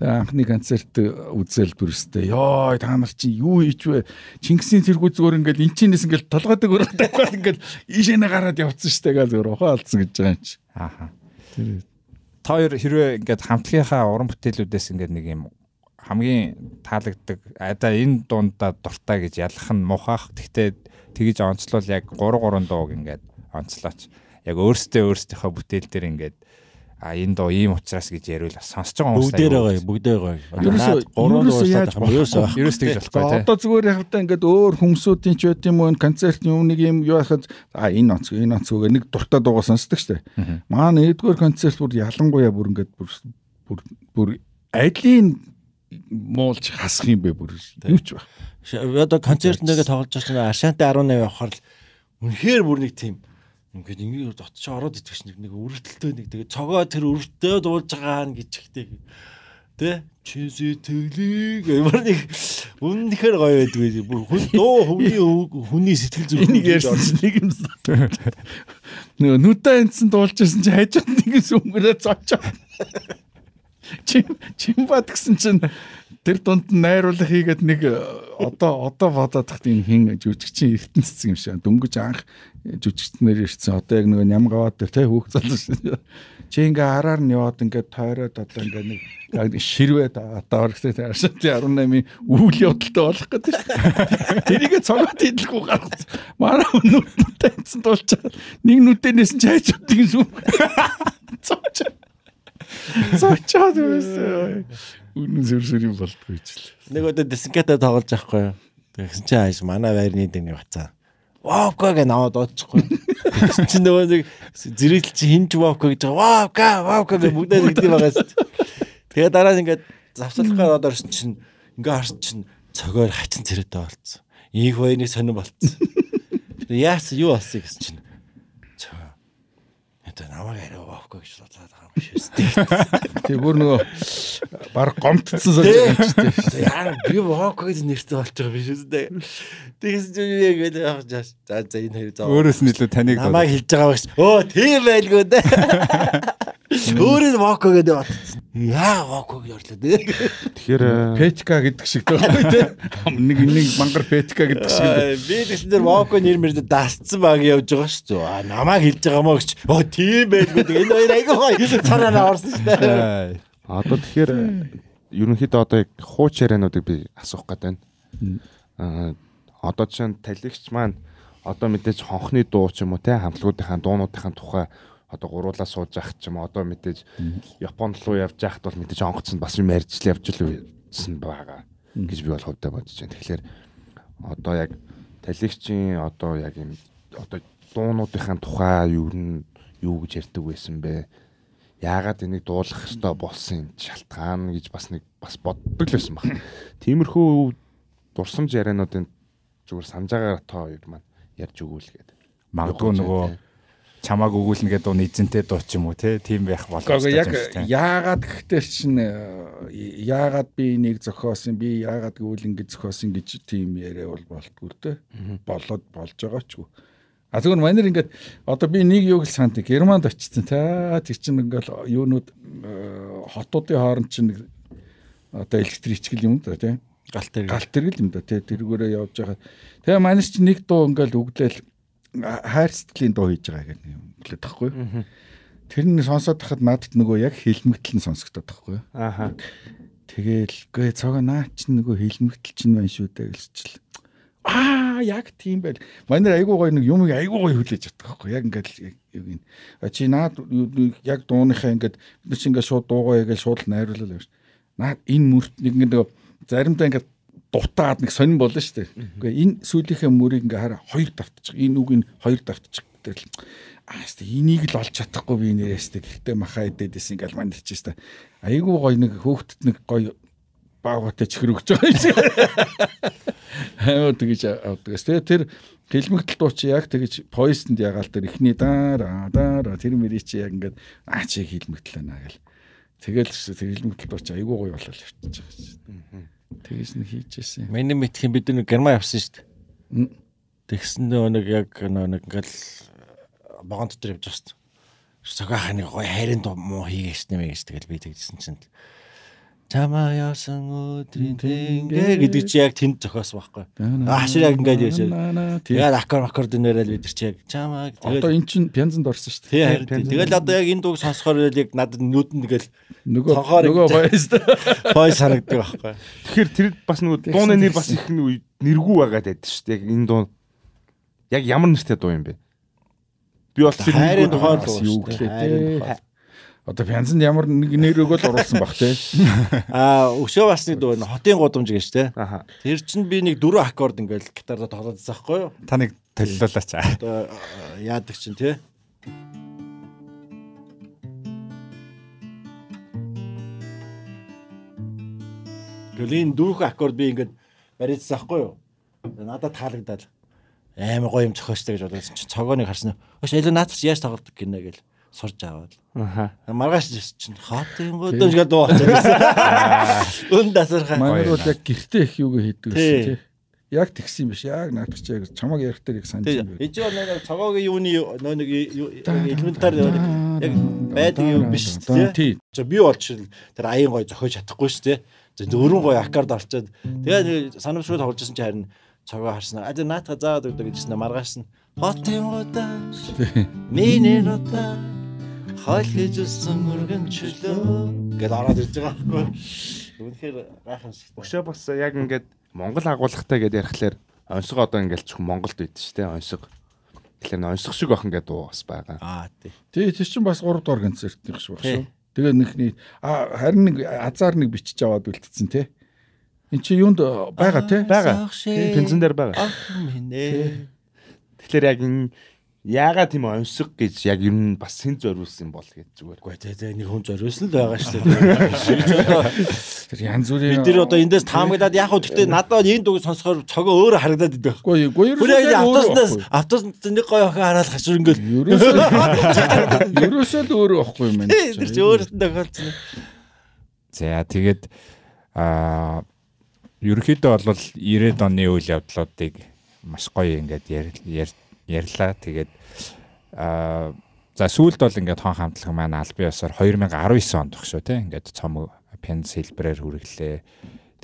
Тэгээ анхны концерт үзэл дүрстэй. Йоо та нар чи юу хийж вэ? Чингисийн цэргүүд зүгээр ингээл эн чинээс ингээл толгойд өрөөд тавьгаад ингээл ийшээ нэ гараад явцсан штэ гэж зүгээр ухаалцсан гэж байгаа юм чи. Ааха. Тэр та хоёр хэрвээ ингээд хамтлагийнхаа уран бүтээлүүдээс ингээд нэг юм хамгийн таалагддаг айда энэ дундаа дуртай гэж ялах нь мухаах. Тэгтээ тгийж онцлол яг 3 3 дууг ингээд онцлооч. Яг өөртөө өөртөөхөө бүтээл дээр ингээд а энэ доо ийм ухраас гэж ярил сонсож байгаа хүмүүс бүгдээр байгаа бүгдээр байгаа. Ерөөсөө яаж болохгүй. Ерөөс тэгж болохгүй тийм. Одоо зүгээр явахдаа ингээд өөр хүмүүсүүдийн ч байт юм уу энэ концертны өмнө юм юу яхад а энэ онц энэ онц үгээ нэг дуртай дуугаа сонсдог шүү дээ. Маань нэгдүгээр концерт бүр ялангуяа бүр ингээд бүр бүр бүр айлын муулж хасах юм бэ бүр юу ч байна. Одоо концерт нэгэ тоглож байгаа чинь Ашантай 18 явахаар л үнэхээр бүр нэг тийм Ингээд ингээд дотч ороод итгэж нэг нэг өрөлтөлтөө нэг тэгээ цогоо тэр өрөлтөө дуулж байгаа нь гэж ихтэй. Тэ? Чинси тэглийг ямар нэг үнэнхээр гоё байдгүй. Бүр хүн дөө хүний хүний сэтгэл зүрх нэг ярьсан нэг юм. Нөгөө нүдэ энсэн дуулж ирсэн чи хажууд нэг юм өмгөрөө цочоо. Чим чим бат гэсэн чинь Тэр дунд нь найруулга хийгээд нэг э, одоо одоо бодоод тахт энэ хин жүжигчин ертөнцсөн юм шиг. Дөнгөж анх жүжигчнэр ирсэн. Одоо яг нөгөө ням гаваад тэр тий хөөх залуу шин. Чи ингээ араар нь яваад ингээ тойроод одоо ингээ нэг ширвээ одоо оргсоо таашаа тий 18-ийн үйл явдалтай болох гэдэг. Тэрийгэ цогт идэлгүй гаргац. Манай нүд таньсан тулчаа нэг нүдэнээс нь чайж утдаг юм зүг. Цочоо. Цочоо дүүс. Үнэн зүр зүр юм болтгүй ч л. Нэг өдөр дискетэ тоглож байхгүй юу? Тэгсэн чинь ааш манай байрны дэний бацаа. Вовка гэ наваа дуудчихгүй. Чи нөгөө нэг зэрэгл чи хинж вовка гэж байгаа. Вовка, вовка гэ бүгдээ нэгдэм байгаас. Тэгээ дараа нь ингээд завсарлахаар одоо орсон чинь ингээ харсан чинь цогоор хачин цэрэтэй болцсон. Их баяны сонир болцсон. Яасан юу болсон гэсэн чинь. Одоо намайг арай вовка гэж бодоод Тэг бүр нөгөө баг гомдсон сонж байна ч тийм. Яа би вок гэж нэртэй болж байгаа биш үстэй. Тэгээс ч юу яг л явах жааш. За за энэ хоёр зав. Өөрөөс нь илүү таныг намайг хэлж байгаа багш. Өө тийм байлгүй дээ. Өөрөө вок гэдэг болсон. Яа гоо гэрлээ. Тэгэхээр э, Петка гэдэг шиг байгаа тий. Нэг нэг мангар Петка гэдэг шиг. Би тэгсэн дээр Воко нэр мэр дасцсан баг явж байгаа шүү дээ. Аа намайг хэлж байгаа маа гэж. Оо тийм байлгүй. Энэ хоёр айгүй гоё. Цараараа орсон шүү дээ. Одоо тэгэхээр э, ерөнхийдөө одоо яг хууч яриануудыг би асуух гэдэг байна. Аа одоо жишээ нь талагч маань одоо мэдээж хонхны дуу ч юм уу те хамтлагуудынхаа дуунуудынхаа тухай одоо гуруулаа сууж явах ч юм одоо мэдээж Японд руу явж яхад бол мэдээж онгоц нь бас юм ярьжл явж л байсан байгаа гэж би бол хувьдаа бодож байна. Тэгэхээр одоо яг талигчийн одоо яг юм одоо дуунуудынхаа тухай юу н юу гэж ярьдаг байсан бэ? Яагаад энийг дуулах ёстой болсон юм шалтгаан гэж бас нэг бас боддог л байсан баг. Тиймэрхүү дурсамж яриануудын зүгээр санджаагаар тоо юу маань ярьж өгөөл гээд. Магадгүй нөгөө чамааг өгүүлнэ гэдэг дуу эзэнтэй дуу ч юм уу тийм байх боломжтой юм шиг тийм. Яагаад гэхдээ чинь э, яагаад би энийг зохиосон би яагаад гэвэл ингэ зохиосон гэж тийм яриа бол болтгүй л дээ. Болоод болж байгаа ч гоо. А зөвөр манер ингээд одоо би нэг юг л санд Германд очсон та тэр чинь ингээл юунууд э, хотуудын хооронд чинь одоо электричкэл юм да тийм галт тэрэг галт тэрэг юм да тийм тэргүүрээ явж байгаа. Тэгээ манер чинь нэг дуу ингээл өглөөл хайр сэтгэлийн дуу хийж байгаа гэх юм хэлээд тахгүй. Тэр нь сонсоод тахад надад нөгөө яг хилмэгтэл нь сонсогдоод тахгүй. Ааха. Тэгээл гээ цог наа чи нөгөө хилмэгтэл чинь байна шүү дээ гэлсчил. Аа яг тийм байл. Манай айгуу гоё нэг юм айгуу гоё хүлээж чаддаг байхгүй яг ингээд яг энэ. Чи наад яг дууныхаа ингээд бид чи ингээд шууд дуугаа яг шууд найруулал явж. Наад энэ мөрт нэг ингээд нөгөө заримдаа ингээд дутаад нэг сонин болно шүү дээ. Үгүй энэ сүлийнхээ мөрийг ингээ хараа хоёр давтчих. Энэ үг нь хоёр давтчих гэдэг л. Аа хэвээ энийг л олж чадахгүй би нэрээ хэвээ гэхдээ маха идээдээс ингээл манилж шүү дээ. Айгүй гоё нэг хөөхтд нэг гоё баагатай чихрөгж байгаа юм шиг. Аа тэгэж авдагс. Тэгээ тэр Хэлмэгдэл дуу чи яг тэгэж поисонд ягаал тэр ихний дараа дараа тэр мэри чи яг ингээд аа чи хэлмэгдэл байна гэл. Тэгэл тэр хэлмэгдэл дуу чи айгүй гоё болол явчихж байгаа шээ. Тэгээс нь хийж ирсэн. Миний мэдхэн бид нэг Герман явсан шүү дээ. Тэгсэн нөгөө нэг яг нөгөө нэг ингээл вагон э, дотор явж байгаа шүү дээ. Цогоо ханыг гоё хайрын дуу муу хийгээч нэмэ гэж тэгэл би тэгсэн чинь Чамаа яасан өдрийн тэнгэ гэдэг чи яг тэнд зохиосон байхгүй. Ашир яг ингээд явшаа. Тэгээд аккорд аккорд нэрэл бид чи яг чамаа тэгээд одоо эн чин пянзанд орсон шүү дээ. Тийм. Тэгэл одоо яг энэ дууг сонсохоор яг надад нүдэн тэгэл нөгөө нөгөө боёс боёс харагддаг байхгүй. Тэгэхээр тэр бас нөгөө дууны нэр бас их нэргүй байгаад байдаг шүү дээ. Яг энэ дуу яг ямар нэртэй дуу юм бэ? Би бол тэр хайрын тухай дуу шүү дээ. Одоо Пянзанд ямар нэг нэр өгөөл оруулсан баг тий. Аа өшөө бас нэг дуу хотын годомж гэж тий. Тэр чинь би нэг дөрөв аккорд ингээл гитарда тоглоод байгаа байхгүй юу? Та нэг толилуулаач. Одоо э, яадаг чинь тий. Гэлийн дөрөв аккорд би ингээд барьсан байхгүй юу? Надад таалагдал. Амар гоё юм зохиостой гэж бодсон чинь цогооныг харсан. Ош илүү наадч яаж тоглодог гинэ гэл сурж аваад. Аа. Маргааш чинь хоотын гоодөм шиг дуу болчихсон. Үн дасархаа. Манайд яг гэрте их юуг хийдэг гэсэн тийм. Яг тэгсэн юм биш. Яг наадчих яг чамаг ярих дээр их санаж байна. Эжөө нэг цагаагийн юуны нэг элементар яг байдаг юм биш тийм. Би болчихвол тэр аян гой зохиож чадахгүй шүү тийм. Зөвөрөн гой аккард орчоод тэгээ санамжгүй тогложсэн чинь харин цагаа харснаа. А тэгээ наатаха заагаад өгдөг гэжсэн маргааш нь хот юм удаа. Миний удаа хойл хийж өссөн өргөн чөлөө гэдээ ороод ирж байгаа байхгүй. Үнэхээр гайхамшигтай. Өшөө бас яг ингээд Монгол агуулгатай гэдээ ярихлаар онцго одоо ингээд зөвхөн Монголд байд шүү дээ онцго. Тэгэхээр онцго шиг охин гэдэг дуу бас байгаа. Аа тий. Тий тэр чинь бас 3 дугаар гэнэ зэрэгтнийх шүү байна. Тэгээ нэгний а харин нэг азар нэг бичиж аваад үлдсэн тий. Эн чи юунд э, байгаа тий? Байгаа. Пензэн дээр байгаа. Тэгэхээр яг энэ Яагаад тийм онсог гэж яг ер нь бас хэн зориулсан бол гэж зүгээр. Уу тий тий нэг хүн зориулсан л байгаа шүү дээ. Тэр янз бүрийн бид нар одоо эндээс таамагдаад яг хөө гэхдээ надад энэ дүг сонсохоор цогөө өөр харагдаад байдаг. Уу уу ер нь автоснаас автоснаас нэг гоё охин хараал хашир ингээл. Ерөөсөө л өөрөө ахгүй юм байна. Тэр чи өөрөөсөө тохиолдсон. За тэгээд аа ерөөхдөө бол 90-ад оны үйл явдлуудыг маш гоё ингээд ярь ярьлаа. Тэгээд аа за сүүлд бол ингээд хон хамтлаг маань аль биесээр 2019 онд тох шүү тий. Ингээд цом пен сэлбрээр хүргэлээ.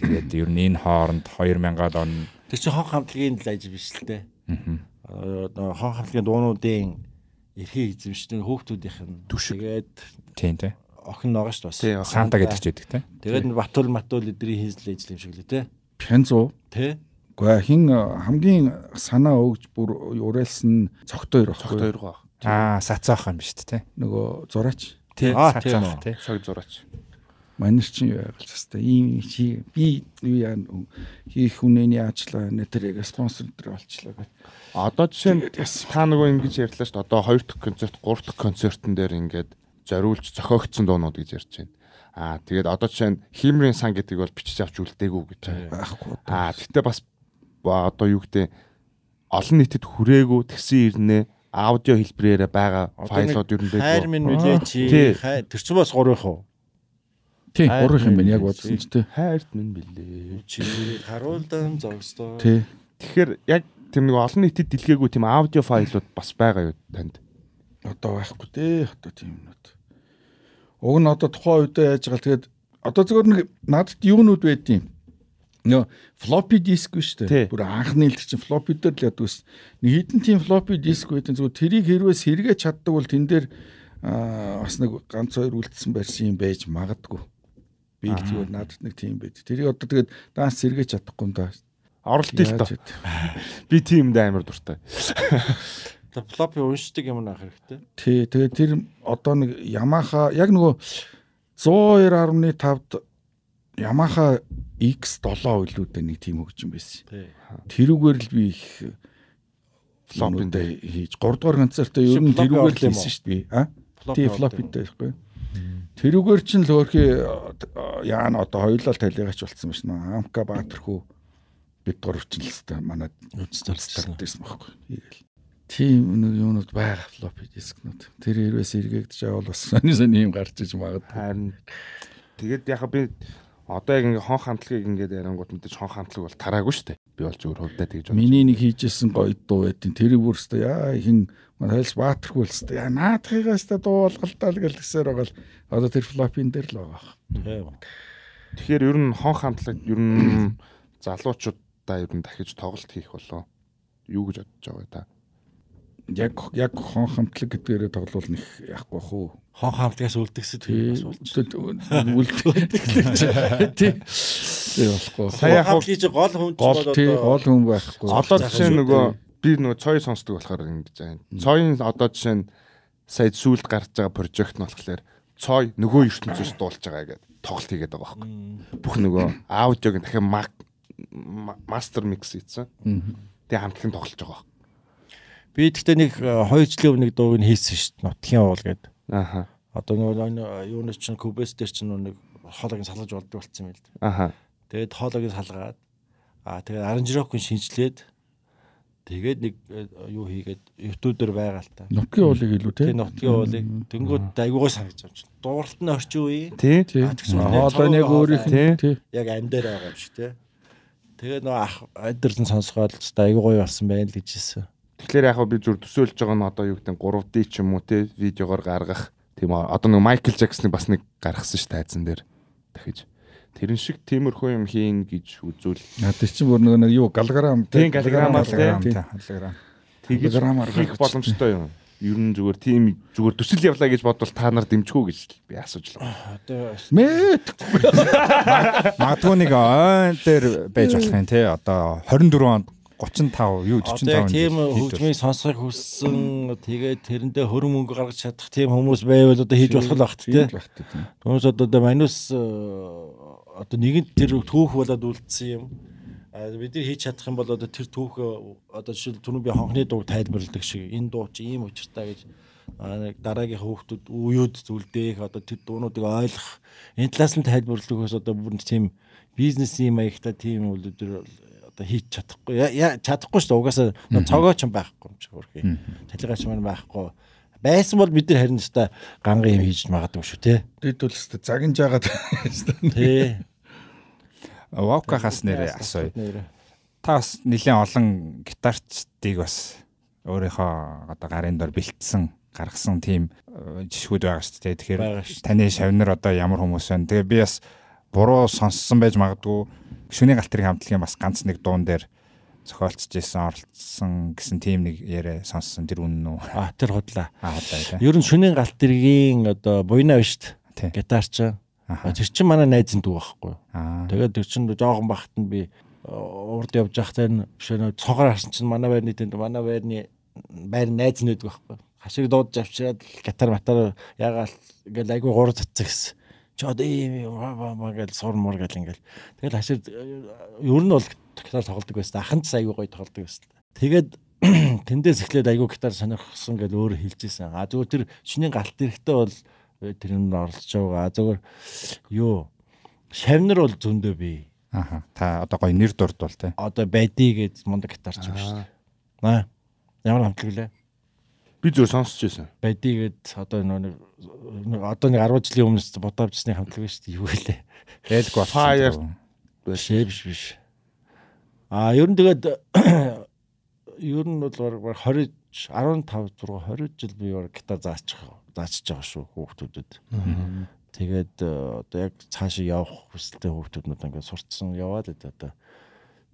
Тэгээд ер нь энэ хооронд 2000-аад он Тэр чинь хон хамтлагийн л ажил биш л тий. Аа э, хон хамтлагийн дуунуудын эрхийг эзэмшдэг хүүхдүүдийн төшөг. Тэгээд тий тий охин ногоо шүү бас. Санта гэдэг ч үүдэг тий. Тэгээд батул матул эдрийн хийсэл ажил юм шиг лээ тий. 500 тий Үгүй ээ хин э, хамгийн санаа өгж бүр уриалсан цогтойр багхгүй. Цогтойр баг. Аа сацаах юм биш үү те. Нөгөө зураач. Тий. Сацаах тий. Шог зураач. Манер чинь байгальч хэвээр ийм чи би юу яа хийх үнэний ажлаа нэтер яг спонсор төр болчлаа гэх. Одоо жишээ нь та нөгөө ингэж ярьлаа шүү дээ. Одоо хоёр дахь концерт, гурав дахь концертн дээр ингээд зориулж зохиогдсон дуунууд гэж ярьж байна. Аа тэгээд одоо жишээ нь хиймрийн сан гэдэг бол бичиж авч үлдээгүү гэж байхгүй. Аа тэгтээ бас одоо юу гэдэг олон нийтэд хүрээгүй тэгсэн ирнэ аудио хэлбэрээр байгаа файлууд ер нь дээ. Хайр минь нүлээ чи. Тэр чинь бас 3 их уу? Тий, 3 их юм байна яг бодсон ч тий. Хайрт минь билээ. Чи харуулдан зогсдоо. Тий. Тэгэхээр яг тэр нэг олон нийтэд дэлгээгүй тийм аудио файлууд бас байгаа юу танд? Одоо байхгүй дээ. Одоо тийм юмнууд. Уг нь одоо тухайн үедээ яаж гал тэгээд одоо зөвөр нэг надад юунууд байдیں۔ Нөө floppy disk биш үү? Бүр анхны л чинь floppy дээр л ядвс. Нэг хідэн тийм floppy disk байдэн зүгээр тэрийг хэрвээ сэргээ чаддаг бол тэн дээр бас нэг ганц хоёр үлдсэн байсан юм байж магадгүй. Би л зүгээр надад нэг тийм байд. Тэрийг одоо тэгээд даанс сэргээ чадахгүй юм даа. Оролт ил тоо. Би тиймд амар дуртай. Floppy уншдаг юм аах хэрэгтэй. Тий, тэгээд тэр одоо нэг Yamaha яг нөгөө 102.5-д Yamaha X7 үйлүүдтэй нэг тийм хөгжим байсан. Тэрүүгээр л би их флопинтэй хийж 3 дугаар концертаа ер нь тэрүүгээр л хийсэн шүү дээ. А? Тийм флопинтэй байхгүй. Тэрүүгээр чинь л өөрхий яана одоо хоёулаа талигач болцсон биш нөө. Амка Баатархүү бид дугаар өчнөл хэвээр манай үндэслэлтэй байсан байхгүй. Ийгэл. Тийм нэг юмнууд байга флопи дискнууд. Тэр хэрвээс эргээгдэж байвал бас сони сони юм гарч иж магадгүй. Харин тэгээд яг би одоо яг ингээ хон хантлагыг ингээд ярангууд мэдээж хон хантлаг бол тараагүй шүү дээ. Би бол зүгээр хувьдаа тэгж бодож. Миний нэг хийжсэн гоё дуу байдیں۔ Тэр бүрстэ яа хин хайлс баатархгүй л сте. Яа наадхыгаас та дуу олголтаа л гэлсээр байгаа л одоо тэр флопин дээр л байгаа. Тийм. Тэгэхээр ер нь хон хандлага ер нь залуучуудаа ер нь дахиж тоглолт хийх болоо юу гэж бодож байгаа та? яг яг хон хамтлаг гэдгээрээ тоглоулна их яахгүй бах уу. Хон хамтлагаас үлдгэсэд бас болж. Үлдгэдэг. Тий. Болохгүй. Сая хамт хийж гол хүн ч болоод гол хүн байхгүй. Одоо жишээ нөгөө би нөгөө цой сонсдог болохоор ингэж байна. Цойн одоо жишээ нь сая сүүлд гарч байгаа прожект нь болохоор цой нөгөө ертөнцөөс дуулж байгаа гэдэг тоглолт хийгээд байгаа байхгүй. Бүх нөгөө аудиог дахин мастер микс хийсэн. Тэгээ хамтлаг тоглож байгаа Би тэгтээ нэг 2 э, жилийн өмнө нэг дууг нь хийсэн шүү дээ. Нутгийн уул гэдэг. Аха. Одоо нөгөө э, юунес чинь Кубес дээр чинь нэг хоолойг салгаж болдог болсон юм л дээ. Аха. Тэгээд хоолойг салгаад аа тэгээд аранжирокын шинжилээд тэгээд нэг э, юу хийгээд YouTube дээр байгаа л та. Нутгийн уулыг илүү тий. Нутгийн уулыг тэнгууд айгуугаа санагч авч. Дууралт нь орчин үе. Тий. Хоолой нэг өөрийнх нь тий. Яг амьдаар байгаа юм шиг тий. Тэгээд нөө ах эдэрсэн сонсгоод айгуугаа болсон байл гэж хэлсэн. Тэгэхээр яг би зүр төсөөлж байгаа нь одоо юу гэдэг нь 3D ч юм уу те видеогоор гаргах тийм одоо нэг Майкл Жаксны бас нэг гаргасан ш тайзан дээр дахиж тэрэн шиг тиймэрхүү юм хийн гэж үзүүл. Наа тэр чинь бүр нэг юу галграм тийм галграмаар тийм галграм. Тэгээд грамаар хийх боломжтой юм. Ер нь зүгээр тийм зүгээр төсөл явлаа гэж бодвол та нар дэмжихүү гэж би асууж л. Одоо мэд. Магадгүй нэг ойн дээр байж болох юм те одоо 24 онд 35 юу 45 тийм хөгжмийг сонсохыг хүссэн тэгээд тэрэндээ хөрөн мөнгө гаргаж чадах тийм хүмүүс байвал одоо хийж болох байх тийм хүмүүс одоо манус э, одоо нэгэнт тэр түүх болоод үлдсэн юм бид нар хийж чадах юм бол одоо тэр түүх э, одоо жишээл түрүүн би хонхны дуу тайлбарладаг шиг энэ дуу чи ийм учиртай гэж дараагийн хүүхдүүд үеуд зүйлдээх одоо тэр дуунуудыг ойлгох энэ талаас нь тайлбарладаг ус одоо бүр тийм бизнес юм аягтай тийм үйлдэл одоо хийж чадахгүй чадахгүй шүү дээ угаасаа цогоо ч байхгүй юм чи хөрхий талигаа ч маань байхгүй байсан бол бид нар харин өста гангийн юм хийж магадгүй шүү те бид бол өста загин жагаад тий вокка хас нэрээ асууя та бас нэлээд олон гитарчдыг бас өөрийнхөө одоо гарын дор бэлтсэн гаргасан тийм э, жишгүүд байгаа шүү дээ тэгэхээр таны шавнар одоо ямар хүмүүс байна тэгээ би бас буруу сонссон байж магадгүй шүний галтрын хамтлагийн бас ганц нэг дуун дээр зохиолцож исэн оролцсон гэсэн тийм нэг яриа сонссон тэр үнэн үү? А тэр худлаа. А худлаа. Ер нь шүнийн галт дэргийн одоо буйна биш үү? Гитарч. Тэр чин манай найзын дүү байхгүй. Тэгээд тэр чин жоохон бахтанд би э, урд явж байхдаа шөнө цогоор харсан чинь манай байрны тэнд манай байрны байр найз нөт байхгүй. Хашиг дуудаж авчираад гитар матар ягаал ингээл айгүй гур цацсан гэсэн чи одоо э, ийм э, юм э, маа гэж сурмор гэл ингээл тэгэл хашир ер нь бол гитар тоглодог байсан аханд айгүй гоё тоглодог байсан тэгээд тэндээс эхлээд айгүй гитар сонирхсан гэл өөр хэлж исэн а зүгээр тэр шинийн галт эрэхтэй бол тэр нь оролцож байгаа зүгээр юу шавнар бол зөндөө бий Аха. Та одоо гоё нэр дурд бол тий. Одоо байдий гэж мундаг гитарч байна шүү дээ. Аа. Ямар хамтлаг лээ? Би зөв сонсож байсан. Байдий гэд одоо нэг нэг одоо нэг 10 жилийн өмнөс бодовчсны хамтлаг биш үү юу вэ? Рэлгүй болсон. Биш биш биш. А ер нь тэгээд ер нь бол баг 20 15 6 20 жил би баг гитар заачих заачж байгаа шүү хүүхдүүдэд. Тэгээд э, одоо яг цаашаа явах хүсэлтэй хүүхдүүд нь ингээд сурцсан яваад л одоо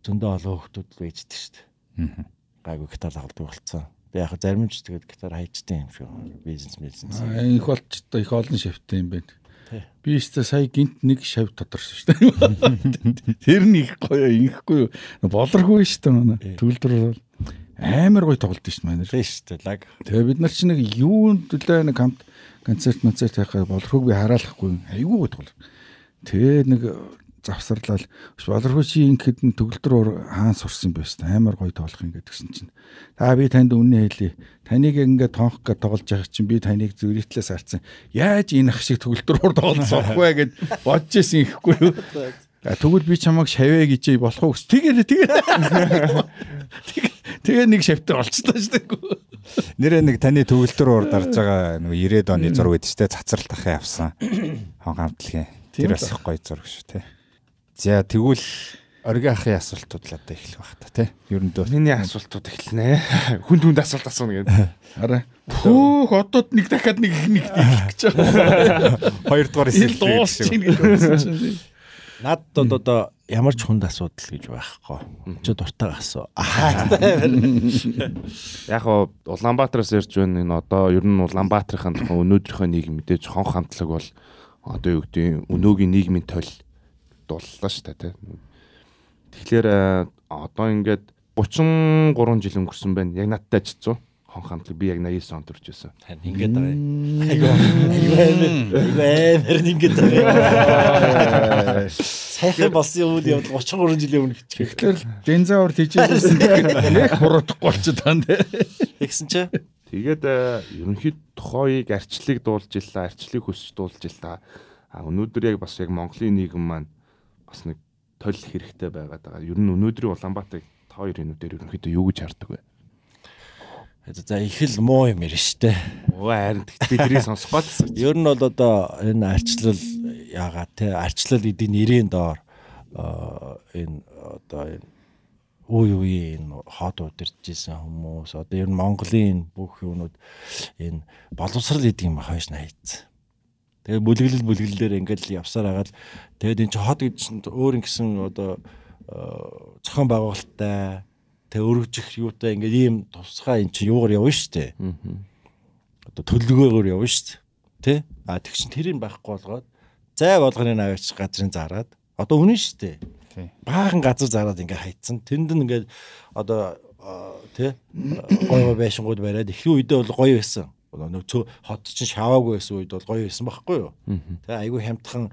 зөндөө олон хүүхдүүд л байждаг шүү дээ. Гайгүй гитар тоглодог болцсон. Тэгээ яг зарим ч тэгээд гитар хайчтай юм шиг бизнес бизнес. Их болч одоо их олон шавтай юм байна. Би ихтэй сая гинт нэг шав тодорсон шүү дээ. Тэр нь их гоё, инхгүй болоргүй шүү дээ манай. Түүлдэр бол амар гоё тоглолт шүү манай. Тийм шүү дээ. Лаг. Тэгээ бид нар чи нэг юунд төлөө нэг хамт концерт концерт хайхаа болорхойг би хараалахгүй. Айгүй гоё тоглол. Тэгээ нэг завсарлал болорхой чи ингэхэд нь төгөлдөр хаан сурсан байсан амар гоё тоолох юм гэдгсэн чинь та би танд үнэн хэлье таныг ингээд тоонх гэж тоглож байгаа чинь би таныг зөрийтлээс арцсан яаж энэ ах шиг төгөлдөр тоглох вэ гэд бодож исэн ихгүй юу тэгвэл би чамайг шавэ гэж болох уу тэгээ тэгээ тэгээ нэг шавтай олчлаа шүү дээ Нэрээ нэг таны төгөлдөр уур дарж байгаа нэг 90-ад оны зураг гэдэг чинь цацралт ахаа явсан. Хон хамтлагийн. Тэр бас их гоё зураг шүү, тэ. За тэгвэл ориг ахын асуултууд л одоо эхлэх байх та тий. Ерөндөө миний асуултууд эхэлнэ. Хүн түнд асуулт асууна гэдэг. Араа. Хөөх одод нэг дахиад нэг их нэг хэлэх гэж байна. Хоёрдугаар эсвэл дуусчихна. Надад одоо ямар ч хүнд асуудал гэж байхгүй. Чи дуртай асуу. Яг хоо Улаанбаатараас ирж байна. Энэ одоо ер нь Улаанбаатарын тухайн өнөөдрийнхөө нийгэм мэдээж хонх хамтлаг бол одоо юу гэдэг нь өнөөгийн нийгмийн толь дуллаа шүү дээ тий. Тэгэхээр э, одоо ингээд 33 жил өнгөрсөн байна. Яг надтай ажилласан хонх хамтлаг би яг 89 онд төрж байсан. Ингээд байгаа. Айгүй. Айгүй. Ингээд байгаа. Сайхан болсон юм уу яваад 33 жилийн өмнө хичээх. Тэгэхээр Дензаур тийжсэн. Нэг хуруудахгүй болчиход тань тий. Тэгсэн чи. Тэгээд э, ерөнхийд тухайг арчлыг дуулж илла, арчлыг хөсч дуулж илла. А өнөөдөр яг бас яг Монголын нийгэм маань бас нэг тойл хэрэгтэй байгаад байгаа. Ер нь өнөөдрийн Улаанбаатар та хоёр энэ үдээр ерөнхийдөө юу гэж хардаг вэ? За их л муу юм ярина шүү дээ. Оо харин би тэрийг сонсох байлсан. Ер нь бол одоо энэ арчлал яагаа те арчлал эдийн нэрийн доор энэ одоо энэ үе үе энэ хот удирдчихсэн хүмүүс одоо ер нь Монголын бүх юмнууд энэ боловсрал эдийн махаш найц. Тэгээ бүлэглэл бүлэглэлээр ингээд л явсаар агаад тэгээд эн чи хот гэдэг чинь өөр ингэсэн одоо э, зохион байгуулалттай тэг өргөжих юутай ингээд ийм тусгай эн чи юугаар явна штэ. Одоо төлөвлөгөөгөр явна штэ. Тэ? А тэг чин тэрийг байхгүй болгоод зай болгоныг аваач газрын зараад одоо үнэн штэ. Баахан газар зараад ингээд хайцсан. Тэнд нь ингээд одоо э, тэ э, гоё байшингууд бариад эхний үедээ бол гоё байсан болоо нэг цөө хот чинь шаваагүй байсан үед бол гоё байсан байхгүй юу. Тэ айгүй хямдхан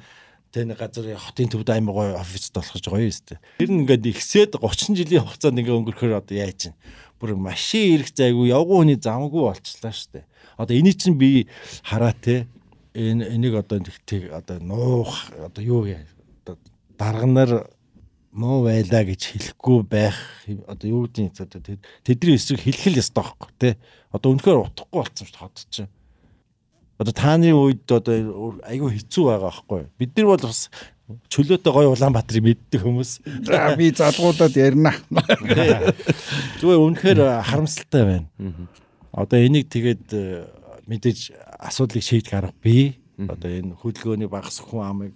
тэ нэг газар хотын төвд аим гоё оффист болохж гоё юм тест. Тэр ингээд ихсээд 30 жилийн хугацаанд ингээд өнгөрөхөр одоо яа чинь бүр машин ирэх зайгүй явгуу хүний замгүй болчлаа штэ. Одоо эний чинь би хараа те энэ энийг одоо тэг одоо нуух одоо юу яа одоо дарганаар муу байлаа гэж хэлэхгүй байх одоо юу гэдгийг одоо тэдний эсрэг хэлэх л ёстой байхгүй тий одоо үнэхээр утахгүй болсон шүү дээ хот чинь одоо тааны үед одоо айгүй хэцүү байгаа байхгүй бид нар бол бас чөлөөтэй гоё Улаанбаатарыг мэддэг хүмүүс би залгуулад ярина зүгээр үнэхээр харамсалтай байна одоо энийг тэгээд э, мэдээж асуудлыг шийдэх арга бий одоо энэ хөдөлгөөний багас хүн амыг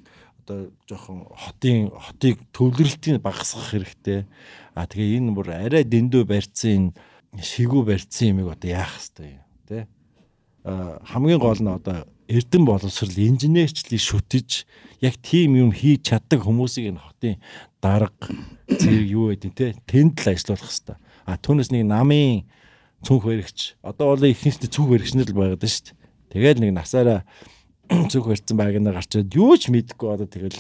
одоо жоохон хотын хотыг төвлөрлтийг багасгах хэрэгтэй. А тэгээ энэ бүр арай дэндүү барьцсан энэ шигүү барьцсан юмыг одоо яах хэвтэй тий. А хамгийн гол нь одоо эрдэн боловсрал инженерчлийг шүтэж яг тийм юм хийж чаддаг хүмүүсийг энэ хотын дарга зэрэг юу гэдэг тий тэнд л ажиллуулах хэвээр. А түүнээс нэг намын цүнх баригч одоо бол ихэнхдээ цүнх баригчнэр л байгаад шүү дээ. Тэгэл нэг насаараа цөөх барьсан байганаа гарчаад юу ч мэдэхгүй одоо тэгэл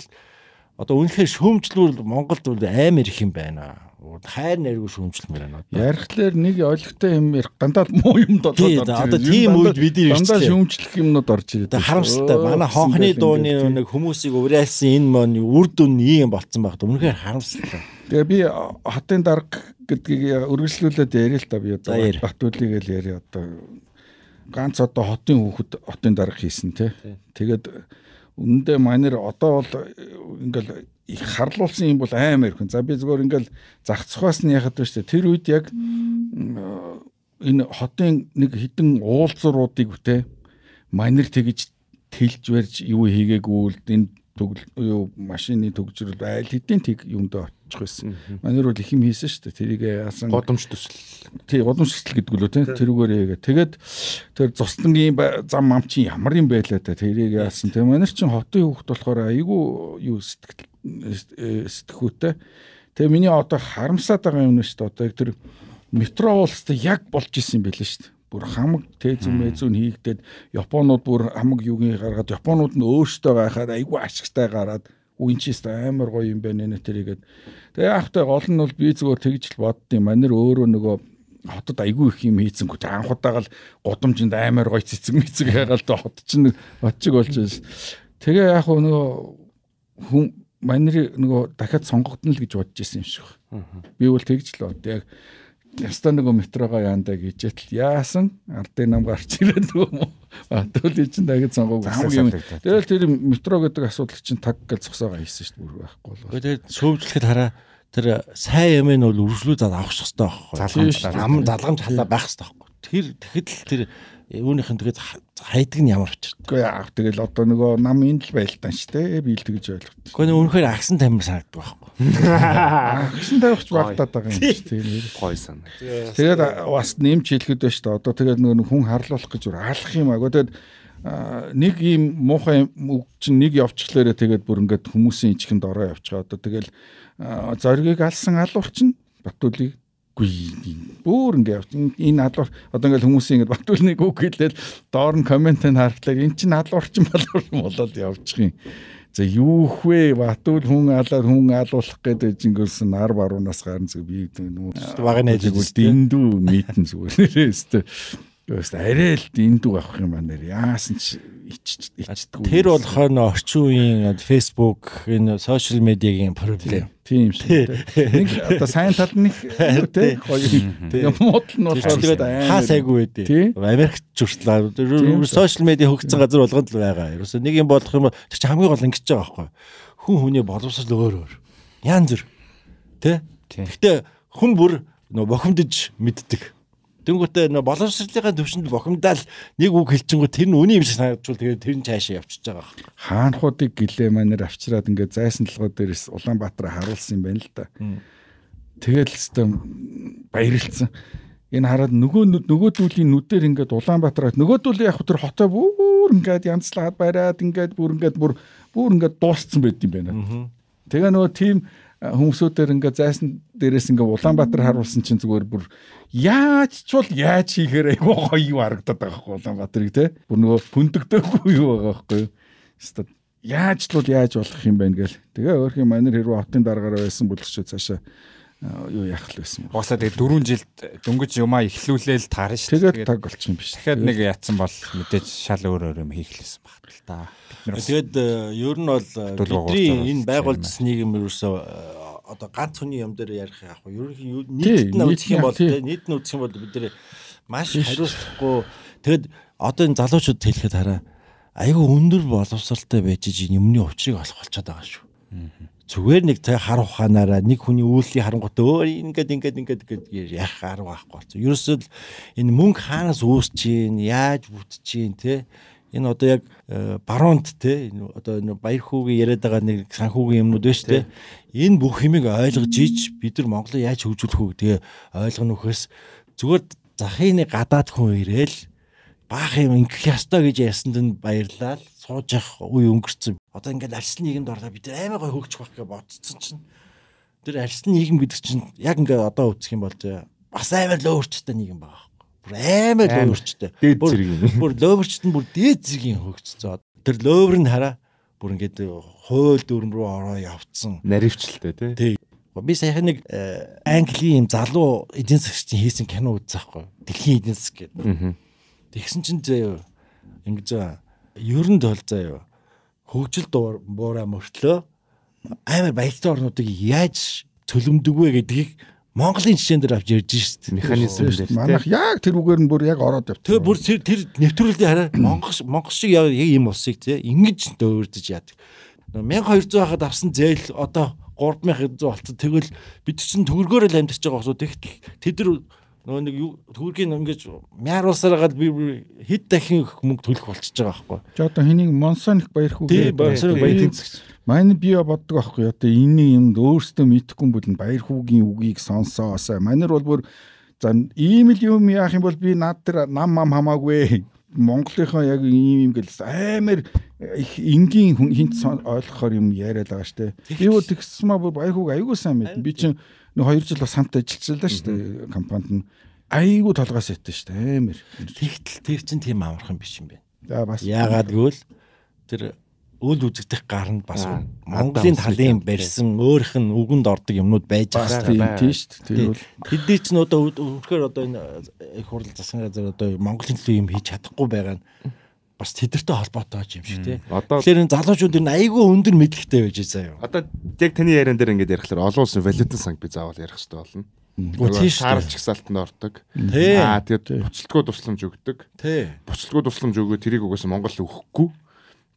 одоо үнэхээр шөөмжлүүр Монголд бол амар их юм байна. Хайр нэргүй шөөмжлөмөр байна. Ярихлаар нэг ойлгохтой юм ярих дандаа муу юмд болоод орж ирж байна. Одоо тийм үед бид нэр дандаа шөөмжлөх юмнууд орж ирээд байна. Харамсалтай. Манай хонхны дууны нэг хүмүүсийг уриалсан энэ мөн үр дүн ийм болцсон багт үнэхээр харамсалтай. Тэгээ би хатын дарга гэдгийг үргэлжлүүлээд яриа л та би одоо бат үлийг л яриа одоо ганц одоо хотын хүүхэд хотын дарга хийсэн тий. Тэгээд үнэндээ манер одоо бол э, ингээл их харлуулсан юм бол амар хүн. За би зөвөр ингээл зах цухаас нь яхад байна шүү дээ. Тэр үед яг э, энэ хотын нэг хідэн уулзууруудыг үтээ манер тэгж тэлж барьж юу хийгээгүй л энэ юу машины төгжрөл айл хэдийн тэг юмдөө очих байсан. Манайр бол их юм хийсэн шүү дээ. Тэрийг яасан э, годомж төсөл. Тий, годомж төсөл гэдэг үлээ тий. Тэрүүгээр яагаад. Тэгээд тэр цуслангийн зам ам чи ямар юм байлаа та тэрийг яасан. Тэг манайр чин хотын хүүхд болохоор айгүй юу сэтгэл э, сэтгхүүтэй. Тэгээ миний одоо харамсаад байгаа юм нь шүү дээ. Одоо яг тэр метро уулстай яг болж исэн юм байлаа шүү дээ бүр хамаг тээзэн мэзүүн хийгдээд японууд бүр хамаг юугийн гаргаад японууд нь өөртөө гайхаад айгүй ашигтай гараад үн чист амар гоё юм байна нэ тэрэгэд тэгээ ахтай гол нь бол би зүгээр тэгж л боддیں۔ Манер өөрөө нөгөө хотод айгүй их юм хийцэнгүүт анхудаага л гудамжинд амар гоё цэцэг мэцэг хагаал та хот чинь батчиг болж байна. Тэгээ яг хөө нөгөө хүн манери нөгөө дахиад сонгогдно л гэж бодож исэн юм шиг. Би бол тэгж л бод. Яг Яста нөгөө метрогоо яандаа гэжэтэл яасан ардын нам гарч ирээд нөгөө Батүлийн чинь дахиж сонгоог хамгийн Тэгэл тэр метро гэдэг асуудал чинь таг гэж зогсоогоо хийсэн шүү дээ байхгүй бол. Тэгээд сөвжлэхэд хараа тэр сайн юм нь бол үржлүүд авах хэрэгтэй байхгүй. Залгамж залгамж халаа байх хэрэгтэй байхгүй. Тэр тэгэхэд л тэр Э, үүнийх нь тэгээд хайдаг нь ямар учир. Үгүй аа тэгэл одоо нөгөө нам энэ л байлтаа шүү дээ. Би л тэгж ойлгот. Үгүй нэ үнэхээр агсан тамир санагддаг байхгүй. Агсан тавихч багтаад байгаа юм шүү дээ. Гойсан. Тэгээд бас нэмж хэлэхэд байна шүү дээ. Одоо тэгээд нөгөө хүн харлуулах гэж үр алах юм аа. Тэгээд нэг ийм муухай үг чинь нэг явчихлаарэ тэгээд бүр ингээд хүмүүсийн ичхэнд ороо явчихаа. Одоо тэгэл зоргийг алсан алуур чинь Батүлийг үгүй өөр ингэ явц энэ хадлуур одоо ингээл хүмүүс ингэ батулныг үг хэлээл доор нь комментэн харахлаа эн чинь хадлуур чинь балуур болол явчих юм за юу хвэ батул хүн алаад хүн алуулах гэдэг жингэлсэн 10 баруунаас гарна зүг бие нүү багын ээж үгүй дэндүү мэдэн зүгээр нэрээ өстө Юуст арай л эндүү авах юм байна нэр. Яасан ч ичдэггүй. Тэр бол хойно орчин үеийн Facebook энэ social media-гийн проблем. Тийм шүү. Нэг одоо сайн тал нэг тий хоёр мууд нь болохоор тэгээд хаа сайгүй байдээ. Америкт зүртлээ. Social media хөгжсөн газар болгонд л байгаа. Ерөөсөө нэг юм болох юм чи хамгийн гол ингэж байгаа байхгүй. Хүн хүний боловсрол өөр өөр. Яан зүр. Тэ? Гэхдээ хүн бүр нөө бохимдж мэддэг Тэнгүүтээ нөө боловсролынхаа төвшөнд бохимдал нэг үг хэлчихэнгүү тэр нь үний юм шиг санагдвал тэгээд тэр нь цаашаа явчихж байгаа юм. Хаанхуудыг гэлээ манер авчираад ингээд зайсан толгой дээрээс Улаанбаатар харуулсан юм байна л да. Тэгэл хэвээ баярлцсан. Энэ хараад нөгөө нөгөө дүүлийн нүдээр ингээд Улаанбаатараад нөгөө дүүл яг тэр хотоо бүр ингээд янзлаад бариад ингээд бүр ингээд бүр бүр ингээд дууссан байт юм байна. Тэгээ нөгөө тийм хүмүүсүүдээр ингээ зайсан дээрээс ингээ Улаанбаатар харуулсан чинь зүгээр бүр яаж ч бол яаж хийхээр айгүй гоё юу харагдаад байгаа хгүй Улаанбаатарыг те бүр нөгөө пүндэгдэггүй юу байгаа хгүй хэвээ яаж ч бол яаж болох юм байна гэл тэгээ өөр хэм манер хэрвээ хотын дараагаар байсан бүлэгчөө цаашаа юу яах л байсан бо. Босоо тэгээ 4 жилд дөнгөж юмаа эхлүүлээл таарна шүү. Тэгээд таг болчих юм биш. Дахиад нэг яатсан бол мэдээж шал өөр өөр юм хийх лээсэн багтал та бид нар. Тэгэд э, ер нь бол э, бидний энэ байгуулагдсан нийгэм ерөөсөө э, одоо ганц хүний юм дээр ярих яах вэ? Ер нь нийт нь үзэх юм бол нийт нь үзэх юм бол бид нэр маш хариуцлахгүй тэгэд одоо энэ залуучууд хэлэхэд хараа айгүй өндөр боловсралтай байж иж юмны учрыг олох болчиход байгаа шүү. Зүгээр нэг тэ хар ухаанаараа нэг хүний үйлсийг харангуут өөр ингээд ингээд ингээд ингээд ярих арга байхгүй болсон. Ерөөсөө энэ мөнгө хаанаас үүсэж чинь яаж бүтэж чинь те энэ одоо яг э, баронд те одоо энэ баяр хүүгийн яриад байгаа нэг санхүүгийн юмнууд байна шүү дээ. Энэ бүх хэмийг ойлгож ийж бид нар Монголыг яаж хөгжүүлэх үү гэдгээ ойлгоно өхөөс зүгээр захын гадаад хүн ирээл баах юм ингэх ёстой гэж ясанд нь баярлал сууж явах үе өнгөрцөн. Одоо ингээд арьсны нийгэмд орлоо бид аймаа гой хөгжих байх гэж бодсон чинь тэр арьсны нийгэм гэдэг чинь яг ингээд одоо үзэх юм бол бас амар л өөрчлөлттэй нийгэм байна бүр аймаа лөөвөрчтэй. Бүр бүр лөөвөрчт нь бүр дээд зэргийн хөгжцөө. Тэр лөөвөр нь хараа бүр ингээд хоол дүрм рүү ороо явцсан. Наривчльтэй тий. Би саяхан нэг э, Английн юм залуу эдийн засгийн хийсэн кино үзсаахгүй. Дэлхийн эдийн засаг гэдэг. Тэгсэн чинь заяа ингэж ерөн тол заяа хөгжил буураа мөртлөө амар баялаг орнуудыг яаж цөлөмдөг вэ гэдгийг Монголын жишээн дээр авч ярьж шүү дээ. Механизм дээр. Манайх яг тэр үгээр нь бүр яг ороод явт. Тэгээ бүр тэр нэвтрүүлгийн хараа Монгол Монгол шиг яг ийм улсыг тий ингэж дөөрдөж яадаг. 1200 хахад авсан зээл одоо 3100 болсон. Тэгвэл бид чинь төгөргөөр л амьдарч байгаа хүмүүс тэгтэл тэд нар нөгөө нэг төргийн ингэж мяаруулсаар гал би хэд дахин мөнгө төлөх болчихж байгаа байхгүй. Чи одоо хэнийг монсон их баярх үү? Тийм, монсон баяр тэнцэгч. Манай би боддог байхгүй. Одоо энэний юмд өөрсдөө мэдхгүй бүл баярх үгийн үгийг сонсоосаа. Манер бол бүр за ийм л юм яах юм бол би над дээр нам мам хамаагүй. Монголынхоо яг ийм юм гэлээс амар их энгийн хүн хинт ойлгохоор юм яриад байгаа штэ. Би бол тэгсмээ баярх үг аягүй сайн мэдэн. Би чинь нэг 2 жил бас хамт ажиллажлаа шүү дээ компанид нь. Айгу толгоос ятсан шүү дээ амар. Тэгтэл тэр чинь тийм амархан биш юм байна. За бас яагаад гэвэл тэр үйл үзэгдэх гар нь бас Монголын талын барьсан өөрх нь үгэнд ордог юмнууд байж байгаа шүү дээ тийм шүү дээ. Тэр бол тэдний чинь одоо өөрхөр одоо энэ их хурал засгийн газар одоо Монголын төлөө юм хийж чадахгүй байгаа нь бас тедэртэй холбоотой юм шиг тий. Тэгэхээр энэ залуучууд энэ айгүй өндөр мэдлэгтэй байж байгаа юм. Одоо яг таны яриан дээр ингээд ярихлаар олон улсын валютын санг би заавал ярих хэрэгтэй болно. Тэгвэл шаарч хсалтанд ордог. Аа тэгээд буцалтгүй тусламж өгдөг. Тий. Буцалтгүй тусламж өгөө тэрийг угаасаа Монгол өгөхгүй.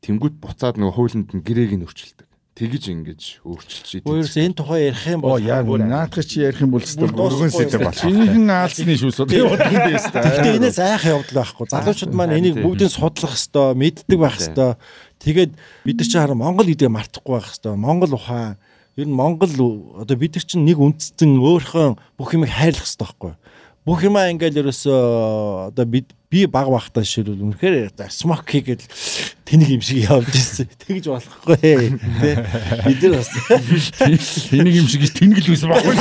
Тэнгүүт буцаад нөгөө хуулинд нь гэрээг нь өрчилдөг тэгж ингэж өөрчилж идэв. Өөрөөс энэ тухай ярих юм бол яг наадах чи ярих юм бол өргөн сэдв болох. Чинхэн аалсны шүүс би бодгонд байж та. Гэхдээ энэс айх явдал байхгүй. Залуучууд маань энийг бүгдийг судлах хэвээр мэддэг байх хэвээр. Тэгээд бид нар чи хараа Монгол гэдэг мартахгүй байх хэвээр. Монгол ухаан ер нь Монгол одоо бид нар чинь нэг үндэстэн өөрхөн бүх юмыг хайрлах хэвээр байхгүй. Бүх юмаа ингээл ерөөсөө одоо бид би баг бахтай ширүүл үнэхээр смок хийгээд тэнийг юм шиг явж ирсэн. Тэгж болохгүй тий. Бид нар бас тэнийг юм шиг тэнэг л үсэн баггүй.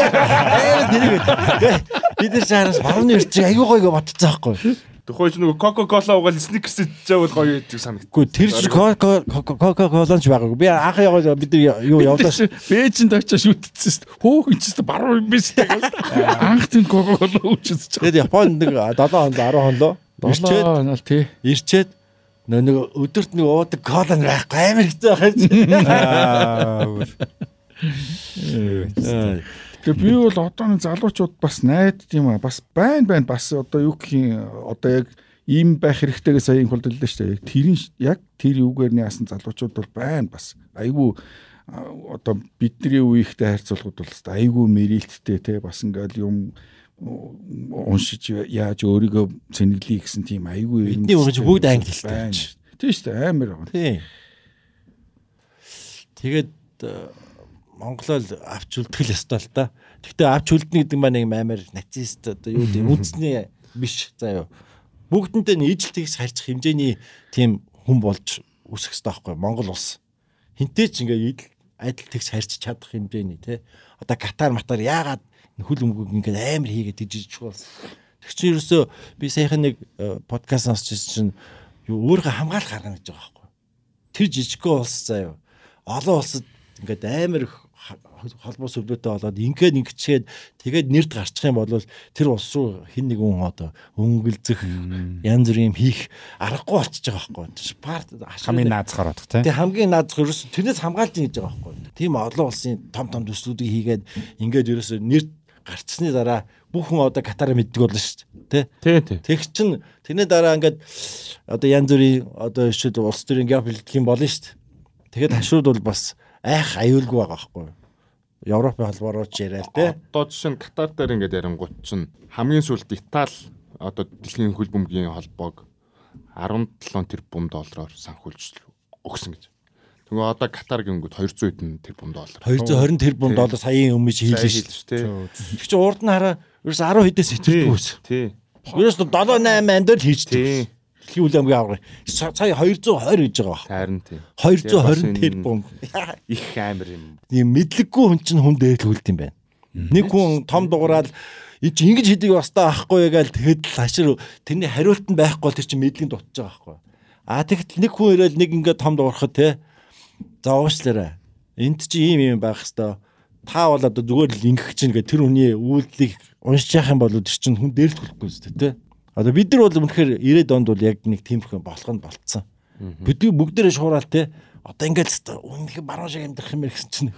Бид нар шараас барууны өрч аягүй гоё бодцсан байхгүй. Төхөөч нөгөө Coca-Cola угаал Snickers жаавал гоё гэдэг санагдгүй. Тэр чинь Coca-Cola ч байгаагүй. Би анх яваа бид юу явлаа ш. Бээжинд очиж шүтчихсэн ш. Хөөх энэ ч гэсэн баруун юм биш ш. Анх тийм Coca-Cola үчиж. Тэгээд Японд нэг 7 хоног 10 хоног Ирчээд тий. Ирчээд нэг өдөрт нэг уудаг кола нэрх амар хэцүү байх юм. Тэгээ би бол одооны залуучууд бас найдад юм аа. Бас байн байн бас одоо юу гэхийн одоо яг ийм байх хэрэгтэйгээ сая инх болдлоо шүү дээ. Тэрийн яг тэр юугээрний асан залуучууд бол байн бас айгүй одоо бидний үеийнхтэй харьцуулахад бол айгүй мэрэлттэй те бас ингээл юм уншиж яаж өөрийгөө зэнглэе гэсэн тийм айгүй юм. Бидний ургаж бүгд англи хэлтэй байна. Тийм шүү дээ амар байна. Тийм. Тэгээд Монголоо авч үлдэх л ёстой л та. Гэхдээ авч үлдэнэ гэдэг маань юм амар нацист одоо юу гэдэг үндэсний биш заа юу. Бүгдэнтэй нь ижил тэгс харьцах хэмжээний тийм хүн болж үсэх ёстой байхгүй Монгол улс. Хинтээ ч ингээ ижил адил тэгс харьцах чадах хэмжээний те. Одоо Катар матар яагаад хөл өмгөг ингээд амар хийгээд дижиж болсон. Тэг чи ерөөсөө би саяхан нэг э, подкаст сонсчихсон чинь юу өөрөө хамгаалах арга гэж байгаа байхгүй. Тэр жижигхэн улс заяа. Олон улсад ингээд амар их холбоос өвлөттэй болоод ингээд ингэчээд тэгээд нэрд гарчих юм бол тэр улс руу хин нэг хүн одоо өнгөлзөх янз бүрийн юм хийх аргагүй болчихж байгаа байхгүй парт хамгийн наазгаар бодох тийм хамгийн наазах ерөөс тэрнээс хамгаалж ингэж байгаа байхгүй тийм олон улсын том том төслүүдийг хийгээд ингээд ерөөс нэрд гарцсны дараа бүх хүн одоо катара мэддэг болно шүү дээ. Тэ? Тий, тий. Тэг чин тэрний дараа ингээд одоо янз бүрийн одоо шүүд улс төрийн геополитикийн болно шүү дээ. Тэгэхэд хашууд бол бас айх аюулгүй байгаа байхгүй юу? Европын холбоороо ч яриа л те. Одоо жишээ нь Катар дээр ингээд ярингууд чинь хамгийн сүүлд Итали одоо дэлхийн хөлбөмбөгийн холбоог 17 тэрбум доллараар санхүүжилж өгсөн гэж. Тэгвэл одоо Катар гингүүд 200 эдэн тэрбум доллар. 220 тэрбум доллар саяын өмнө хийлээ шүү дээ. Тэг чи урд нь хараа ерөөс 10 хэдээс хэтэрдэг үз. Тий. Ерөөс 7 8 анд л хийжтэй. Дэлхийн үл амгийн авраг. Сая 220 гэж байгаа. Харин тий. 220 тэрбум. Их амар юм. Тийм мэдлэггүй хүн чинь хүн дээр л үлдэм байх. Нэг хүн том дугураал энэ чинь ингэж хийдэг баста аахгүй ягаал тэгэхэд л хашир тэрний хариулт нь байхгүй тэр чинь мэдлэг дутж байгаа байхгүй. А тэгэхдээ нэг хүн ирээл нэг ингээд том дуурахад те За уушлаарай. Энд чи ийм юм байх хэвээр та бол одоо зүгээр л ингэх чинь гэх тэр хүний үйлдэлийг уншиж явах юм бол тэр чинь хүн дээр л хүлэхгүй зү тэ. Одоо бид нар бол үнэхээр 90-ад онд бол яг нэг тиймхэн болох нь болцсон. Бид бүгдээрээ шуураал тэ. Одоо ингээд үнэхээр баруун шиг амьдрах юм гэсэн чинь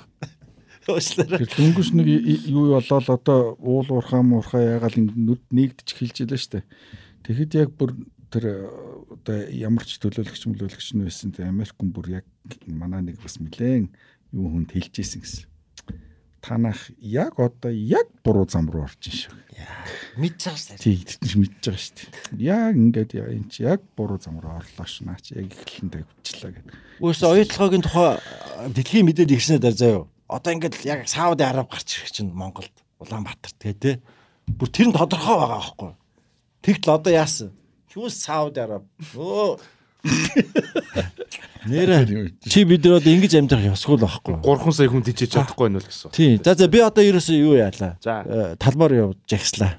уушлаарай. Дөнгөж нэг юу болоод одоо уул уурхаа муурхаа ягаал ингээд нүд нэгдчих хэлж илээ штэ. Тэгэхэд яг бүр тэр э, одоо ямар ч төлөөлөгч мөлөөлөгч нь байсан тэр Америк хүн бүр яг манаа нэг бас нилээн юу хүнд хэлчихсэн гэсэн. Танах яг одоо яг буруу зам руу орж ин шүү. Мэдж байгаа шүү. Тий, тэтгэж мэдж байгаа шүү. Яг ингээд энэ чи яг буруу зам руу орлоо ш наа чи яг эхлэндээ хөвчлээ гэдэг. Өөрөөсөө оюутлагын тухай э, дэлхийн мэдээд ирснээр заяа юу. Одоо ингээд яг Сауди Араб гарч ирэх чинь Монголд Улаанбаатар тэгээ те. Бүр тэр нь тодорхой байгаа аахгүй. Тэгтэл одоо яасан? Choose Saudi Arab. Өө. Нэрээ чи бид нар одоо ингэж амьдрах ёсгүй л байхгүй. 3 сая хүн тийж чадахгүй нь л гэсэн. Тий. За за би одоо ерөөсөө юу яалаа. За э, талмаар явж жагслаа.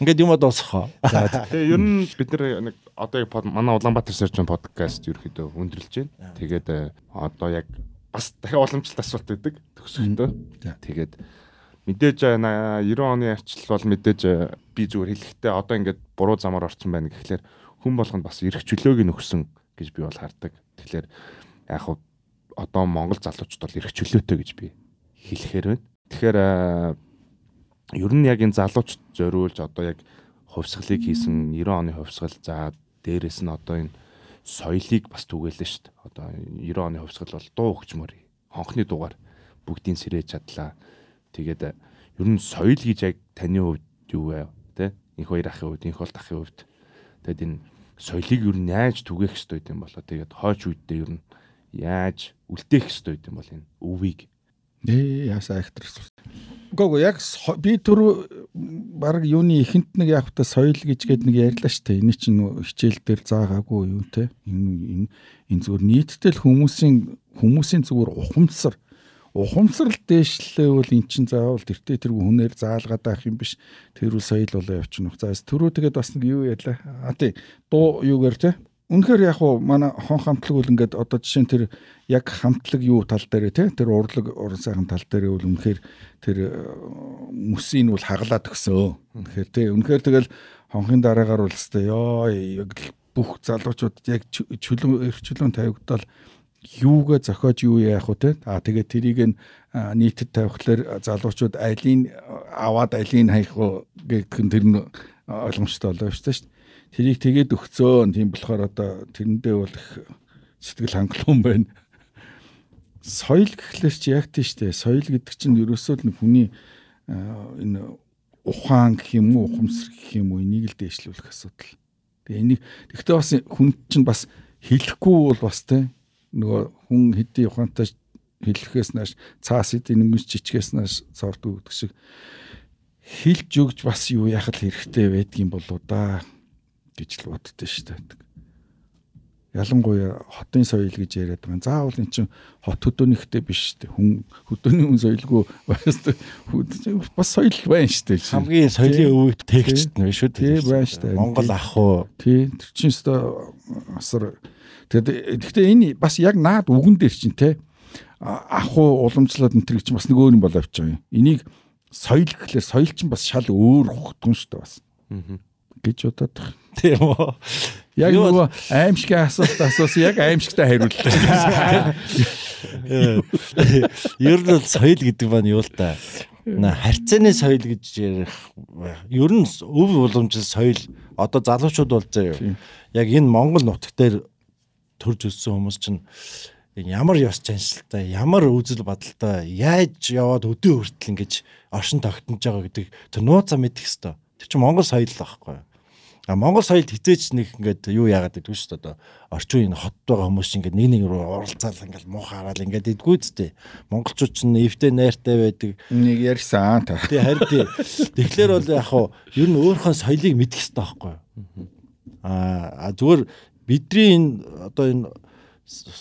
Ингээд юм дуусах. За тэгээ ер нь бид нар нэг одоо яг манай Улаанбаатар сэрчин подкаст ерөөхдөө өндөрлж байна. Тэгээд э, одоо яг бас дахиад уламжлалт асуулт өгдөг төгсөлтөө. Тэгээд мэдээж 90 оны арчил бол мэдээж э, би зүгээр хэлэхдээ одоо ингээд буруу замаар орсон байна гэхлээр хүн болгонд бас эрх чөлөөг нь өгсөн гэж би бол хардаг. Тэгэхээр яг хав одоо Монгол залуучд бол эрх чөлөөтэй гэж би хэлэхээр байна. Тэгэхээр э, ер нь яг энэ залуучд зориулж одоо яг хувьсгалыг хийсэн 90 оны хувьсгал за дээрэс нь одоо энэ соёлыг бас түгээлээ шүү дээ. Одоо 90 оны хувьсгал бол дуу хөгжмөр, хонхны дугаар бүгдийг сэрэж чадлаа. Тэгээд э, ер нь соёл гэж яг таны хувьд юу вэ? Тэ? Их хоёр ахын хувьд, их болт ахын хувьд. Тэгээд энэ соёлыг ер нь яаж түгээх хэрэгтэй юм болоо. Тэгээд хойч үедээ ер нь яаж үлдээх хэрэгтэй юм бол энэ өвийг. Нээ яса актрис. Гого яг би түр баг юуны ихэнт нэг яг та соёл гэж гээд нэг ярьлаа штэ. Энэ чинь хичээл дээр заагаагүй юу те. Энэ энэ энэ зүгээр нийтдээ л хүмүүсийн хүмүүсийн зүгээр ухамсар ухамсарл дээшлэлээвэл эн чинь заавал тэртээ тэргүй хүнээр заалгаад байх юм биш. Тэр үл соёл болоо явчихнах. За түрүү тэгээд бас нэг юу яла. А тий дуу юугаар те Үнэхээр яг уу манай хон хамтлаг бол ингээд одоо жишээ нь тэр яг хамтлаг юу тал дээр те тэр урлаг уран сайхан тал дээр бол үнэхээр тэр э, мөсийг бол хаглаад өгсөн. Үнэхээр те үнэхээр тэгэл хонхын дараагаар бол өстэй ёо яг бүх залуучуудад яг чөлөө эрчлөн тавигдтал юугаа зохиож юу яах вэ те а тэгээ тэрийг нь нийтэд тавихлаар залуучууд алийг аваад алийг хайх уу гэх нь тэр нь ойлгомжтой болоо шүү дээ тэрийг тэгээд өгцөө тийм болохоор одоо тэрэндээ бол их сэтгэл хангалуун байна соёл гэхлээр чи яг тийм шүү дээ соёл гэдэг чинь ерөөсөө л хүний энэ ухаан гэх юм уу ухамсар гэх юм уу энийг л дээшлүүлэх асуудал тэгээ энийг гэхдээ бас хүн чинь бас хэлэхгүй бол бас тийм нөгөө хүн хэдий ухаантай хэлэхээс нааш цаас эдийн өмнөс жичгээс нааш цордог гэдэг шиг хэлж өгж бас юу яхад хэрэгтэй байдгийн болоо да гэж л боддөө шүү дээ. Ялангуяа хотын соёл гэж яриад байгаа. Заавал эн чинь хот хөдөөнийхтэй биш шүү дээ. Хүн хөдөөний хүн соёлгүй бас соёл байна шүү дээ. Хамгийн соёлын өвөгд тэгчт нь биш үү? Тийм байна шүү дээ. Монгол ах уу? Тийм. Тэр чинь өстой асар Тэгэд гэхдээ энэ бас яг наад үгэн дээр чинь те аху уламжлаад энэ төр гэж бас нэг өөр юм болоо авч байгаа юм. Энийг соёл гэхлээр соёл чинь бас шал өөр хөхтөн шүү дээ бас. Аа гэж бодоод тах. Тийм үү. Яг нөгөө аимшигтай асуулт асуусан яг аимшигтай хариуллаа. Э, ер нь бол соёл гэдэг маань юу л та. Харьцааны соёл гэж ярих. Ер нь өв уламжлал соёл одоо залуучууд бол заяа. Яг энэ Монгол нутаг дээр төрж өссөн хүмүүс чинь ямар ёс заншилтай, ямар үзэл бодолтой яаж яваад өдөө хүртэл ингэж оршин тогтнож байгаа гэдэг тэр нууцаа мэдэх хэвээр. Тэр чинь Монгол соёл байхгүй. А Монгол соёлд хизээч нэг ингээд юу яагаад гэдэг вэ шүү дээ. Орчин энэ хот байгаа хүмүүс ингээд нэг нэг рүү оролцаал ингээд муу хараад ингээд идэггүй зү. Монголчууд ч нэвтэй найртай байдаг. Нэг ярьсан та. Тий харин тий. Тэгэхээр бол яг хуу ер нь өөрхөн соёлыг мэдэх хэрэгтэй байхгүй юу? А зүгээр бидний энэ одоо энэ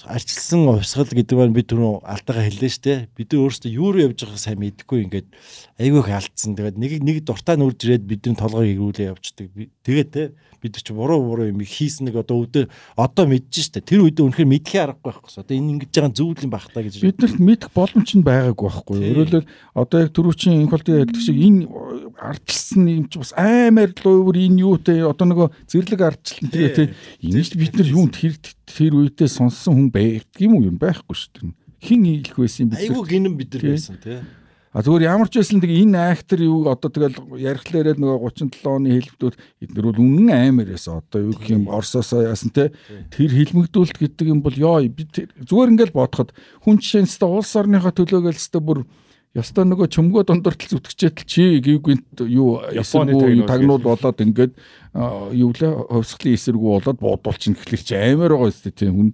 арчилсан хувьсгал гэдэг байна бид түрүү алдаагаа хэллээ шүү дээ. Бид өөрсдөө юу руу явж байгааг сайн мэдэхгүй ингээд айгүй их алдсан. Тэгээд нэг нэг дуртай нүрж ирээд бидний толгойг эргүүлээ явждаг. Тэгээд те бид чи буруу буруу юм хийснэг одоо өдөө одоо мэдж штэ тэр үед үнэхээр мэдхий аргагүй байхгүй. Одоо энэ ингэж байгаа зүйл юм байх та гэж. Биднэрт мэдэх боломж нь байгаагүй байхгүй. Өөрөөр одоо яг төрүүчийн инх холдын ялдаг шиг энэ ардчилсан юм чи бас аймаар л өөр энэ юутэй одоо нөгөө зэрлэг ардчилсан тэгээ тий. Энийг бид нар юунд тэр тэр үедээ сонссон хүн байдаг юм уу юм байхгүй штэ. Хин хийх байсан бид. Айгу гинэн бид нар байсан тий. А зүгээр ямар ч байсан тэг энэ актер юу одоо тэгэл ярихлаарэл нөгөө 37 оны хэлбдүүд эднэр бол үнэн аймаар байсан. Одоо юу гэх юм Оросоосоо яасан те тэр хилмигдүүлэлт гэдэг юм бол ёо би зүгээр ингээл бодоход хүн жишээ нэстэ улс орныхоо төлөөгөл нэстэ бүр ёстой нөгөө чөмгөө дундартал зүтгэчээл чи гээгүйнт юу японы тагнуул болоод ингээд юу лээ хувьсгалын эсэргүү болоод буудуулчихна гэхлээр чи аймаар байгаа юм тест тийм хүн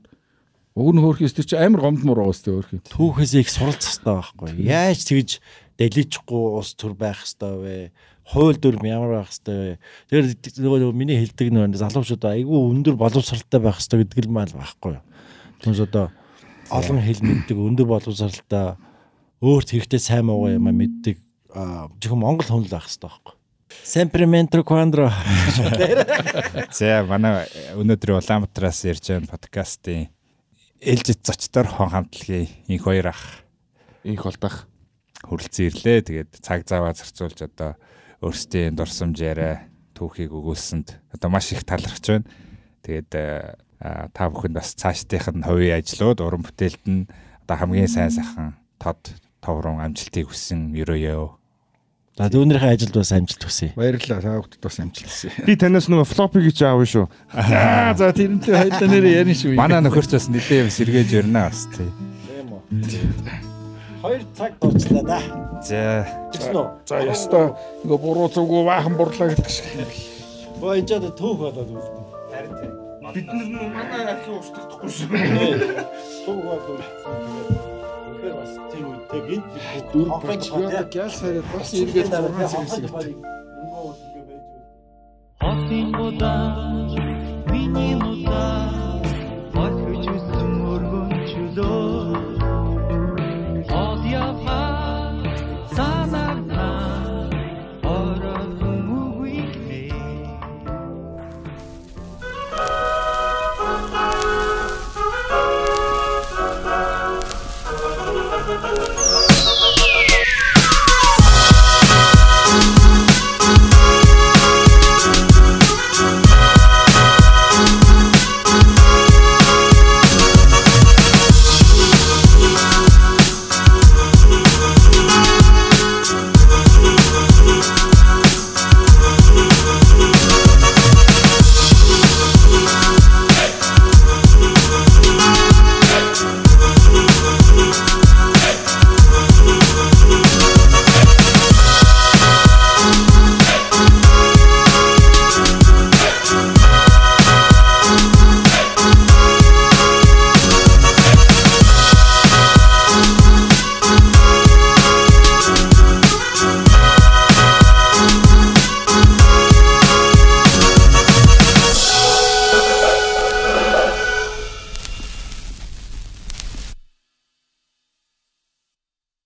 Уг нь хөөхөөс тэр чи амар гомдмор уус тэр хөөх. Түүхээс их суралцах хэрэгтэй байхгүй. Яаж тэгж даличихгүй уус төр байх хэрэгтэй вэ? Хууль дүрм ямар байх хэрэгтэй вэ? Тэр нөгөө миний хэлдэг нэг залуучууд айгүй өндөр боловсралтай байх хэрэгтэй гэдэг л мал байхгүй. Түнс одоо олон хэл мэддэг өндөр боловсралтай өөрт хэрэгтэй сайн муу юм мэддэг зөвхөн монгол хүн л байх хэрэгтэй байхгүй. Семпрементро квандро. За манай өнөөдөр Улаанбаатараас ярьж байгаа подкастын ээлжит зочдоор хон хамтлагийн инх хоёр ах инх болдах хөрөлцөн ирлээ. Тэгээд цаг заваа зарцуулж одоо өөрсдийн дурсамж яриа түүхийг өгүүлсэнд одоо маш их талархж байна. Тэгээд э, та бүхэнд бас цаашдынх нь хувийн ажлууд уран бүтээлд нь одоо хамгийн сайн сайхан тод товрон амжилтыг хүссэн ерөөё. За өөнийхөө ажилд бас амжилт хүсье. Баярлалаа. Та бүхэнд бас амжилт хүсье. Би танаас нөгөө флопи гэж аав шүү. Аа за тэрнтэй хоёулаа нэр ярина шүү. Манай нөхөрч бас нэлээ юм сэргээж ярина бас тий. Тийм үү. 2 цаг дуучлаа да. За. За ястаа нөгөө буруу зүгөө баахан бурлаа гэдэг шиг. Боо энэ ч одоо төөх болоод үлдэн. Харин тий. Бид нар манай асуу устдахгүй шүү. Төөх болоод. Супер бас тэр үедээ гинт конференц хийгээд гял сараад бас эргээд дараа зэрэг хийсэн. Хотын удаа миний удаа